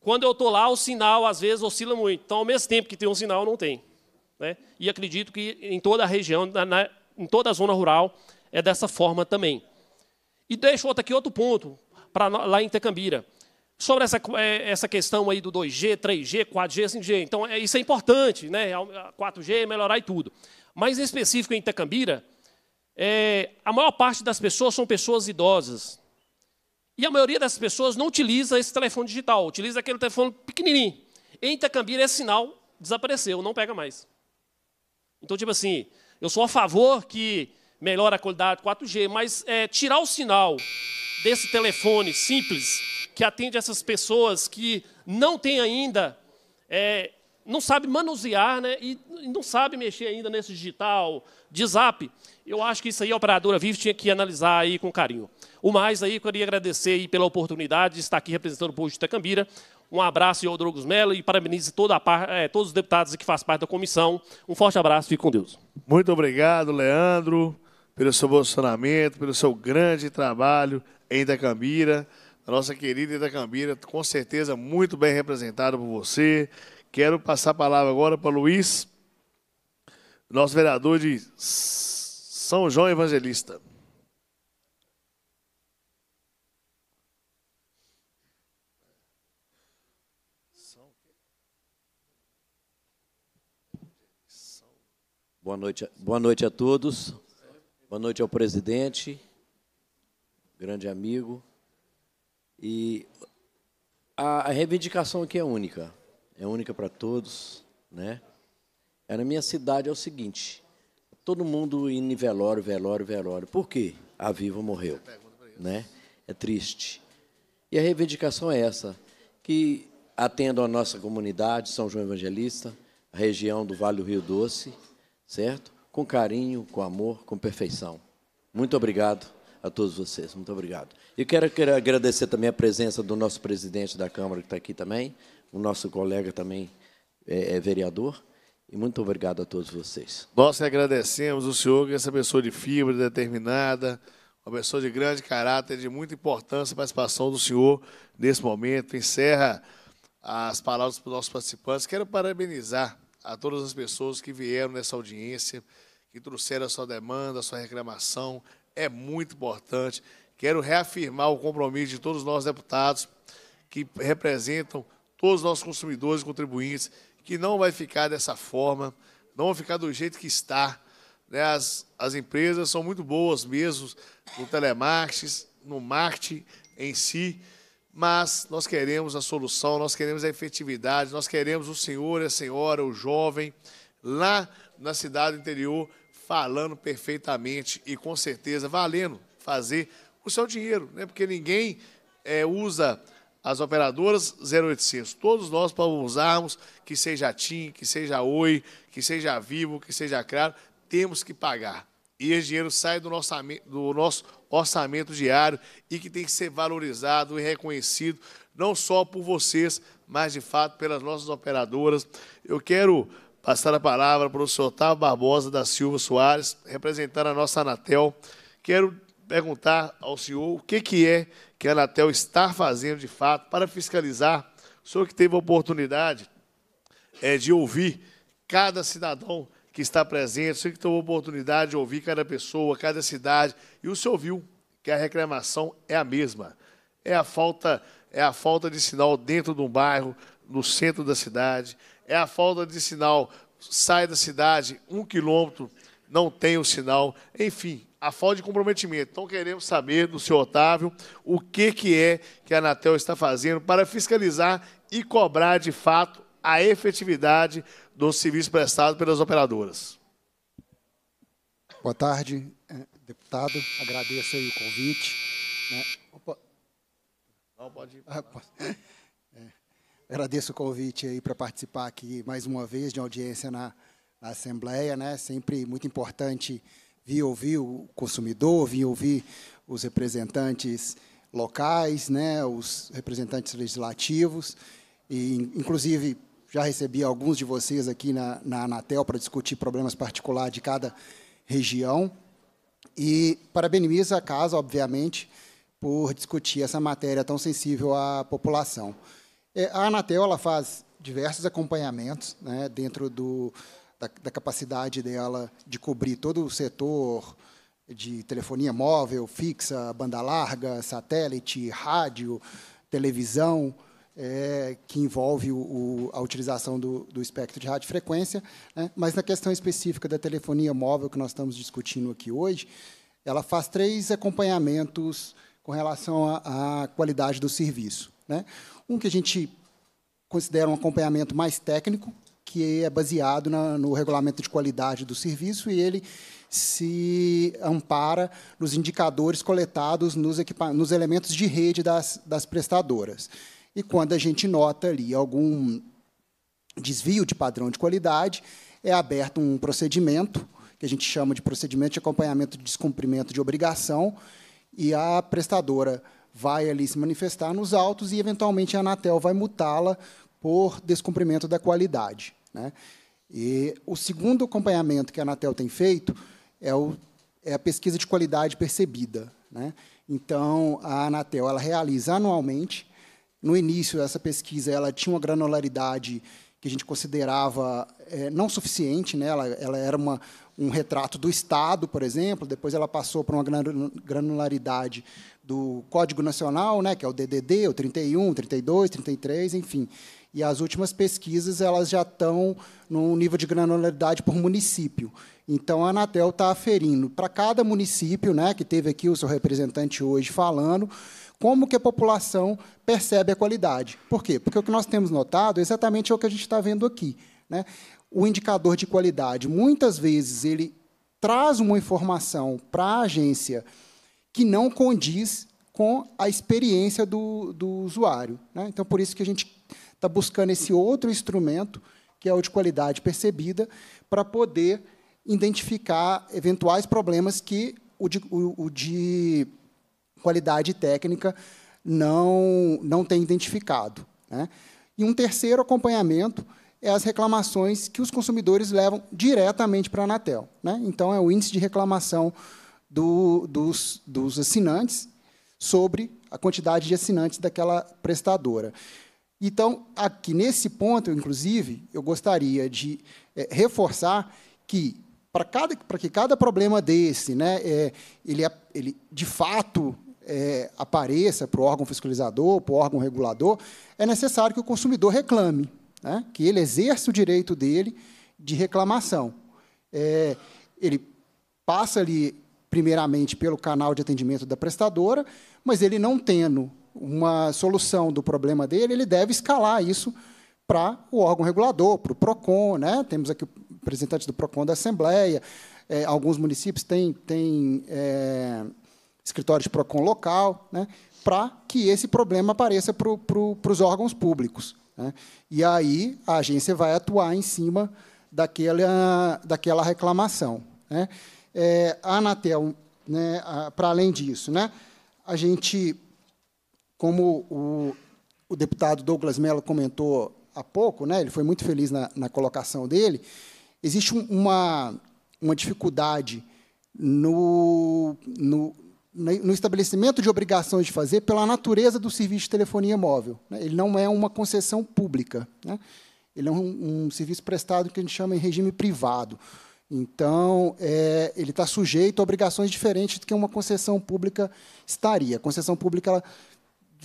Quando eu estou lá, o sinal às vezes oscila muito. Então, ao mesmo tempo que tem um sinal, não tem. Né? E acredito que em toda a região, na, na, em toda a zona rural, é dessa forma também. E deixo outro aqui outro ponto, para lá em Tecambira. Sobre essa, é, essa questão aí do 2G, 3G, 4G, 5G. Então, é, isso é importante, né? 4G, melhorar e tudo. Mas, em específico, em Tecambira, é, a maior parte das pessoas são pessoas idosas. E a maioria das pessoas não utiliza esse telefone digital, utiliza aquele telefone pequenininho. Em Itacambira, esse sinal desapareceu, não pega mais. Então, tipo assim, eu sou a favor que melhore a qualidade 4G, mas é, tirar o sinal desse telefone simples que atende essas pessoas que não têm ainda é, não sabe manusear né, e não sabe mexer ainda nesse digital de zap. Eu acho que isso aí a operadora Vivo tinha que analisar aí com carinho. O mais aí, queria agradecer aí pela oportunidade de estar aqui representando o povo de Itacambira. Um abraço, Iô Drogos Mello, e parabenize toda a, é, todos os deputados que fazem parte da comissão. Um forte abraço, fique com Deus. Muito obrigado, Leandro, pelo seu posicionamento, pelo seu grande trabalho em Itacambira. Nossa querida Itacambira, com certeza muito bem representada por você. Quero passar a palavra agora para o Luiz, nosso vereador de São João Evangelista. Boa noite, boa noite a todos. Boa noite ao presidente, grande amigo. E a, a reivindicação aqui é única é única para todos, né? É, na minha cidade é o seguinte: todo mundo indo em velório, velório, velório. Por quê? A Viva morreu, né? É triste. E a reivindicação é essa, que atendam a nossa comunidade, São João Evangelista, a região do Vale do Rio Doce, certo? Com carinho, com amor, com perfeição. Muito obrigado a todos vocês, muito obrigado. E quero, quero agradecer também a presença do nosso presidente da Câmara, que está aqui também, o nosso colega também é, é vereador. E muito obrigado a todos vocês. Nós que agradecemos o senhor, que é essa pessoa de fibra determinada, uma pessoa de grande caráter, de muita importância, a participação do senhor nesse momento. Encerra as palavras para os nossos participantes. Quero parabenizar a todas as pessoas que vieram nessa audiência, que trouxeram a sua demanda, a sua reclamação. É muito importante. Quero reafirmar o compromisso de todos nós deputados que representam todos os nossos consumidores e contribuintes, que não vai ficar dessa forma, não vai ficar do jeito que está. Né? As, as empresas são muito boas mesmo no telemarketing, no marketing em si, mas nós queremos a solução, nós queremos a efetividade, nós queremos o senhor, a senhora, o jovem, lá na cidade interior, falando perfeitamente e com certeza valendo fazer o seu dinheiro, né? porque ninguém é, usa as operadoras 0800, todos nós para usarmos, que seja TIM, que seja Oi, que seja Vivo, que seja Claro, temos que pagar. E esse dinheiro sai do nosso, do nosso orçamento diário e que tem que ser valorizado e reconhecido, não só por vocês, mas de fato pelas nossas operadoras. Eu quero passar a palavra para o senhor Otávio Barbosa da Silva Soares, representando a nossa Anatel. Quero perguntar ao senhor o que, que é que a Anatel está fazendo de fato para fiscalizar. O senhor que teve a oportunidade é, de ouvir cada cidadão que está presente, o senhor que teve a oportunidade de ouvir cada pessoa, cada cidade, e o senhor viu que a reclamação é a mesma. É a falta, é a falta de sinal dentro de um bairro, no centro da cidade, é a falta de sinal, sai da cidade um quilômetro, não tem o sinal, enfim, a falta de comprometimento. Então queremos saber do senhor Otávio o que, que é que a Anatel está fazendo para fiscalizar e cobrar de fato a efetividade dos serviços prestados pelas operadoras. Boa tarde, eh, deputado. Agradeço aí o convite. Né? Opa. Não, pode ir. Ah, [laughs] é. Agradeço o convite aí para participar aqui mais uma vez de audiência na, na Assembleia, né? Sempre muito importante vi ouvir o consumidor, vi ouvir os representantes locais, né, os representantes legislativos, e inclusive já recebi alguns de vocês aqui na, na Anatel para discutir problemas particulares de cada região. E parabenizo a casa, obviamente, por discutir essa matéria tão sensível à população. É, a Anatel ela faz diversos acompanhamentos né, dentro do, da, da capacidade dela de cobrir todo o setor de telefonia móvel, fixa, banda larga, satélite, rádio, televisão, é, que envolve o, o, a utilização do, do espectro de radiofrequência, né? mas na questão específica da telefonia móvel que nós estamos discutindo aqui hoje, ela faz três acompanhamentos com relação à qualidade do serviço. Né? Um que a gente considera um acompanhamento mais técnico, que é baseado na, no regulamento de qualidade do serviço e ele se ampara nos indicadores coletados nos, nos elementos de rede das, das prestadoras. E quando a gente nota ali algum desvio de padrão de qualidade, é aberto um procedimento, que a gente chama de procedimento de acompanhamento de descumprimento de obrigação, e a prestadora vai ali se manifestar nos autos e, eventualmente, a Anatel vai multá-la por descumprimento da qualidade. Né? E o segundo acompanhamento que a Anatel tem feito é, o, é a pesquisa de qualidade percebida. Né? Então, a Anatel ela realiza anualmente. No início dessa pesquisa, ela tinha uma granularidade que a gente considerava é, não suficiente, né? ela, ela era uma, um retrato do Estado, por exemplo, depois ela passou para uma granularidade do Código Nacional, né? que é o DDD, o 31, 32, 33, enfim. E as últimas pesquisas elas já estão num nível de granularidade por município. Então, a Anatel está aferindo para cada município, né, que teve aqui o seu representante hoje falando, como que a população percebe a qualidade. Por quê? Porque o que nós temos notado é exatamente o que a gente está vendo aqui. Né? O indicador de qualidade, muitas vezes, ele traz uma informação para a agência que não condiz com a experiência do, do usuário. Né? Então, por isso que a gente está buscando esse outro instrumento, que é o de qualidade percebida, para poder identificar eventuais problemas que o de, o, o de qualidade técnica não, não tem identificado. Né? E um terceiro acompanhamento é as reclamações que os consumidores levam diretamente para a Anatel. Né? Então, é o índice de reclamação do, dos, dos assinantes sobre a quantidade de assinantes daquela prestadora. Então, aqui nesse ponto, inclusive, eu gostaria de é, reforçar que para cada para que cada problema desse, né, é, ele, ele de fato é, apareça para o órgão fiscalizador, para o órgão regulador, é necessário que o consumidor reclame, né, que ele exerça o direito dele de reclamação. É, ele passa ali primeiramente pelo canal de atendimento da prestadora, mas ele não tendo uma solução do problema dele, ele deve escalar isso para o órgão regulador, para o PROCON. Né? Temos aqui o representante do PROCON da Assembleia, é, alguns municípios têm, têm é, escritórios de PROCON local, né? para que esse problema apareça para pro, os órgãos públicos. Né? E aí a agência vai atuar em cima daquela, daquela reclamação. Né? É, a Anatel, né, para além disso, né, a gente como o, o deputado Douglas Mello comentou há pouco, né, ele foi muito feliz na, na colocação dele, existe uma, uma dificuldade no, no, no estabelecimento de obrigações de fazer pela natureza do serviço de telefonia móvel. Né. Ele não é uma concessão pública. Né? Ele é um, um, serviço prestado que a gente chama em regime privado. Então, é, ele está sujeito a obrigações diferentes do que uma concessão pública estaria. A concessão pública ela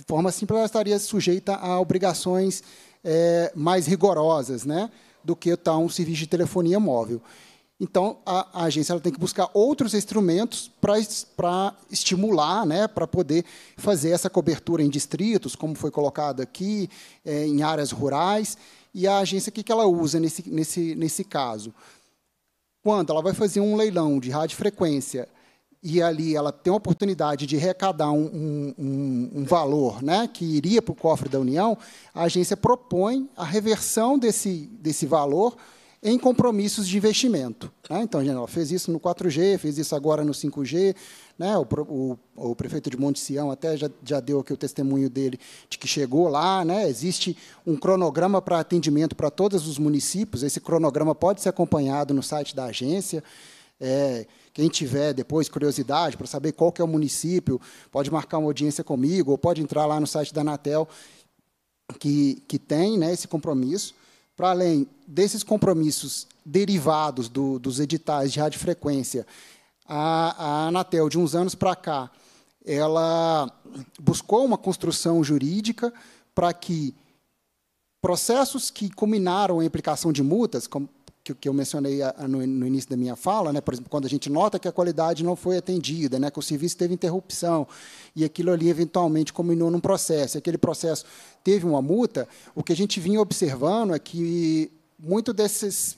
de forma simples, ela estaria sujeita a obrigações é, mais rigorosas né, do que está um serviço de telefonia móvel. Então, a, a agência tem que buscar outros instrumentos para estimular, né, para poder fazer essa cobertura em distritos, como foi colocado aqui, é, em áreas rurais. E a agência, o que, que ela usa nesse, nesse, nesse caso? Quando ela vai fazer um leilão de radiofrequência e ali ela tem a oportunidade de arrecadar um, um, um valor né, que iria para o cofre da União, a agência propõe a reversão desse, desse valor em compromissos de investimento. Né? Então, ela fez isso no 4G, fez isso agora no 5G. Né? O, o, o, prefeito de Monte Sião até já, já, deu aqui o testemunho dele de que chegou lá. Né? Existe um cronograma para atendimento para todos os municípios. Esse cronograma pode ser acompanhado no site da agência. É, quem tiver depois curiosidade para saber qual que é o município, pode marcar uma audiência comigo, ou pode entrar lá no site da Anatel, que, que tem né, esse compromisso. Para além desses compromissos derivados do, dos editais de radiofrequência, a, a Anatel, de uns anos para cá, ela buscou uma construção jurídica para que processos que culminaram em aplicação de multas, como que, que eu mencionei a, a, no, no, início da minha fala, né? por exemplo, quando a gente nota que a qualidade não foi atendida, né? que o serviço teve interrupção, e aquilo ali eventualmente culminou num processo, e aquele processo teve uma multa, o que a gente vinha observando é que muito desses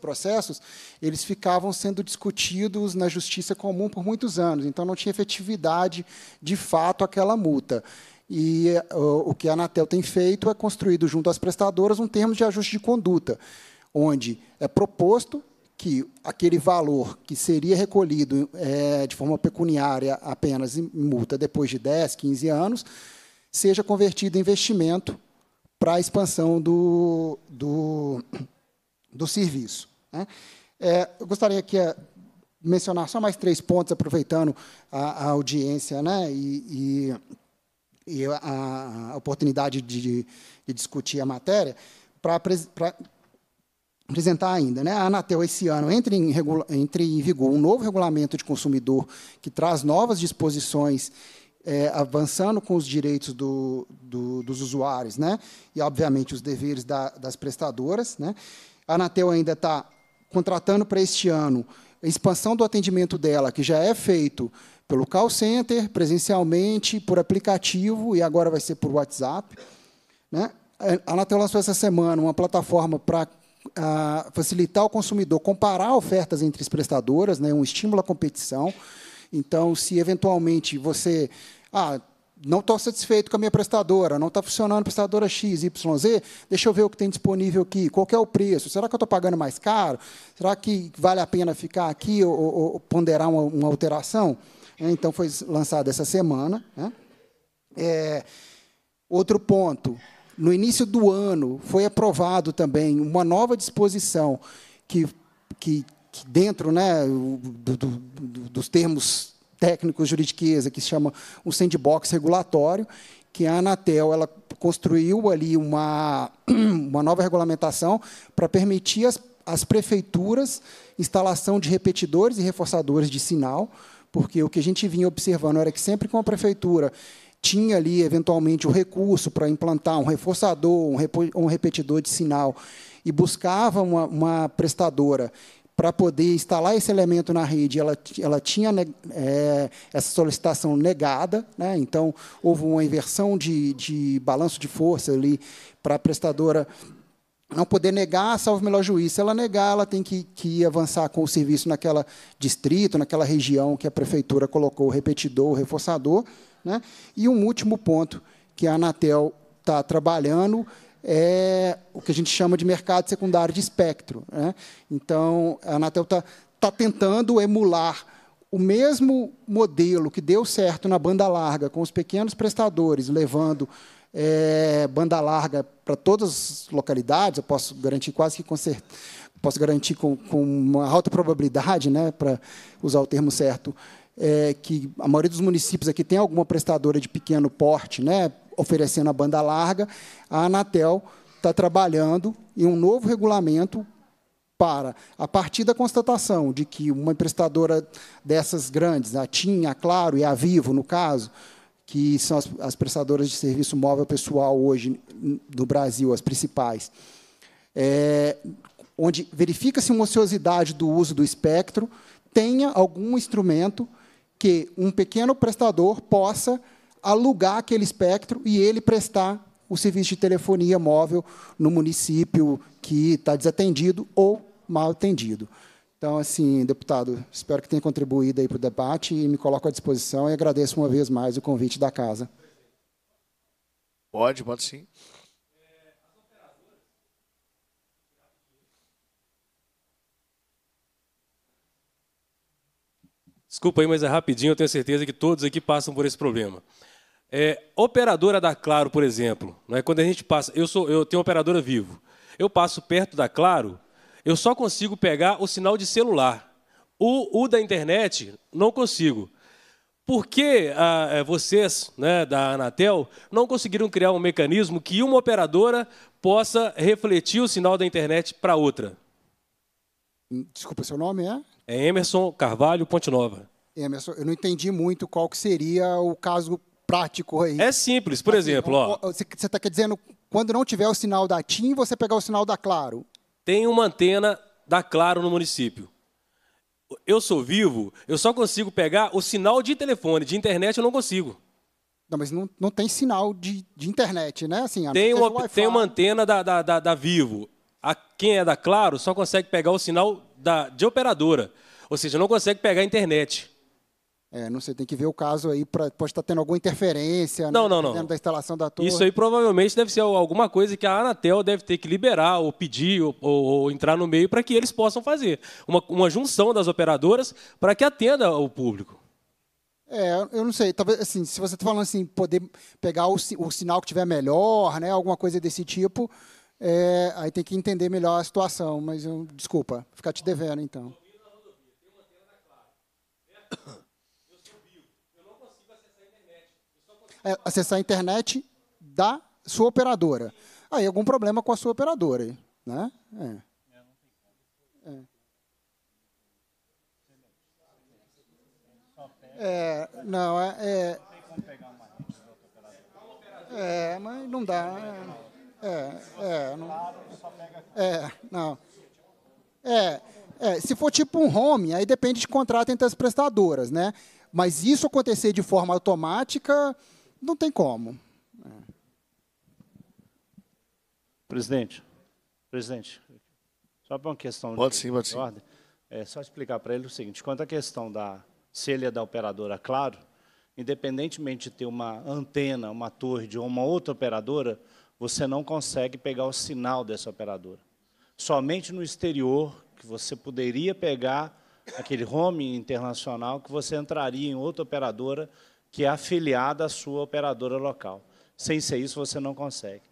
processos, eles ficavam sendo discutidos na justiça comum por muitos anos, então não tinha efetividade de fato aquela multa. E eh, o, o que a Anatel tem feito é construído junto às prestadoras um termo de ajuste de conduta, onde é proposto que aquele valor que seria recolhido é, de forma pecuniária apenas em multa depois de 10, 15 anos, seja convertido em investimento para a expansão do, do, do serviço. Né? É, eu gostaria aqui de é, mencionar só mais três pontos, aproveitando a, a audiência né, e, e, e a, a, oportunidade de, de discutir a matéria, para apresentar ainda, né? A Anatel esse ano entra em, entre em vigor um novo regulamento de consumidor que traz novas disposições é, avançando com os direitos do, do, dos usuários, né? E obviamente os deveres da, das prestadoras, né? A Anatel ainda está contratando para este ano a expansão do atendimento dela, que já é feito pelo call center, presencialmente, por aplicativo e agora vai ser por WhatsApp, né? A Anatel lançou essa semana uma plataforma para a facilitar o consumidor comparar ofertas entre as prestadoras, né, um estímulo à competição. Então, se eventualmente você. Ah, não estou satisfeito com a minha prestadora, não está funcionando a prestadora X, Y, Z, deixa eu ver o que tem disponível aqui, qual é o preço, será que eu estou pagando mais caro? Será que vale a pena ficar aqui ou, ou, ponderar uma, uma, alteração? É, então, foi lançado essa semana. Né? É, outro ponto, no início do ano foi aprovado também uma nova disposição que, que, que dentro né, do, do, do, dos termos técnicos juridiqueza, que se chama um sandbox regulatório, que a Anatel ela construiu ali uma, [clears throat] uma nova regulamentação para permitir as às prefeituras instalação de repetidores e reforçadores de sinal, porque o que a gente vinha observando era que sempre com a prefeitura tinha ali, eventualmente, o recurso para implantar um reforçador, um, repo, um, repetidor de sinal, e buscava uma, uma prestadora para poder instalar esse elemento na rede, ela, ela tinha né, é, essa solicitação negada, né? então houve uma inversão de, de balanço de força ali para a prestadora não poder negar, salvo o melhor juiz. Se ela negar, ela tem que, que avançar com o serviço naquela distrito, naquela região que a prefeitura colocou o repetidor, o reforçador, né? E um último ponto que a Anatel está trabalhando é o que a gente chama de mercado secundário de espectro. Né? Então, a Anatel está tá tentando emular o mesmo modelo que deu certo na banda larga, com os pequenos prestadores levando é, banda larga para todas as localidades, eu posso garantir quase que com certeza, posso garantir com, com uma alta probabilidade, né, para usar o termo certo, é, que a maioria dos municípios aqui tem alguma prestadora de pequeno porte, né, oferecendo a banda larga, a Anatel está trabalhando em um novo regulamento para, a partir da constatação de que uma prestadora dessas grandes, a TIM, a Claro e a Vivo, no caso, que são as, as prestadoras de serviço móvel pessoal hoje no Brasil, as principais, é, onde verifica-se uma ociosidade do uso do espectro, tenha algum instrumento que um pequeno prestador possa alugar aquele espectro e ele prestar o serviço de telefonia móvel no município que está desatendido ou mal atendido. Então, assim, deputado, espero que tenha contribuído aí para o debate e me coloco à disposição e agradeço uma vez mais o convite da casa. Pode, pode sim. Desculpa aí, mas é rapidinho, eu tenho certeza que todos aqui passam por esse problema. É, operadora da Claro, por exemplo, né, quando a gente passa, eu sou, eu tenho operadora vivo. Eu passo perto da Claro, eu só consigo pegar o sinal de celular. O, o da internet não consigo. Por que ah, eh, vocês, né, da Anatel, não conseguiram criar um mecanismo que uma operadora possa refletir o sinal da internet para outra? Desculpa, seu nome é? É Emerson Carvalho Ponte Nova. Emerson, eu não entendi muito qual que seria o caso prático aí. É simples, por assim, exemplo, ó. Você está dizendo quando não tiver o sinal da TIM, você pegar o sinal da Claro? Tem uma antena da Claro no município. Eu sou vivo, eu só consigo pegar o sinal de telefone, de internet eu não consigo. Não, mas não, não tem sinal de, de internet, né? Assim, tem, uma, tem uma antena da, da, da, da Vivo. A, quem é da Claro só consegue pegar o sinal da, de operadora. Ou seja, não consegue pegar a internet. É, não sei, tem que ver o caso aí, pra, pode estar tá tendo alguma interferência não, né, não, não. da instalação da torre. Isso aí provavelmente deve ser alguma coisa que a Anatel deve ter que liberar, ou pedir, ou, ou, ou entrar no meio para que eles possam fazer. Uma, uma junção das operadoras para que atenda o público. É, eu não sei, talvez assim, se você está falando assim, poder pegar o, o sinal que tiver melhor, né, alguma coisa desse tipo, é, aí tem que entender melhor a situação, mas eu, desculpa, ficar te devendo então. É, acessar a internet da sua operadora. Aí ah, algum problema com a sua operadora, né? É. é. É, não, é. É, é mas não dá. É. É, é, não, é, não. É, é, se for tipo um home, aí depende de contrato entre as prestadoras, né? Mas isso acontecer de forma automática, não tem como. É. Presidente, presidente, só para uma questão pode de, sim, pode de sim. ordem, é só explicar para ele o seguinte, quanto à questão da selha é da operadora Claro, independentemente de ter uma antena, uma torre de uma outra operadora, você não consegue pegar o sinal dessa operadora. Somente no exterior que você poderia pegar aquele home internacional que você entraria em outra operadora que é afiliada à sua operadora local. Sem ser isso, você não consegue.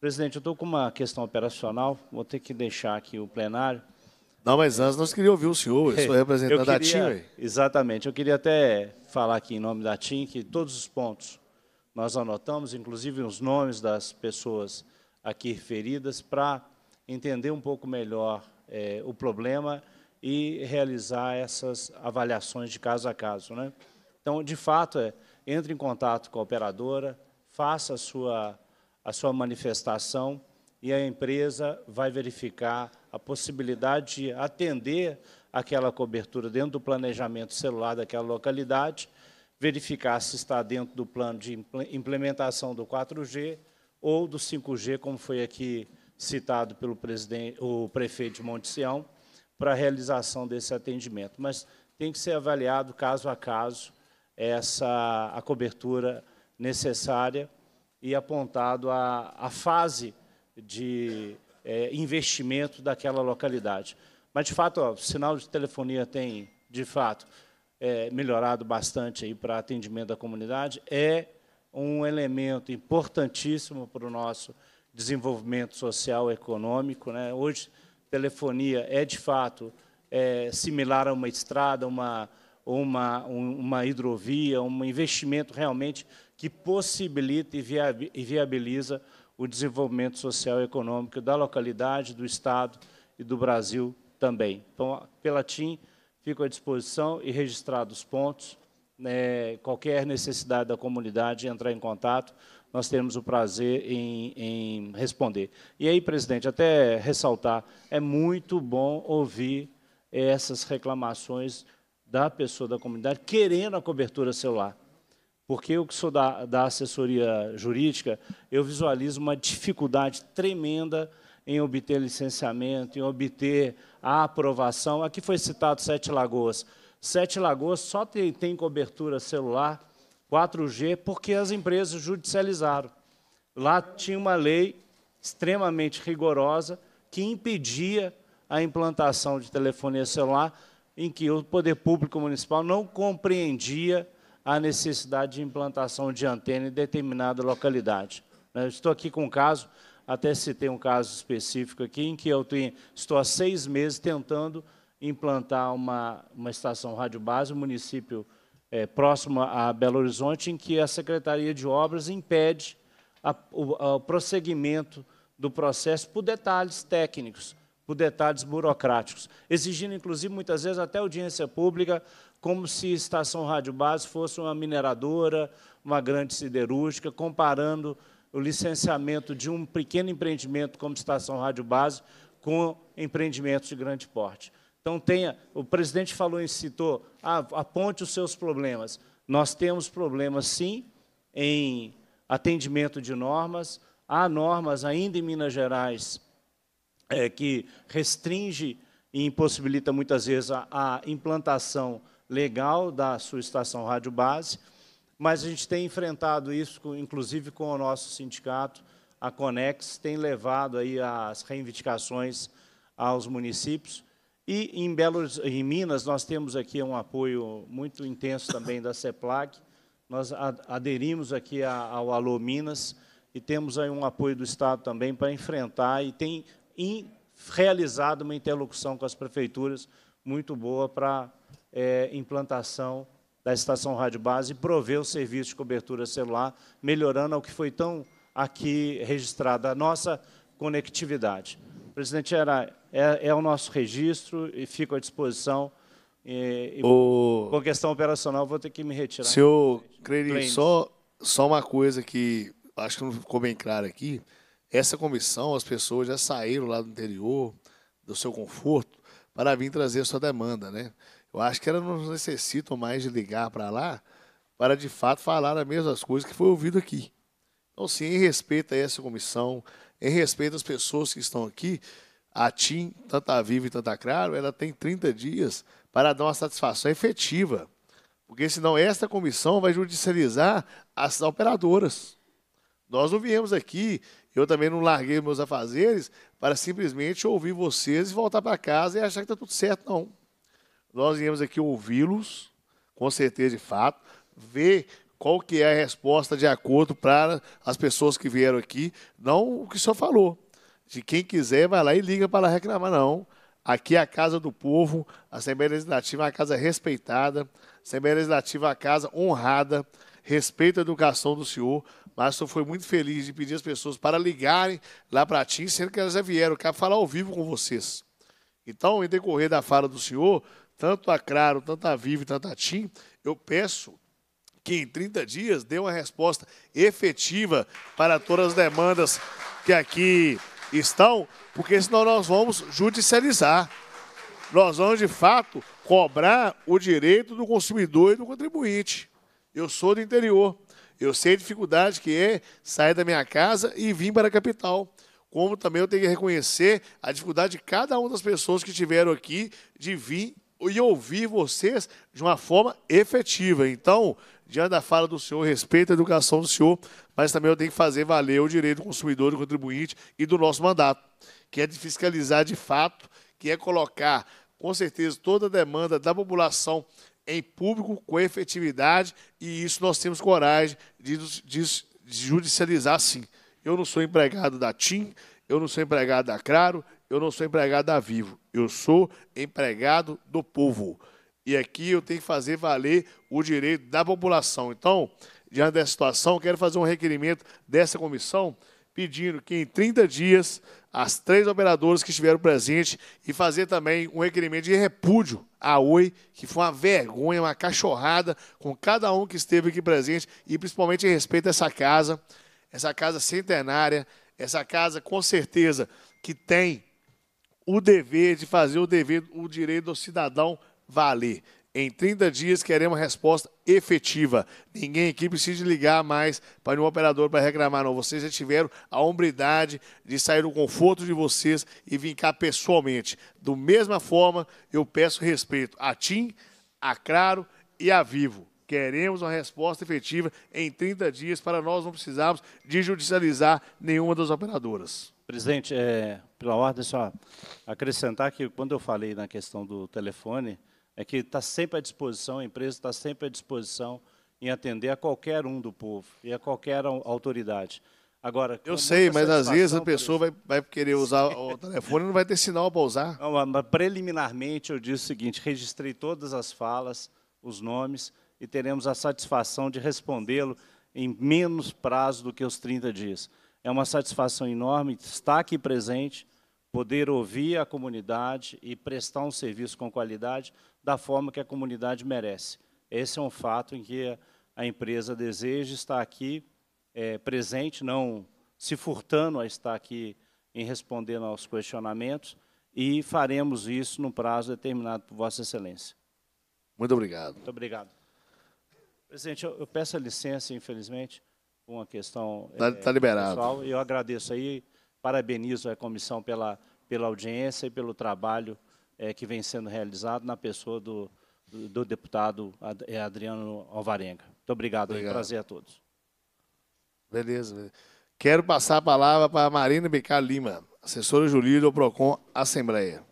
Presidente, eu estou com uma questão operacional, vou ter que deixar aqui o plenário. Não, mas antes nós queríamos ouvir o senhor, é [laughs] eu sou representante queria, da TIM. Exatamente, eu queria até falar aqui em nome da TIM que todos os pontos nós anotamos, inclusive, os nomes das pessoas aqui referidas para entender um pouco melhor é, o problema e realizar essas avaliações de caso a caso. Né? Então, de fato, é, entre em contato com a operadora, faça a sua, a sua manifestação e a empresa vai verificar a possibilidade de atender aquela cobertura dentro do planejamento celular daquela localidade verificar se está dentro do plano de implementação do 4G ou do 5G, como foi aqui citado pelo presidente, o prefeito de Monte Sião, para a realização desse atendimento. Mas tem que ser avaliado caso a caso essa a cobertura necessária e apontado a, a fase de é, investimento daquela localidade. Mas, de fato, ó, o sinal de telefonia tem, de fato, é, melhorado bastante aí para atendimento da comunidade, é um elemento importantíssimo para o nosso desenvolvimento social e econômico. Né? Hoje, telefonia é, de fato, é, similar a uma estrada, uma, uma, uma hidrovia, um investimento realmente que possibilita e viabiliza o desenvolvimento social e econômico da localidade, do Estado e do Brasil também. Então, pela TIM, fico à disposição e registrado os pontos. É, qualquer necessidade da comunidade entrar em contato, nós teremos o prazer em, em responder. E aí, presidente, até ressaltar, é muito bom ouvir essas reclamações da pessoa da comunidade querendo a cobertura celular. Porque eu que sou da, da assessoria jurídica, eu visualizo uma dificuldade tremenda em obter licenciamento, em obter a aprovação. Aqui foi citado Sete Lagoas. Sete Lagoas só tem, tem cobertura celular 4G porque as empresas judicializaram. Lá tinha uma lei extremamente rigorosa que impedia a implantação de telefonia celular, em que o poder público municipal não compreendia a necessidade de implantação de antena em determinada localidade. estou aqui com um caso até citei um caso específico aqui em que eu tenho, estou há seis meses tentando implantar uma, uma estação base um município é, próximo a Belo Horizonte, em que a Secretaria de Obras impede a, o, o prosseguimento do processo por detalhes técnicos, por detalhes burocráticos, exigindo, inclusive, muitas vezes até audiência pública, como se estação base fosse uma mineradora, uma grande siderúrgica, comparando o licenciamento de um pequeno empreendimento como estação rádio base com empreendimentos de grande porte. Então tenha, o presidente falou e citou, ah, aponte os seus problemas. Nós temos problemas sim em atendimento de normas, há normas ainda em Minas Gerais é, que restringe e impossibilita muitas vezes a, a implantação legal da sua estação rádio base mas a gente tem enfrentado isso, inclusive com o nosso sindicato, a Conex tem levado aí as reivindicações aos municípios. E em, Belo, em Minas, nós temos aqui um apoio muito intenso também da CEPLAC. Nós aderimos aqui ao Alô Minas e temos aí um apoio do Estado também para enfrentar e tem realizado uma interlocução com as prefeituras muito boa para é, implantação da Estação Rádio Base prover o serviço de cobertura celular, melhorando ao que foi tão aqui registrado, a nossa conectividade. Presidente, era, é, é o nosso registro e fico à disposição. E, e o... Com questão operacional, vou ter que me retirar. Senhor Creri, só, só uma coisa que acho que não ficou bem claro aqui. Essa comissão, as pessoas já saíram lá do interior, do seu conforto, para vir trazer a sua demanda, né? Eu acho que elas não necessitam mais de ligar para lá para de fato falar as mesmas coisas que foi ouvido aqui. Então, sim, em respeito a essa comissão, em respeito às pessoas que estão aqui, a TIM, tanto a Viva e tanto a Claro, ela tem 30 dias para dar uma satisfação efetiva. Porque senão esta comissão vai judicializar as operadoras. Nós não viemos aqui, eu também não larguei meus afazeres para simplesmente ouvir vocês e voltar para casa e achar que está tudo certo, não. Nós viemos aqui ouvi-los, com certeza de fato, ver qual que é a resposta de acordo para as pessoas que vieram aqui, não o que o senhor falou. De quem quiser, vai lá e liga para reclamar, não. Aqui é a Casa do Povo, a Assembleia Legislativa é uma casa respeitada, a Assembleia Legislativa é uma casa honrada, respeito a educação do senhor, mas o senhor foi muito feliz de pedir às pessoas para ligarem lá para ti sendo que elas já vieram cá falar ao vivo com vocês. Então, em decorrer da fala do senhor, tanto a Claro, tanto a Vivo, tanto a TIM, eu peço que em 30 dias dê uma resposta efetiva para todas as demandas que aqui estão, porque senão nós vamos judicializar. Nós vamos, de fato, cobrar o direito do consumidor e do contribuinte. Eu sou do interior. Eu sei a dificuldade que é sair da minha casa e vir para a capital. Como também eu tenho que reconhecer a dificuldade de cada uma das pessoas que estiveram aqui de vir e ouvir vocês de uma forma efetiva. Então, diante da fala do senhor, respeito a educação do senhor, mas também eu tenho que fazer valer o direito do consumidor, do contribuinte e do nosso mandato, que é de fiscalizar de fato, que é colocar, com certeza, toda a demanda da população em público com efetividade, e isso nós temos coragem de, de, de judicializar sim. Eu não sou empregado da TIM, eu não sou empregado da Claro, eu não sou empregado da Vivo, eu sou empregado do povo. E aqui eu tenho que fazer valer o direito da população. Então, diante dessa situação, quero fazer um requerimento dessa comissão pedindo que em 30 dias as três operadoras que estiveram presentes e fazer também um requerimento de repúdio à Oi, que foi uma vergonha, uma cachorrada com cada um que esteve aqui presente e principalmente em respeito a essa casa, essa casa centenária, essa casa com certeza que tem o dever de fazer o dever, o direito do cidadão valer. Em 30 dias queremos resposta efetiva. Ninguém aqui precisa ligar mais para nenhum operador para reclamar, não. Vocês já tiveram a hombridade de sair do conforto de vocês e vir cá pessoalmente. Do mesma forma, eu peço respeito a TIM, a Claro e a Vivo. Queremos uma resposta efetiva em 30 dias para nós não precisarmos de judicializar nenhuma das operadoras. Presidente, é, pela ordem, só acrescentar que quando eu falei na questão do telefone, é que está sempre à disposição, a empresa está sempre à disposição em atender a qualquer um do povo e a qualquer autoridade. Agora, eu sei, mas às vezes a pessoa vai, vai querer usar Sim. o [laughs] telefone e não vai ter sinal para usar. Não, mas preliminarmente eu disse o seguinte: registrei todas as falas, os nomes, e teremos a satisfação de respondê-lo em menos prazo do que os 30 dias. É uma satisfação enorme estar aqui presente, poder ouvir a comunidade e prestar um serviço com qualidade da forma que a comunidade merece. Esse é um fato em que a empresa deseja estar aqui é, presente, não se furtando a estar aqui em responder aos questionamentos, e faremos isso no prazo determinado por Vossa Excelência. Muito obrigado. Muito obrigado. Presidente, eu, eu peço a licença, infelizmente, uma questão tá, é, tá liberado. pessoal. Eu agradeço aí, parabenizo a comissão pela, pela audiência e pelo trabalho é, que vem sendo realizado na pessoa do, do, do deputado eh, Adriano Alvarenga. Muito obrigado, obrigado. Aí, prazer a todos. Beleza, beleza. Quero passar a palavra para a Marina Becar Lima, assessora jurídica do PROCON Assembleia.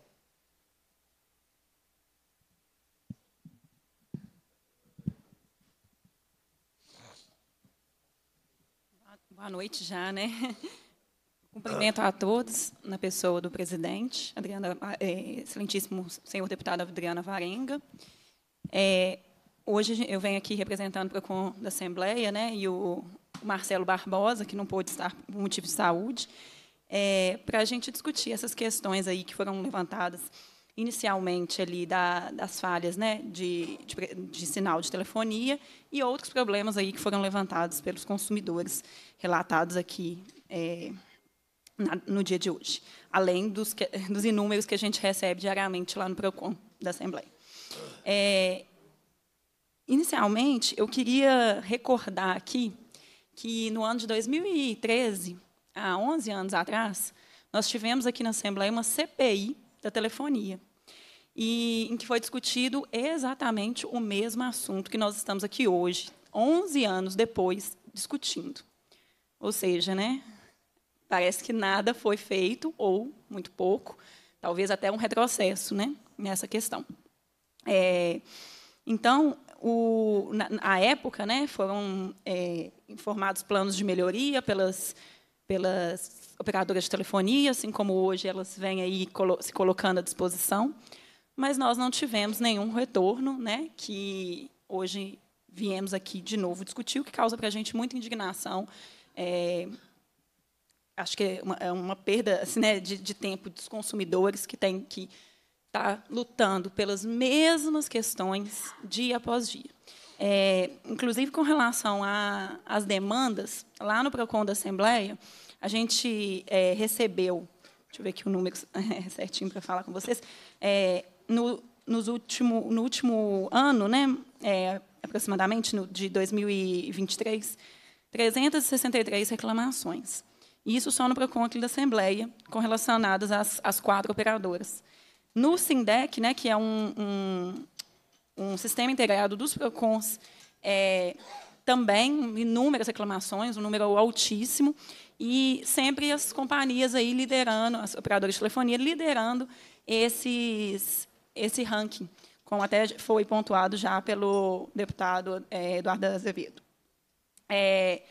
Boa noite já, né? [laughs] Cumprimento a todos, na pessoa do presidente, Adriana, ah, é, excelentíssimo senhor deputado Adriana Varenga. É, hoje eu venho aqui representando o PROCON da Assembleia né, e o Marcelo Barbosa, que não pôde estar por motivo de saúde, é, para a gente discutir essas questões aí que foram levantadas inicialmente ali da, das falhas né, de, de, de, sinal de telefonia e outros problemas aí que foram levantados pelos consumidores relatados aqui é, na, no dia de hoje, além dos, que, [laughs] dos inúmeros que a gente recebe diariamente lá no Procon da Assembleia. É, inicialmente, eu queria recordar aqui que no ano de 2013, há 11 anos atrás, nós tivemos aqui na Assembleia uma CPI da telefonia e em que foi discutido exatamente o mesmo assunto que nós estamos aqui hoje, 11 anos depois, discutindo. Ou seja, né, parece que nada foi feito, ou muito pouco, talvez até um retrocesso né, nessa questão. É, então, o, na, na, época, né, foram é, informados planos de melhoria pelas, pelas operadoras de telefonia, assim como hoje elas vêm aí colo se colocando à disposição mas nós não tivemos nenhum retorno, né, que hoje viemos aqui de novo discutir, o que causa para a gente muita indignação. É, acho que é uma, é uma perda assim, né, de, de, tempo dos consumidores que têm que estar tá lutando pelas mesmas questões dia após dia. É, inclusive, com relação às demandas, lá no PROCON da Assembleia, a gente é, recebeu, deixa eu ver aqui o número [laughs] certinho para falar com vocês, é, no, nos último, no último ano, né, é, aproximadamente no, de 2023, 363 reclamações. Isso só no PROCON aqui da Assembleia, com relacionadas às, às quatro operadoras. No SINDEC, né, que é um, um, um sistema integrado dos PROCONs, é, também inúmeras reclamações, um número altíssimo, e sempre as companhias aí liderando, as operadoras de telefonia liderando esses esse ranking, como até foi pontuado já pelo deputado é, Eduardo Azevedo. É,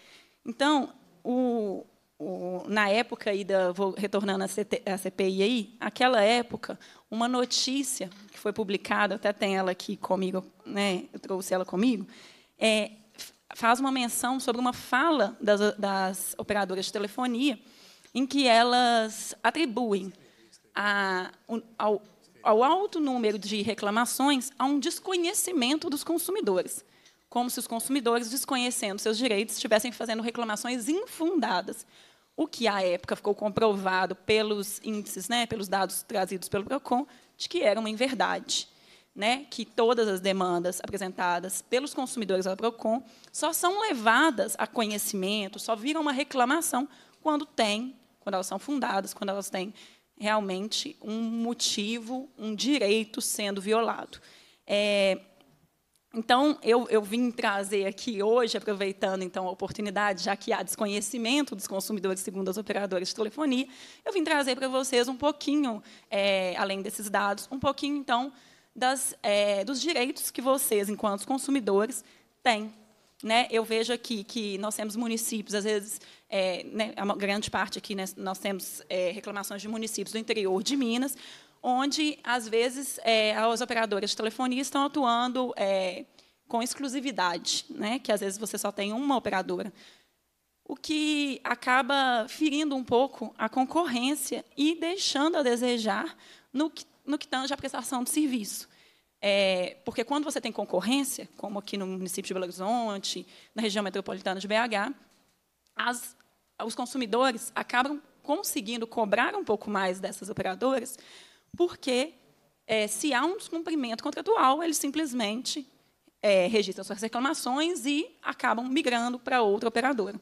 então, o, o, na época, aí da, vou retornando à, CT, à CPI, aí, aquela época, uma notícia que foi publicada, até tem ela aqui comigo, né, eu trouxe ela comigo, é, faz uma menção sobre uma fala das, das operadoras de telefonia, em que elas atribuem a, ao ao alto número de reclamações, há um desconhecimento dos consumidores. Como se os consumidores, desconhecendo seus direitos, estivessem fazendo reclamações infundadas. O que, à época, ficou comprovado pelos índices, né, pelos dados trazidos pelo PROCON, de que era uma inverdade. Né, que todas as demandas apresentadas pelos consumidores ao PROCON só são levadas a conhecimento, só viram uma reclamação quando tem, quando elas são fundadas, quando elas têm realmente um motivo, um direito sendo violado. É, então, eu, eu, vim trazer aqui hoje, aproveitando então a oportunidade, já que há desconhecimento dos consumidores segundo as operadoras de telefonia, eu vim trazer para vocês um pouquinho, é, além desses dados, um pouquinho então das, é, dos direitos que vocês, enquanto consumidores, têm né, eu vejo aqui que nós temos municípios, às vezes, é, né, uma grande parte aqui, né, nós temos é, reclamações de municípios do interior de Minas, onde, às vezes, é, as operadoras de telefonia estão atuando é, com exclusividade, né, que, às vezes, você só tem uma operadora, o que acaba ferindo um pouco a concorrência e deixando a desejar no que, no que tange a prestação de serviço. É, porque quando você tem concorrência, como aqui no município de Belo Horizonte, na região metropolitana de BH, as, os consumidores acabam conseguindo cobrar um pouco mais dessas operadoras, porque é, se há um descumprimento contratual, eles simplesmente é, registram suas reclamações e acabam migrando para outra operadora.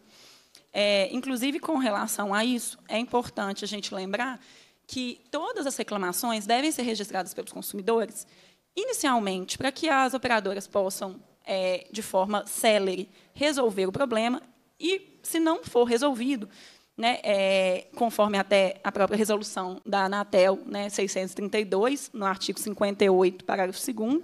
É, inclusive, com relação a isso, é importante a gente lembrar que todas as reclamações devem ser registradas pelos consumidores inicialmente, para que as operadoras possam, é, de forma célere, resolver o problema e, se não for resolvido, né, é, conforme até a própria resolução da Anatel né, 632, no artigo 58, parágrafo 2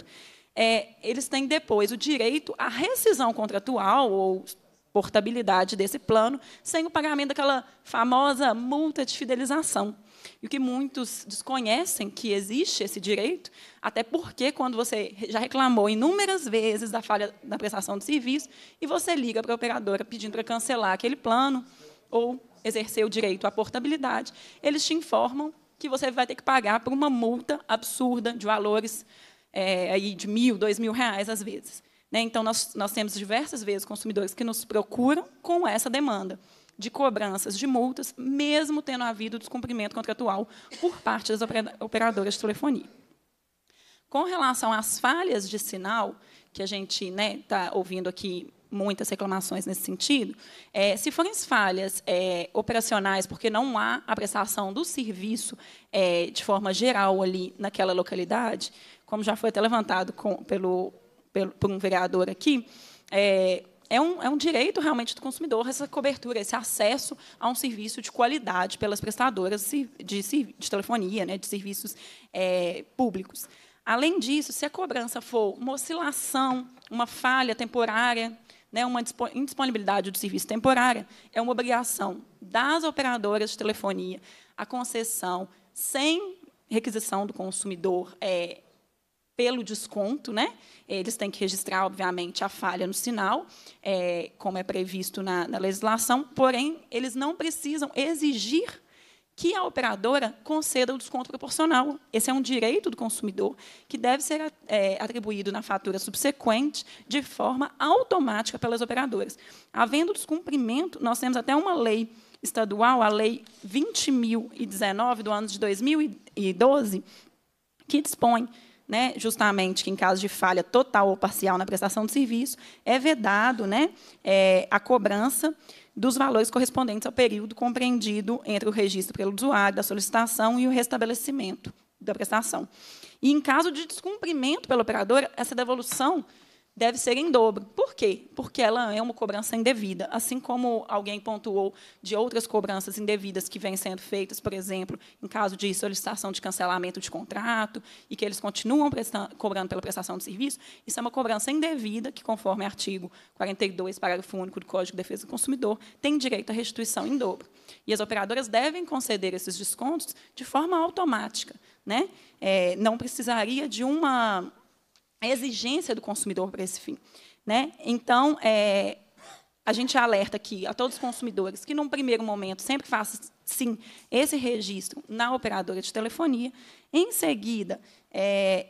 é, eles têm depois o direito à rescisão contratual ou portabilidade desse plano, sem o pagamento daquela famosa multa de fidelização. E o que muitos desconhecem que existe esse direito, até porque quando você já reclamou inúmeras vezes da falha na prestação de serviço e você liga para a operadora pedindo para cancelar aquele plano ou exercer o direito à portabilidade, eles te informam que você vai ter que pagar por uma multa absurda de valores é, aí de mil, dois mil reais às vezes. Né? Então, nós, nós temos diversas vezes consumidores que nos procuram com essa demanda de cobranças de multas, mesmo tendo havido descumprimento contratual por parte das operadoras de telefonia. Com relação às falhas de sinal, que a gente está né, tá ouvindo aqui muitas reclamações nesse sentido, é, se forem falhas é, operacionais, porque não há a prestação do serviço é, de forma geral ali naquela localidade, como já foi até levantado com, pelo por um vereador aqui, é, é um, é um, direito realmente do consumidor essa cobertura, esse acesso a um serviço de qualidade pelas prestadoras de, de telefonia, né, de serviços é, públicos. Além disso, se a cobrança for uma oscilação, uma falha temporária, né, uma indisponibilidade do serviço temporária, é uma obrigação das operadoras de telefonia, a concessão, sem requisição do consumidor, é, pelo desconto, né? Eles têm que registrar, obviamente, a falha no sinal, é, como é previsto na, na legislação, porém, eles não precisam exigir que a operadora conceda o desconto proporcional. Esse é um direito do consumidor que deve ser é, atribuído na fatura subsequente de forma automática pelas operadoras. Havendo descumprimento, nós temos até uma lei estadual, a Lei 20.019, do ano de 2012, que dispõe né, justamente que em caso de falha total ou parcial na prestação de serviço, é vedado né, é, a cobrança dos valores correspondentes ao período compreendido entre o registro pelo usuário da solicitação e o restabelecimento da prestação. E em caso de descumprimento pela operadora, essa devolução deve ser em dobro. Por quê? Porque ela é uma cobrança indevida. Assim como alguém pontuou de outras cobranças indevidas que vêm sendo feitas, por exemplo, em caso de solicitação de cancelamento de contrato, e que eles continuam cobrando pela prestação de serviço, isso é uma cobrança indevida que, conforme artigo 42, parágrafo único do Código de Defesa do Consumidor, tem direito à restituição em dobro. E as operadoras devem conceder esses descontos de forma automática. Né? É, não precisaria de uma exigência do consumidor para esse fim. Né? Então, é, a gente alerta aqui a todos os consumidores que, num primeiro momento, sempre façam, sim, esse registro na operadora de telefonia. Em seguida, é,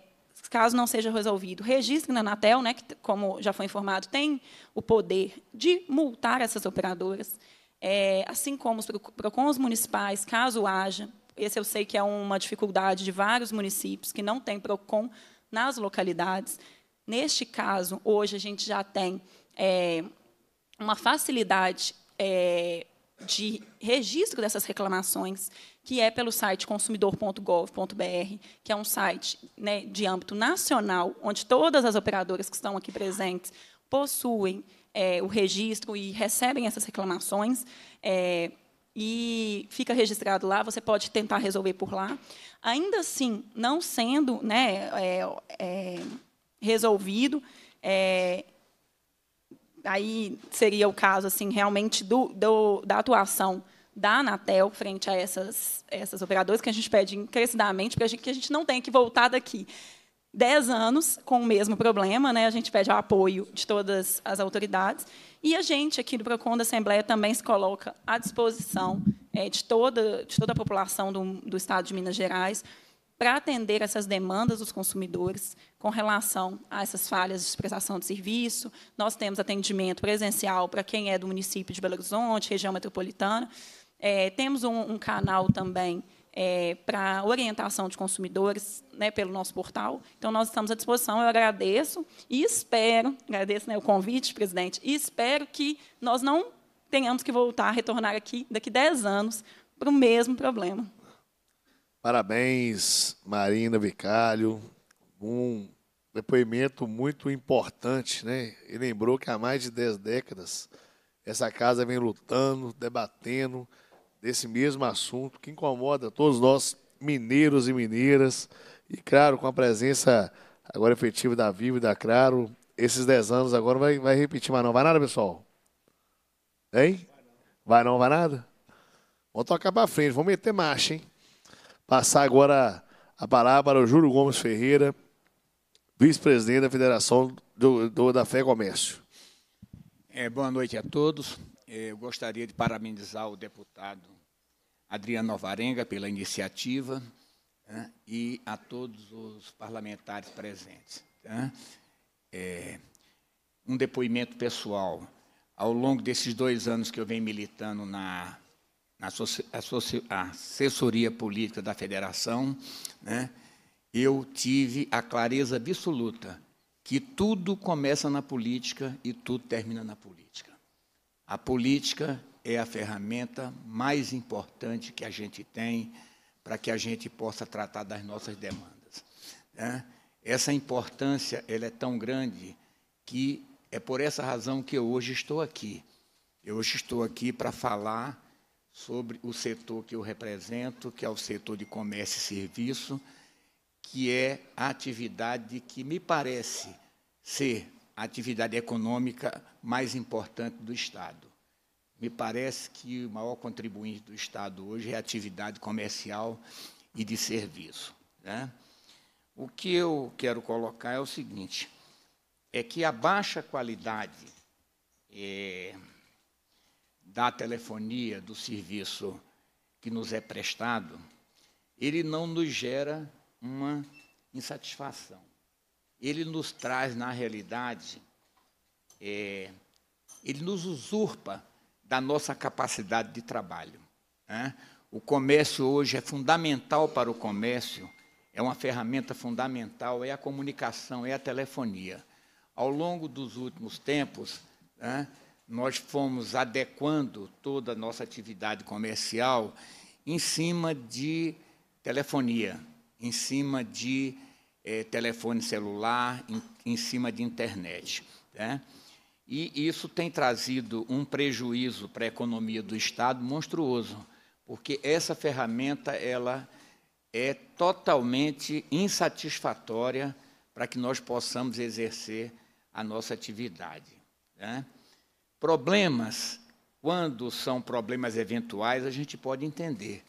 caso não seja resolvido, registre na Anatel, né, que, como já foi informado, tem o poder de multar essas operadoras, é, assim como os PROCONs municipais, caso haja. Esse eu sei que é uma dificuldade de vários municípios que não têm PROCON nas localidades. Neste caso, hoje a gente já tem é, uma facilidade é, de registro dessas reclamações, que é pelo site consumidor.gov.br, que é um site né, de âmbito nacional, onde todas as operadoras que estão aqui presentes possuem é, o registro e recebem essas reclamações. É, e fica registrado lá, você pode tentar resolver por lá. Ainda assim, não sendo né, é, é, resolvido, é, aí seria o caso assim realmente do, do, da atuação da Anatel frente a essas, essas operadoras, que a gente pede encarecidamente, para que a gente não tenha que voltar daqui 10 anos com o mesmo problema, né? a gente pede o apoio de todas as autoridades, e a gente aqui do PROCON da Assembleia também se coloca à disposição é, de, toda, de toda a população do, do Estado de Minas Gerais para atender essas demandas dos consumidores com relação a essas falhas de prestação de serviço. Nós temos atendimento presencial para quem é do município de Belo Horizonte, região metropolitana. É, temos um, um canal também é, para orientação de consumidores né, pelo nosso portal. Então, nós estamos à disposição. Eu agradeço e espero, agradeço né, o convite, presidente, e espero que nós não tenhamos que voltar, retornar aqui daqui 10 anos para o mesmo problema. Parabéns, Marina Vicalho. Um depoimento muito importante. Né? E lembrou que há mais de 10 décadas essa casa vem lutando, debatendo, desse mesmo assunto que incomoda todos nós, mineiros e mineiras. E, claro, com a presença agora efetiva da Vivo e da Claro, esses 10 anos agora vai, vai repetir mas não. Vai nada, pessoal? Hein? Vai não, vai nada? Vamos tocar para frente, vamos meter marcha, hein? Passar agora a palavra ao Júlio Gomes Ferreira, vice-presidente da Federação do, do, da Fé Comércio. É, boa noite a todos. Eh, eu gostaria de parabenizar o deputado Adriano Alvarenga pela iniciativa né, e a todos os parlamentares presentes. Né. É, um depoimento pessoal. Ao longo desses dois anos que eu venho militando na, na assessoria política da federação, né, eu tive a clareza absoluta que tudo começa na política e tudo termina na política. A política é a ferramenta mais importante que a gente tem para que a gente possa tratar das nossas demandas. Né? Essa importância ela é tão grande que é por essa razão que eu hoje estou aqui. Eu hoje estou aqui para falar sobre o setor que eu represento, que é o setor de comércio e serviço, que é a atividade que me parece ser a atividade econômica mais importante do Estado. Me parece que o maior contribuinte do Estado hoje é a atividade comercial e de serviço. Né? O que eu quero colocar é o seguinte: é que a baixa qualidade é, da telefonia, do serviço que nos é prestado, ele não nos gera uma insatisfação ele nos traz, na realidade, é, ele nos usurpa da nossa capacidade de trabalho. Né? O comércio hoje é fundamental para o comércio, é uma ferramenta fundamental, é a comunicação, é a telefonia. Ao longo dos últimos tempos, né, nós fomos adequando toda a nossa atividade comercial em cima de telefonia, em cima de é, telefone celular, em, em, cima de internet. Né? E isso tem trazido um prejuízo para a economia do Estado monstruoso, porque essa ferramenta ela é totalmente insatisfatória para que nós possamos exercer a nossa atividade. Né? Problemas, quando são problemas eventuais, a gente pode entender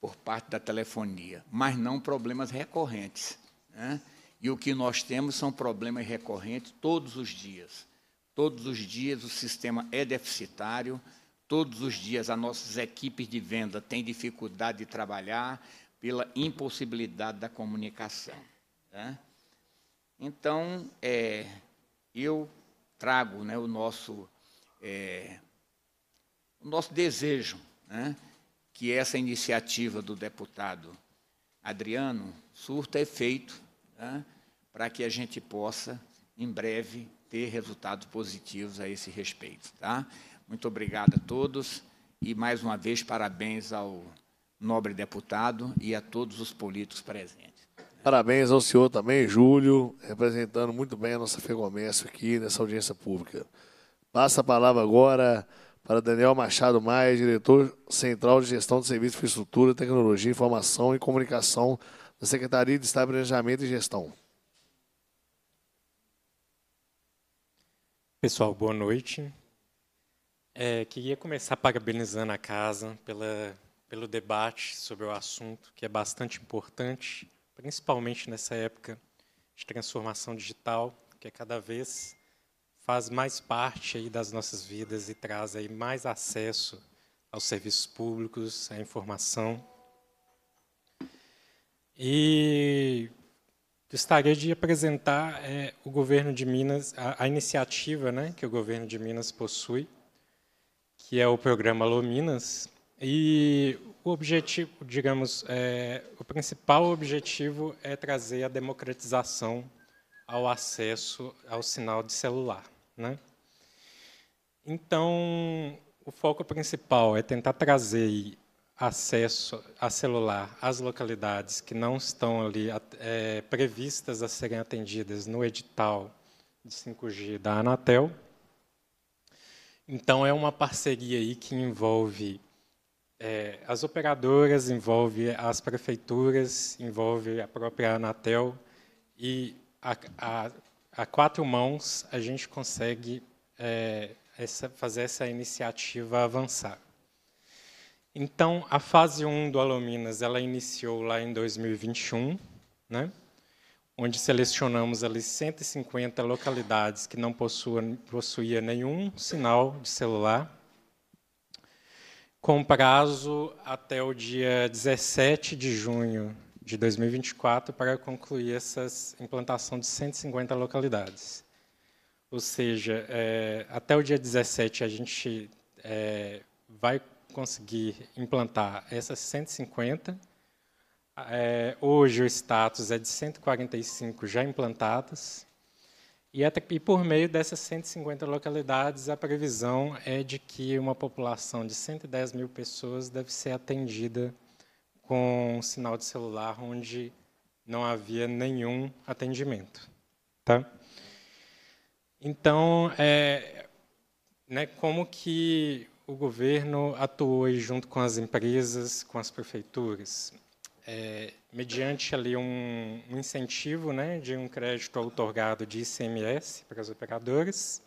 por parte da telefonia, mas não problemas recorrentes. Né? E o que nós temos são problemas recorrentes todos os dias. Todos os dias o sistema é deficitário, todos os dias as nossas equipes de venda têm dificuldade de trabalhar pela impossibilidade da comunicação. Né? Então, é, eu trago né, o, nosso, é, o nosso desejo né, que essa iniciativa do deputado Adriano surta efeito para que a gente possa, em breve, ter resultados positivos a esse respeito. Tá? Muito obrigado a todos e, mais uma vez, parabéns ao nobre deputado e a todos os políticos presentes. Parabéns ao senhor também, Júlio, representando muito bem a nossa Fecomércio aqui nessa audiência pública. Passa a palavra agora para Daniel Machado Maia, diretor central de gestão de serviços de infraestrutura, tecnologia, informação e comunicação da Secretaria de Estado, Planejamento e Gestão. Pessoal, boa noite. É, queria começar parabenizando a casa pela, pelo debate sobre o assunto, que é bastante importante, principalmente nessa época de transformação digital, que é cada vez faz mais parte aí das nossas vidas e traz aí mais acesso aos serviços públicos, à informação. E gostaria de apresentar é, o governo de Minas, a, a, iniciativa né, que o governo de Minas possui, que é o programa Alô Minas. E o objetivo, digamos, é, o principal objetivo é trazer a democratização ao acesso ao sinal de celular. Né? Então, o foco principal é tentar trazer acesso a celular às localidades que não estão ali é, previstas a serem atendidas no edital de 5G da Anatel. Então, é uma parceria aí que envolve é, as operadoras, envolve as prefeituras, envolve a própria Anatel e a, a, a quatro mãos a gente consegue é, essa, fazer essa iniciativa avançar. Então, a fase 1 do Alominas, ela iniciou lá em 2021, né? onde selecionamos ali 150 localidades que não possuam, possuía nenhum sinal de celular, com prazo até o dia 17 de junho de 2024 para concluir essa implantação de 150 localidades. Ou seja, é, até o dia 17 a gente é, vai conseguir implantar essas 150. É, hoje o status é de 145 já implantadas. E, até, e por meio dessas 150 localidades, a previsão é de que uma população de 110 mil pessoas deve ser atendida com um sinal de celular onde não havia nenhum atendimento. Tá? Então, é, né, como que o governo atuou junto com as empresas, com as prefeituras, é, mediante ali um, um, incentivo né, de um crédito otorgado de ICMS para as operadoras,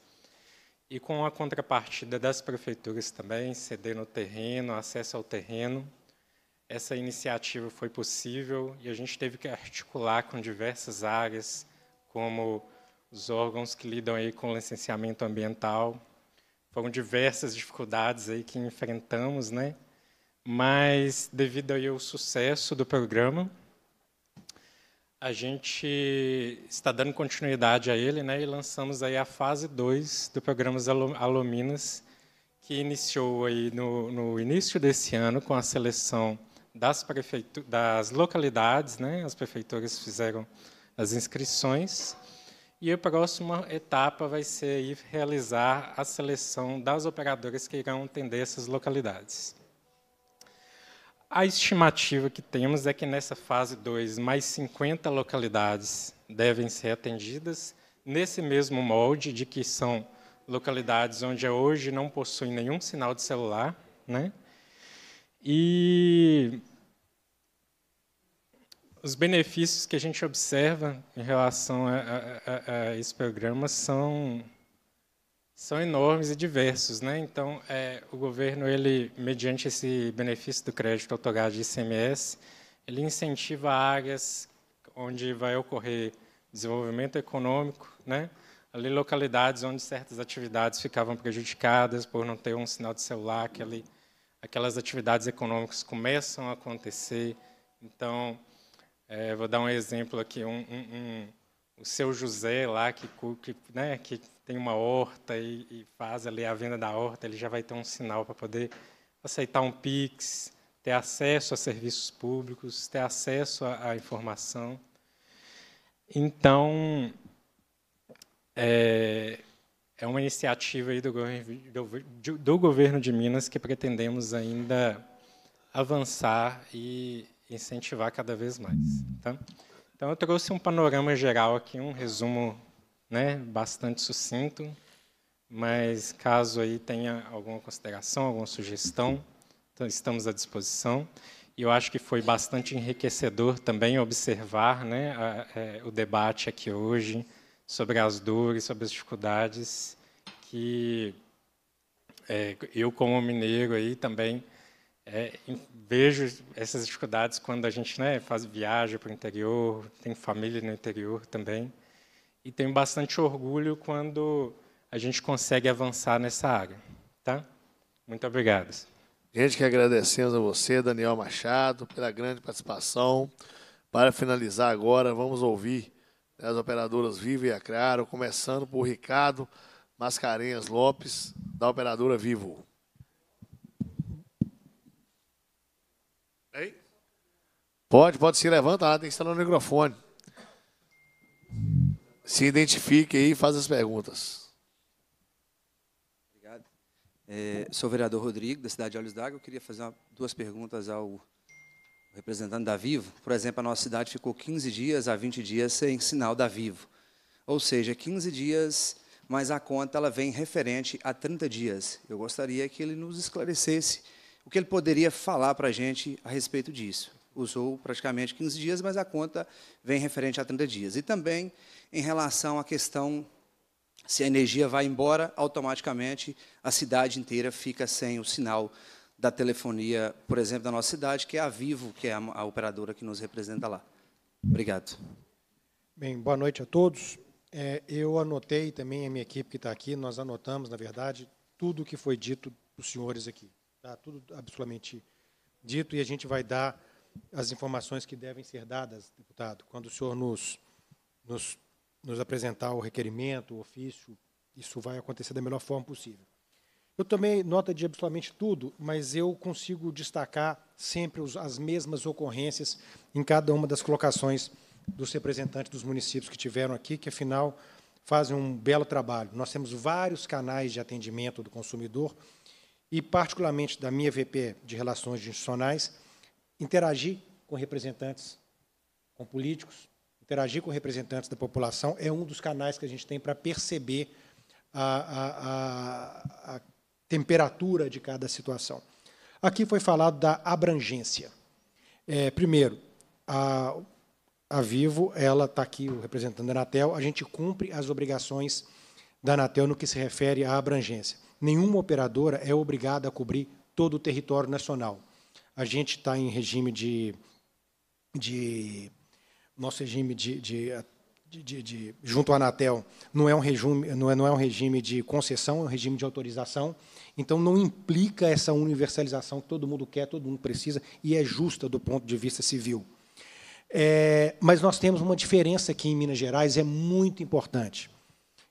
e com a contrapartida das prefeituras também, cedendo o terreno, acesso ao terreno. Essa iniciativa foi possível e a gente teve que articular com diversas áreas, como os órgãos que lidam aí com licenciamento ambiental, foram diversas dificuldades aí que enfrentamos, né? Mas devido aí ao sucesso do programa, a gente está dando continuidade a ele, né? E lançamos aí a fase 2 do programa Aluminas, que iniciou aí no, no início desse ano com a seleção das, das localidades, né? As prefeituras fizeram as inscrições e a próxima etapa vai ser realizar a seleção das operadoras que irão atender essas localidades. A estimativa que temos é que nessa fase 2, mais 50 localidades devem ser atendidas, nesse mesmo molde de que são localidades onde hoje não possuem nenhum sinal de celular, né? E os benefícios que a gente observa em relação a, a, a esse programa são são enormes e diversos, né? Então, é, o governo ele, mediante esse benefício do crédito autogás de ICMS, ele incentiva áreas onde vai ocorrer desenvolvimento econômico, né? Ali localidades onde certas atividades ficavam prejudicadas por não ter um sinal de celular, que ali, aquelas atividades econômicas começam a acontecer. Então, é, vou dar um exemplo aqui. Um, um, um, o seu José lá, que, que, né, que tem uma horta e, e, faz ali a venda da horta, ele já vai ter um sinal para poder aceitar um PIX, ter acesso a serviços públicos, ter acesso à informação. Então, é, é uma iniciativa aí do, do, do governo de Minas que pretendemos ainda avançar e incentivar cada vez mais. Tá? Então, eu trouxe um panorama geral aqui, um resumo né, bastante sucinto, mas caso aí tenha alguma consideração, alguma sugestão, então estamos à disposição. E eu acho que foi bastante enriquecedor também observar né, a, é, o debate aqui hoje sobre as dores, sobre as dificuldades que é, eu, como mineiro, aí também é, vejo essas dificuldades quando a gente né, faz viagem para o interior, tem família no interior também, e tenho bastante orgulho quando a gente consegue avançar nessa área. Tá? Muito obrigado. Gente, que agradecemos a você, Daniel Machado, pela grande participação. Para finalizar agora, vamos ouvir né, as operadoras Vivo e Acraro, começando por Ricardo Mascarenhas Lopes, da operadora Vivo. Pode, pode se levantar, tem que estar no microfone. Se identifique aí e faz as perguntas. Obrigado. É, sou o vereador Rodrigo, da cidade de Olhos d'Água. Eu queria fazer uma, duas perguntas ao representante da Vivo. Por exemplo, a nossa cidade ficou 15 dias a 20 dias sem sinal da Vivo. Ou seja, 15 dias, mas a conta ela vem referente a 30 dias. Eu gostaria que ele nos esclarecesse o que ele poderia falar para a gente a respeito disso usou praticamente 15 dias, mas a conta vem referente a 30 dias. E também em relação à questão se a energia vai embora, automaticamente a cidade inteira fica sem o sinal da telefonia, por exemplo, da nossa cidade, que é a Vivo, que é a, a operadora que nos representa lá. Obrigado. Bem, boa noite a todos. É, eu anotei também a minha equipe que está aqui, nós anotamos, na verdade, tudo o que foi dito para os senhores aqui. Tá? Tudo absolutamente dito e a gente vai dar as informações que devem ser dadas, deputado, quando o senhor nos, nos, nos apresentar o requerimento, o ofício, isso vai acontecer da melhor forma possível. Eu tomei nota de absolutamente tudo, mas eu consigo destacar sempre os, as mesmas ocorrências em cada uma das colocações dos representantes dos municípios que tiveram aqui, que afinal fazem um belo trabalho. Nós temos vários canais de atendimento do consumidor e, particularmente, da minha VP de Relações Institucionais, interagir com representantes, com políticos, interagir com representantes da população é um dos canais que a gente tem para perceber a, a, a, temperatura de cada situação. Aqui foi falado da abrangência. É, primeiro, a, a Vivo, ela está aqui, o representante da Anatel, a gente cumpre as obrigações da Anatel no que se refere à abrangência. Nenhuma operadora é obrigada a cobrir todo o território nacional. A gente está em regime de, de nosso regime de, de, de, de, junto à Anatel não é um regime não é, não é um regime de concessão, é um regime de autorização. Então não implica essa universalização que todo mundo quer, todo mundo precisa e é justa do ponto de vista civil. É, mas nós temos uma diferença aqui em Minas Gerais é muito importante.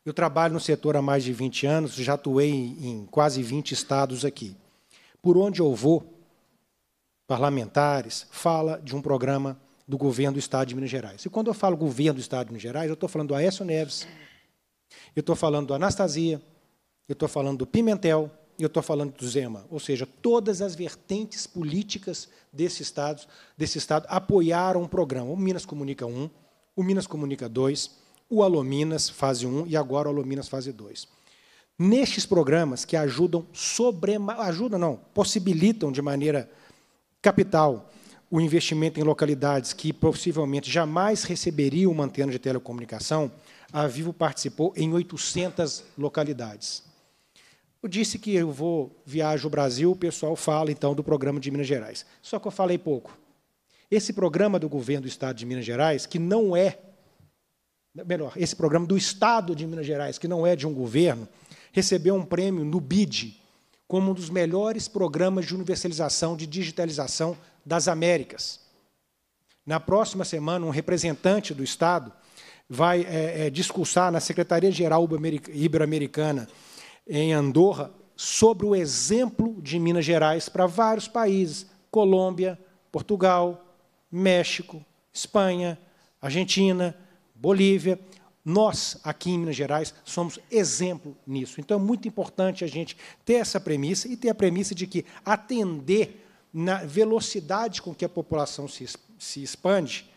Eu trabalho no setor há mais de 20 anos, já atuei em quase 20 estados aqui. Por onde eu vou, parlamentares, fala de um programa do governo do Estado de Minas Gerais. E quando eu falo governo do Estado de Minas Gerais, eu estou falando do Aécio Neves, eu estou falando do Anastasia, eu estou falando do Pimentel, eu estou falando do Zema. Ou seja, todas as vertentes políticas desse Estado, desse estado apoiaram o programa. O Minas Comunica 1, o Minas Comunica 2, o Alominas Fase 1 e agora o Alominas Fase 2. Nestes programas que ajudam sobre... Ajudam, não, possibilitam de maneira Capital, o investimento em localidades que possivelmente jamais receberiam uma antena de telecomunicação, a Vivo participou em 800 localidades. Eu disse que eu vou viajo o Brasil, o pessoal fala então do programa de Minas Gerais. Só que eu falei pouco. Esse programa do governo do estado de Minas Gerais, que não é melhor, esse programa do estado de Minas Gerais, que não é de um governo, recebeu um prêmio no BID, como um dos melhores programas de universalização de digitalização das Américas. Na próxima semana, um representante do Estado vai é, é, discursar na Secretaria-Geral Ibero-Americana, em Andorra, sobre o exemplo de Minas Gerais para vários países, Colômbia, Portugal, México, Espanha, Argentina, Bolívia. Nós, aqui em Minas Gerais, somos exemplo nisso. Então, é muito importante a gente ter essa premissa e ter a premissa de que atender na velocidade com que a população se, se expande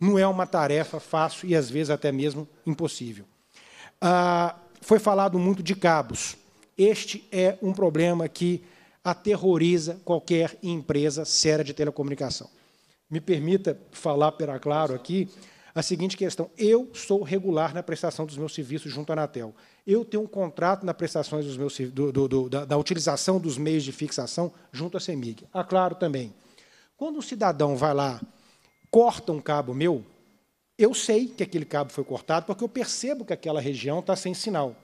não é uma tarefa fácil e, às vezes, até mesmo impossível. Ah, foi falado muito de cabos. Este é um problema que aterroriza qualquer empresa séria de telecomunicação. Me permita falar, pera claro, aqui a seguinte questão: eu sou regular na prestação dos meus serviços junto à Anatel. Eu tenho um contrato na prestação dos meus, do, do, do, da, da, utilização dos meios de fixação junto à CEMIG. Ah, claro também. Quando um cidadão vai lá, corta um cabo meu, eu sei que aquele cabo foi cortado porque eu percebo que aquela região está sem sinal.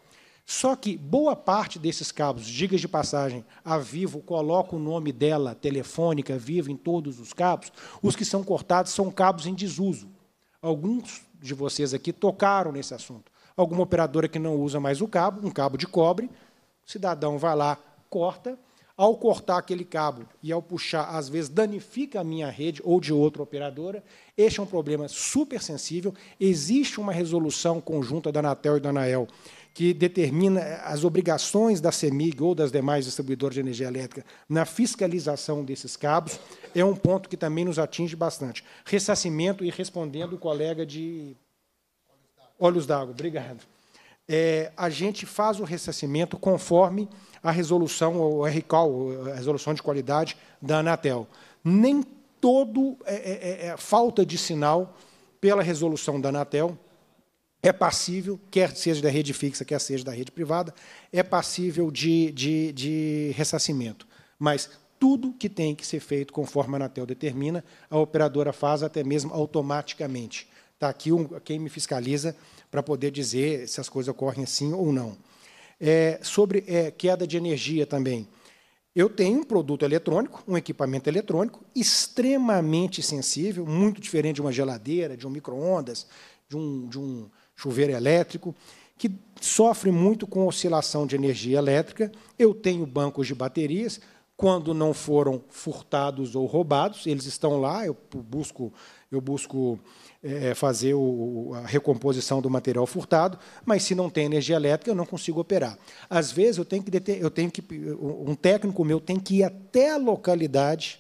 Só que boa parte desses cabos, digas de passagem, a Vivo coloca o nome dela, telefônica, Vivo, em todos os cabos. Os que são cortados são cabos em desuso. Alguns de vocês aqui tocaram nesse assunto. Alguma operadora que não usa mais o cabo, um cabo de cobre, o cidadão vai lá, corta. Ao cortar aquele cabo e ao puxar, às vezes danifica a minha rede ou de outra operadora. Este é um problema super sensível. Existe uma resolução conjunta da Anatel e da ANAEL que determina as obrigações da CEMIG ou das demais distribuidoras de energia elétrica na fiscalização desses cabos, é um ponto que também nos atinge bastante. Ressacimento e respondendo o colega de Olhos d'Água. Obrigado. É, a gente faz o ressacimento conforme a resolução, ou RCAL, a resolução de qualidade da Anatel. Nem todo é, é, é, é falta de sinal pela resolução da Anatel é passível, quer seja da rede fixa, quer seja da rede privada, é passível de, de, de ressacimento. Mas tudo que tem que ser feito conforme a Anatel determina, a operadora faz até mesmo automaticamente. Está aqui um, quem me fiscaliza para poder dizer se as coisas ocorrem assim ou não. É, sobre é, queda de energia também. Eu tenho um produto eletrônico, um equipamento eletrônico extremamente sensível, muito diferente de uma geladeira, de um micro-ondas, de um, de um chuveiro elétrico, que sofre muito com oscilação de energia elétrica. Eu tenho bancos de baterias, quando não foram furtados ou roubados, eles estão lá, eu busco, eu busco é, fazer o, a recomposição do material furtado, mas se não tem energia elétrica, eu não consigo operar. Às vezes eu tenho que deter, eu tenho que um técnico meu tem que ir até a localidade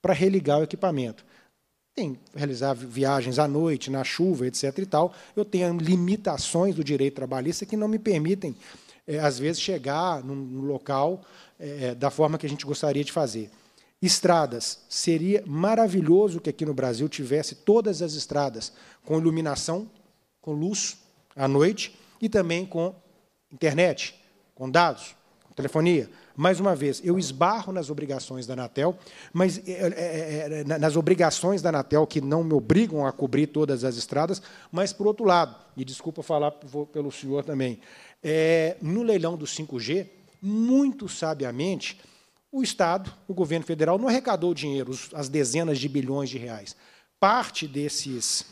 para religar o equipamento tem realizar viagens à noite, na chuva, etc. e tal. Eu tenho limitações do direito trabalhista que não me permitem, é, às vezes, chegar num, local é, da forma que a gente gostaria de fazer. Estradas. Seria maravilhoso que aqui no Brasil tivesse todas as estradas com iluminação, com luz à noite e também com internet, com dados, com telefonia mais uma vez, eu esbarro nas obrigações da Anatel, mas é, é, é, é nas obrigações da Anatel que não me obrigam a cobrir todas as estradas, mas por outro lado, e desculpa falar pelo senhor também, é, no leilão do 5G, muito sabiamente, o Estado, o governo federal, não arrecadou dinheiro, as dezenas de bilhões de reais. Parte desses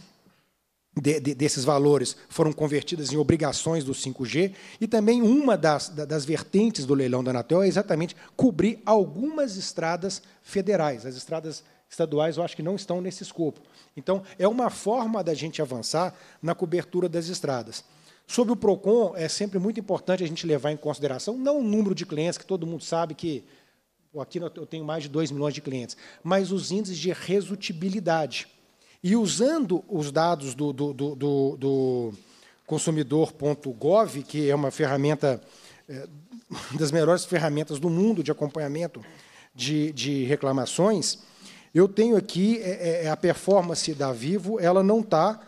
de, de, desses valores foram convertidas em obrigações do 5G, e também uma das, das vertentes do leilão da Anatel é exatamente cobrir algumas estradas federais. As estradas estaduais eu acho que não estão nesse escopo. Então, é uma forma da gente avançar na cobertura das estradas. Sobre o PROCON, é sempre muito importante a gente levar em consideração não o número de clientes, que todo mundo sabe que aqui eu tenho mais de 2 milhões de clientes, mas os índices de resutibilidade e usando os dados do, do, do, do consumidor.gov, que é uma ferramenta, é, [laughs] das melhores ferramentas do mundo de acompanhamento de, de reclamações, eu tenho aqui é, é, é a performance da Vivo, ela não está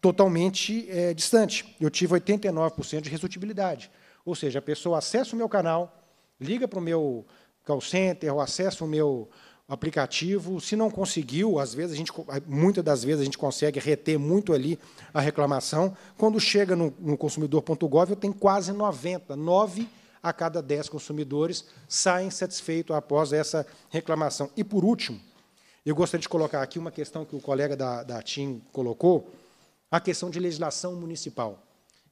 totalmente é, distante. Eu tive 89% de resolutibilidade. Ou seja, a pessoa acessa o meu canal, liga para o meu call center, ou acessa o meu, aplicativo. Se não conseguiu, às vezes a gente, muitas das vezes a gente consegue reter muito ali a reclamação. Quando chega no, no consumidor.gov, eu tenho quase 90, 9 a cada 10 consumidores saem satisfeitos após essa reclamação. E por último, eu gostaria de colocar aqui uma questão que o colega da, da TIM colocou, a questão de legislação municipal.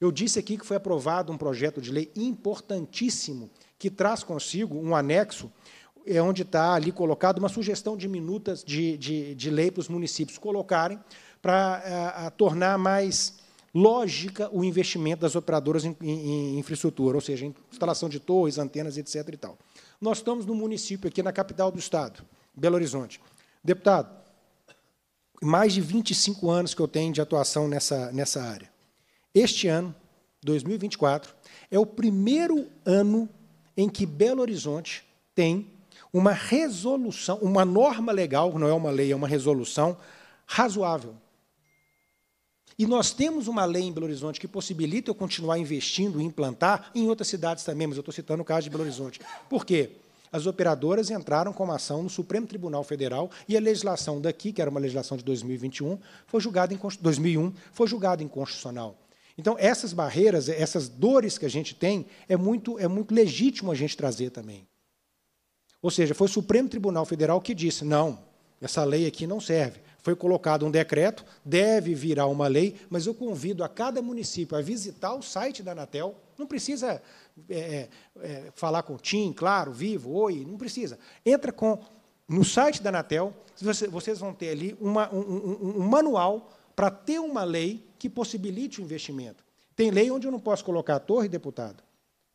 Eu disse aqui que foi aprovado um projeto de lei importantíssimo que traz consigo um anexo é onde está ali colocado uma sugestão de minutas de, de, de lei para os municípios colocarem para eh, tornar mais lógica o investimento das operadoras em, em, em, infraestrutura, ou seja, em instalação de torres, antenas, etc. E tal. Nós estamos no município aqui, na capital do Estado, Belo Horizonte. Deputado, mais de 25 anos que eu tenho de atuação nessa, nessa área. Este ano, 2024, é o primeiro ano em que Belo Horizonte tem uma resolução, uma norma legal, não é uma lei, é uma resolução razoável. E nós temos uma lei em Belo Horizonte que possibilita eu continuar investindo e implantar em outras cidades também, mas eu estou citando o caso de Belo Horizonte. Por quê? As operadoras entraram com uma ação no Supremo Tribunal Federal e a legislação daqui, que era uma legislação de 2021, foi julgada em 2001, foi julgada inconstitucional. Então, essas barreiras, essas dores que a gente tem, é muito, é muito legítimo a gente trazer também. Ou seja, foi o Supremo Tribunal Federal que disse: não, essa lei aqui não serve. Foi colocado um decreto, deve virar uma lei, mas eu convido a cada município a visitar o site da Anatel. Não precisa é, é, é falar com TIM, Claro, Vivo, Oi, não precisa. Entra com no site da Anatel, vocês vão ter ali uma, um, um, um manual para ter uma lei que possibilite o investimento. Tem lei onde eu não posso colocar a torre, deputado,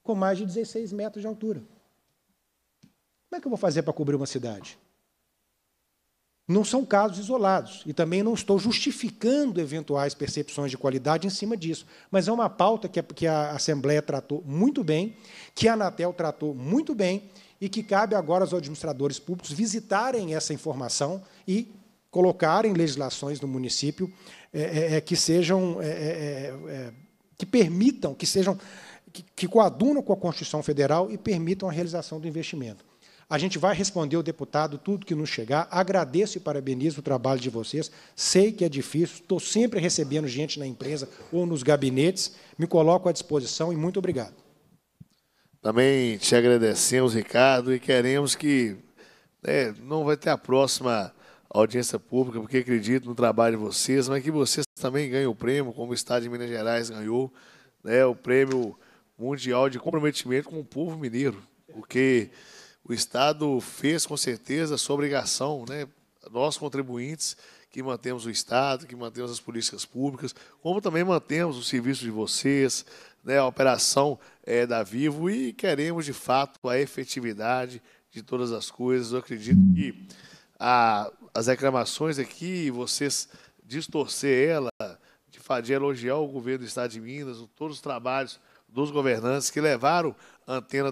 com mais de 16 metros de altura. Como é que eu vou fazer para cobrir uma cidade? Não são casos isolados, e também não estou justificando eventuais percepções de qualidade em cima disso, mas é uma pauta que a, Assembleia tratou muito bem, que a Anatel tratou muito bem, e que cabe agora aos administradores públicos visitarem essa informação e colocarem legislações no município é, é, é, que sejam que permitam, que sejam que coadunam com a Constituição Federal e permitam a realização do investimento. A gente vai responder o deputado tudo que nos chegar. Agradeço e parabenizo o trabalho de vocês. Sei que é difícil, estou sempre recebendo gente na empresa ou nos gabinetes. Me coloco à disposição e muito obrigado. Também te agradecemos, Ricardo, e queremos que né, não vai ter a próxima audiência pública, porque acredito no trabalho de vocês, mas que vocês também ganhem o prêmio, como o Estado de Minas Gerais ganhou, né, o prêmio mundial de comprometimento com o povo mineiro, porque o Estado fez com certeza a sua obrigação, né? nós contribuintes que mantemos o Estado, que mantemos as políticas públicas, como também mantemos o serviço de vocês, né, a operação é, da Vivo e queremos de fato a efetividade de todas as coisas. Eu acredito que a, as reclamações aqui, vocês distorcer ela, de fazer elogiar o governo do Estado de Minas, todos os trabalhos dos governantes que levaram antena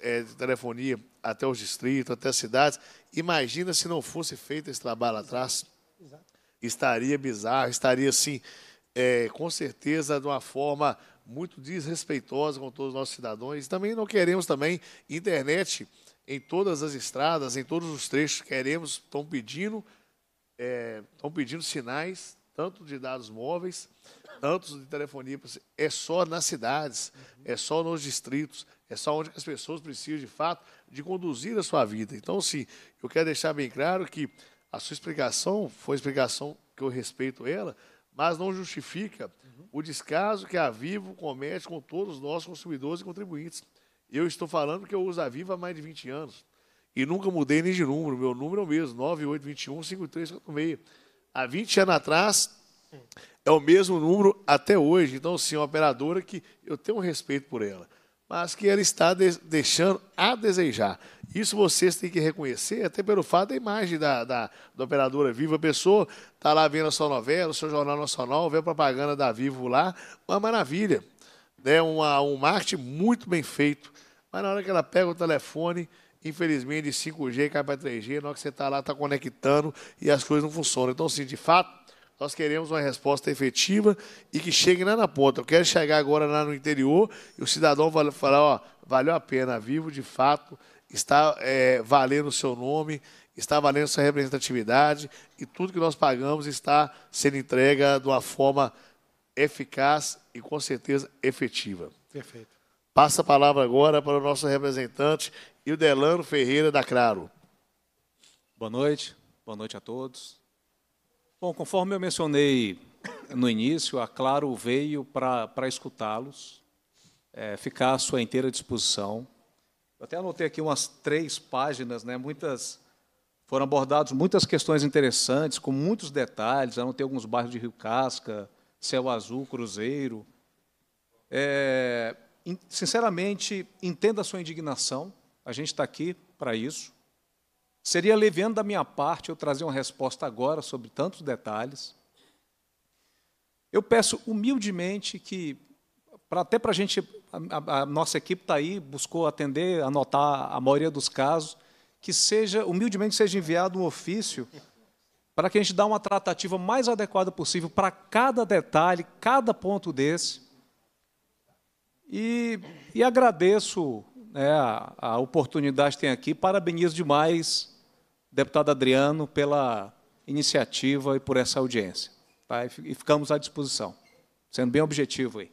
é, de telefonia até os distritos, até as cidades. Imagina se não fosse feito esse trabalho lá atrás. Estaria bizarro, estaria assim, é, com certeza, de uma forma muito desrespeitosa com todos os nossos cidadãos. Também não queremos também internet em todas as estradas, em todos os trechos. Queremos, estão pedindo, é, estão pedindo sinais tanto de dados móveis, tanto de telefonia. É só nas cidades, é só nos distritos, é só onde as pessoas precisam, de fato, de conduzir a sua vida. Então, sim, eu quero deixar bem claro que a sua explicação foi explicação que eu respeito ela, mas não justifica o descaso que a Vivo comete com todos os nossos consumidores e contribuintes. Eu estou falando que eu uso a Vivo há mais de 20 anos e nunca mudei nem de número. Meu número é o mesmo, 9821-5346 há 20 anos atrás, é o mesmo número até hoje. Então, sim, uma operadora que eu tenho um respeito por ela, mas que ela está deixando a desejar. Isso vocês têm que reconhecer, até pelo fato da imagem da, da, da operadora Viva. A pessoa está lá vendo a sua novela, o seu jornal nacional, vê a propaganda da Vivo lá, uma maravilha. Né? Uma, um marketing muito bem feito. Mas na hora que ela pega o telefone Infelizmente, 5G cai para 3G, na hora que você está lá, está conectando e as coisas não funcionam. Então, sim, de fato, nós queremos uma resposta efetiva e que chegue lá na ponta. Eu quero chegar agora lá no interior e o cidadão falar, ó, valeu a pena, vivo de fato, está é, valendo o seu nome, está valendo sua representatividade e tudo que nós pagamos está sendo entrega de uma forma eficaz e com certeza efetiva. Perfeito. Passa a palavra agora para o nosso representante, Ildelano Ferreira da Claro. Boa noite, boa noite a todos. Bom, conforme eu mencionei no início, a Claro veio para escutá-los, é, ficar à sua inteira disposição. Eu até anotei aqui umas três páginas, né? Muitas foram abordadas muitas questões interessantes, com muitos detalhes. anotei alguns bairros de Rio Casca, Céu Azul, Cruzeiro. É, sinceramente, entenda a sua indignação, a gente está aqui para isso. Seria leviano da minha parte eu trazer uma resposta agora sobre tantos detalhes. Eu peço humildemente que, pra, até para a gente, a nossa equipe está aí, buscou atender, anotar a maioria dos casos, que seja, humildemente, seja enviado um ofício para que a gente dê uma tratativa mais adequada possível para cada detalhe, cada ponto desse, e, e agradeço né, a, a, oportunidade que tem aqui. Parabenizo demais, deputado Adriano, pela iniciativa e por essa audiência. Tá? E, e ficamos à disposição, sendo bem objetivo aí.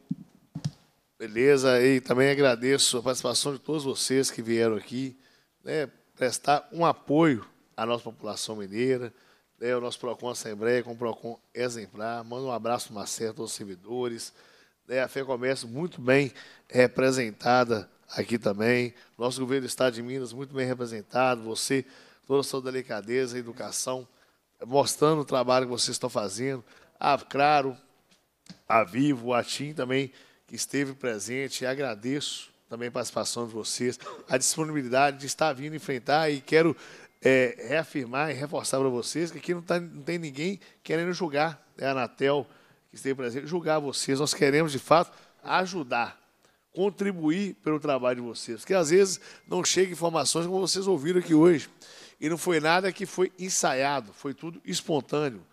Beleza, e também agradeço a participação de todos vocês que vieram aqui né, prestar um apoio à nossa população mineira, né, o nosso PROCON Assembleia com o PROCON exemplar. Manda um abraço, Marcelo, aos servidores, né, a FEComércio muito bem representada aqui também, nosso governo do Estado de Minas muito bem representado, você, toda a sua delicadeza, educação, mostrando o trabalho que vocês estão fazendo, a Claro, a Vivo, a TIM também, que esteve presente, agradeço também a participação de vocês, a disponibilidade de estar vindo enfrentar e quero é, reafirmar e reforçar para vocês que aqui não, tá, não tem ninguém querendo julgar É a Anatel, que esteve presente, julgar vocês. Nós queremos, de fato, ajudar, contribuir pelo trabalho de vocês. Porque às vezes não chega informações como vocês ouviram aqui hoje. E não foi nada que foi ensaiado, foi tudo espontâneo.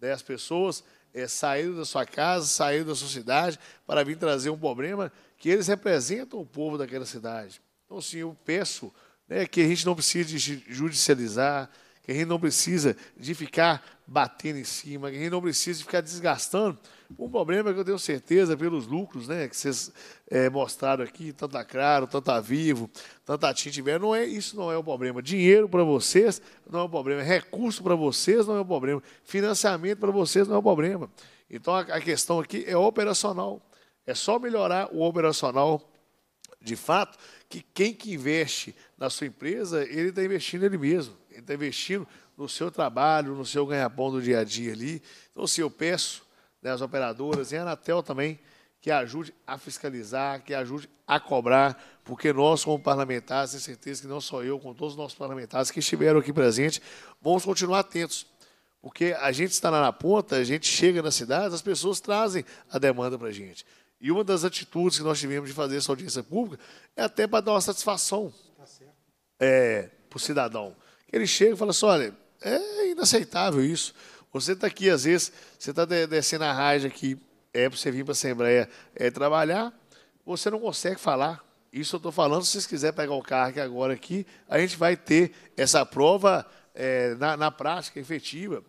Né? As pessoas é, saíram da sua casa, saíram da sua cidade para vir trazer um problema que eles representam o povo daquela cidade. Então, sim, eu peço né, que a gente não precise judicializar, gente não precisa de ficar batendo em cima, a gente não precisa de ficar desgastando. Um problema é que eu tenho certeza pelos lucros né, que vocês é, mostraram aqui, tanto a tá Claro, tanto a tá Vivo, tanto a TIM tiver, não é, isso não é o problema. Dinheiro para vocês não é o problema, recurso para vocês não é o problema, financiamento para vocês não é o problema. Então a, a questão aqui é operacional. É só melhorar o operacional de fato, que quem que investe na sua empresa, ele está investindo ele mesmo está investindo no seu trabalho, no seu ganha-pão do dia a dia ali. Então, se eu peço né, às operadoras e à Anatel também que ajude a fiscalizar, que ajude a cobrar, porque nós, como parlamentares, tenho certeza que não só eu, com todos os nossos parlamentares que estiveram aqui presentes, vamos continuar atentos. Porque a gente está lá na ponta, a gente chega na cidade, as pessoas trazem a demanda para a gente. E uma das atitudes que nós tivemos de fazer essa audiência pública é até para dar uma satisfação tá é, para o cidadão. Ele chega e fala assim: olha, é inaceitável isso. Você está aqui, às vezes, você está descendo a Raja que é para você vir para a Assembleia é, trabalhar, você não consegue falar. Isso eu estou falando, se vocês quiserem pegar o cargo agora aqui, a gente vai ter essa prova é, na, na, prática efetiva.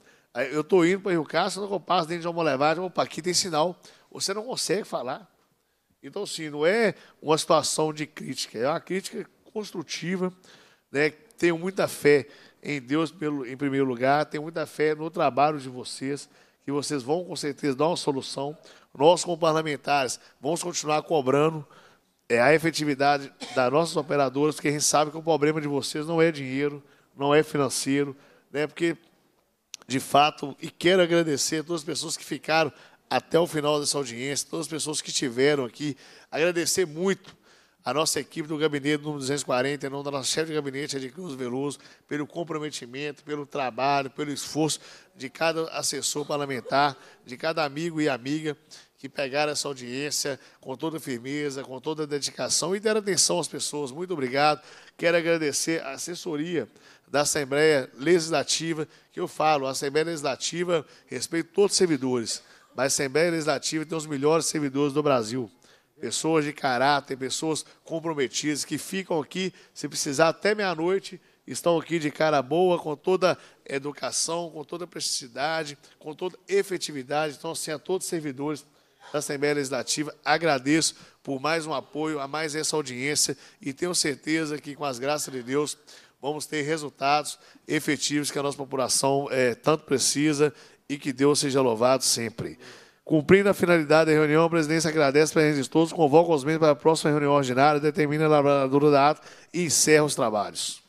Eu estou indo para Rio Castro, quando eu passo dentro de uma levagem, opa, aqui tem sinal. Você não consegue falar. Então, assim, não é uma situação de crítica, é uma crítica construtiva, né, tenho muita fé em Deus pelo, em primeiro lugar, tenho muita fé no trabalho de vocês, que vocês vão com certeza dar uma solução. Nós, como parlamentares, vamos continuar cobrando é, a efetividade das nossas operadoras, porque a gente sabe que o problema de vocês não é dinheiro, não é financeiro, né? porque, de fato, e quero agradecer a todas as pessoas que ficaram até o final dessa audiência, todas as pessoas que estiveram aqui, agradecer muito a nossa equipe do gabinete número 240, em nome da nossa chefe de gabinete, de Cruz Veloso, pelo comprometimento, pelo trabalho, pelo esforço de cada assessor parlamentar, de cada amigo e amiga que pegaram essa audiência com toda firmeza, com toda dedicação e deram atenção às pessoas. Muito obrigado. Quero agradecer a assessoria da Assembleia Legislativa, que eu falo, a Assembleia Legislativa respeito todos os servidores, mas a Assembleia Legislativa tem os melhores servidores do Brasil pessoas de caráter, pessoas comprometidas que ficam aqui, se precisar, até meia-noite, estão aqui de cara boa, com toda educação, com toda precisidade, com toda efetividade. Então, assim, a todos os servidores da Assembleia Legislativa, agradeço por mais um apoio, a mais essa audiência e tenho certeza que, com as graças de Deus, vamos ter resultados efetivos que a nossa população é, tanto precisa e que Deus seja louvado sempre. Cumprindo a finalidade da reunião, a presidência agradece a presença de todos, convoca os membros para a próxima reunião ordinária, determina a elaboratura da ata e encerra os trabalhos.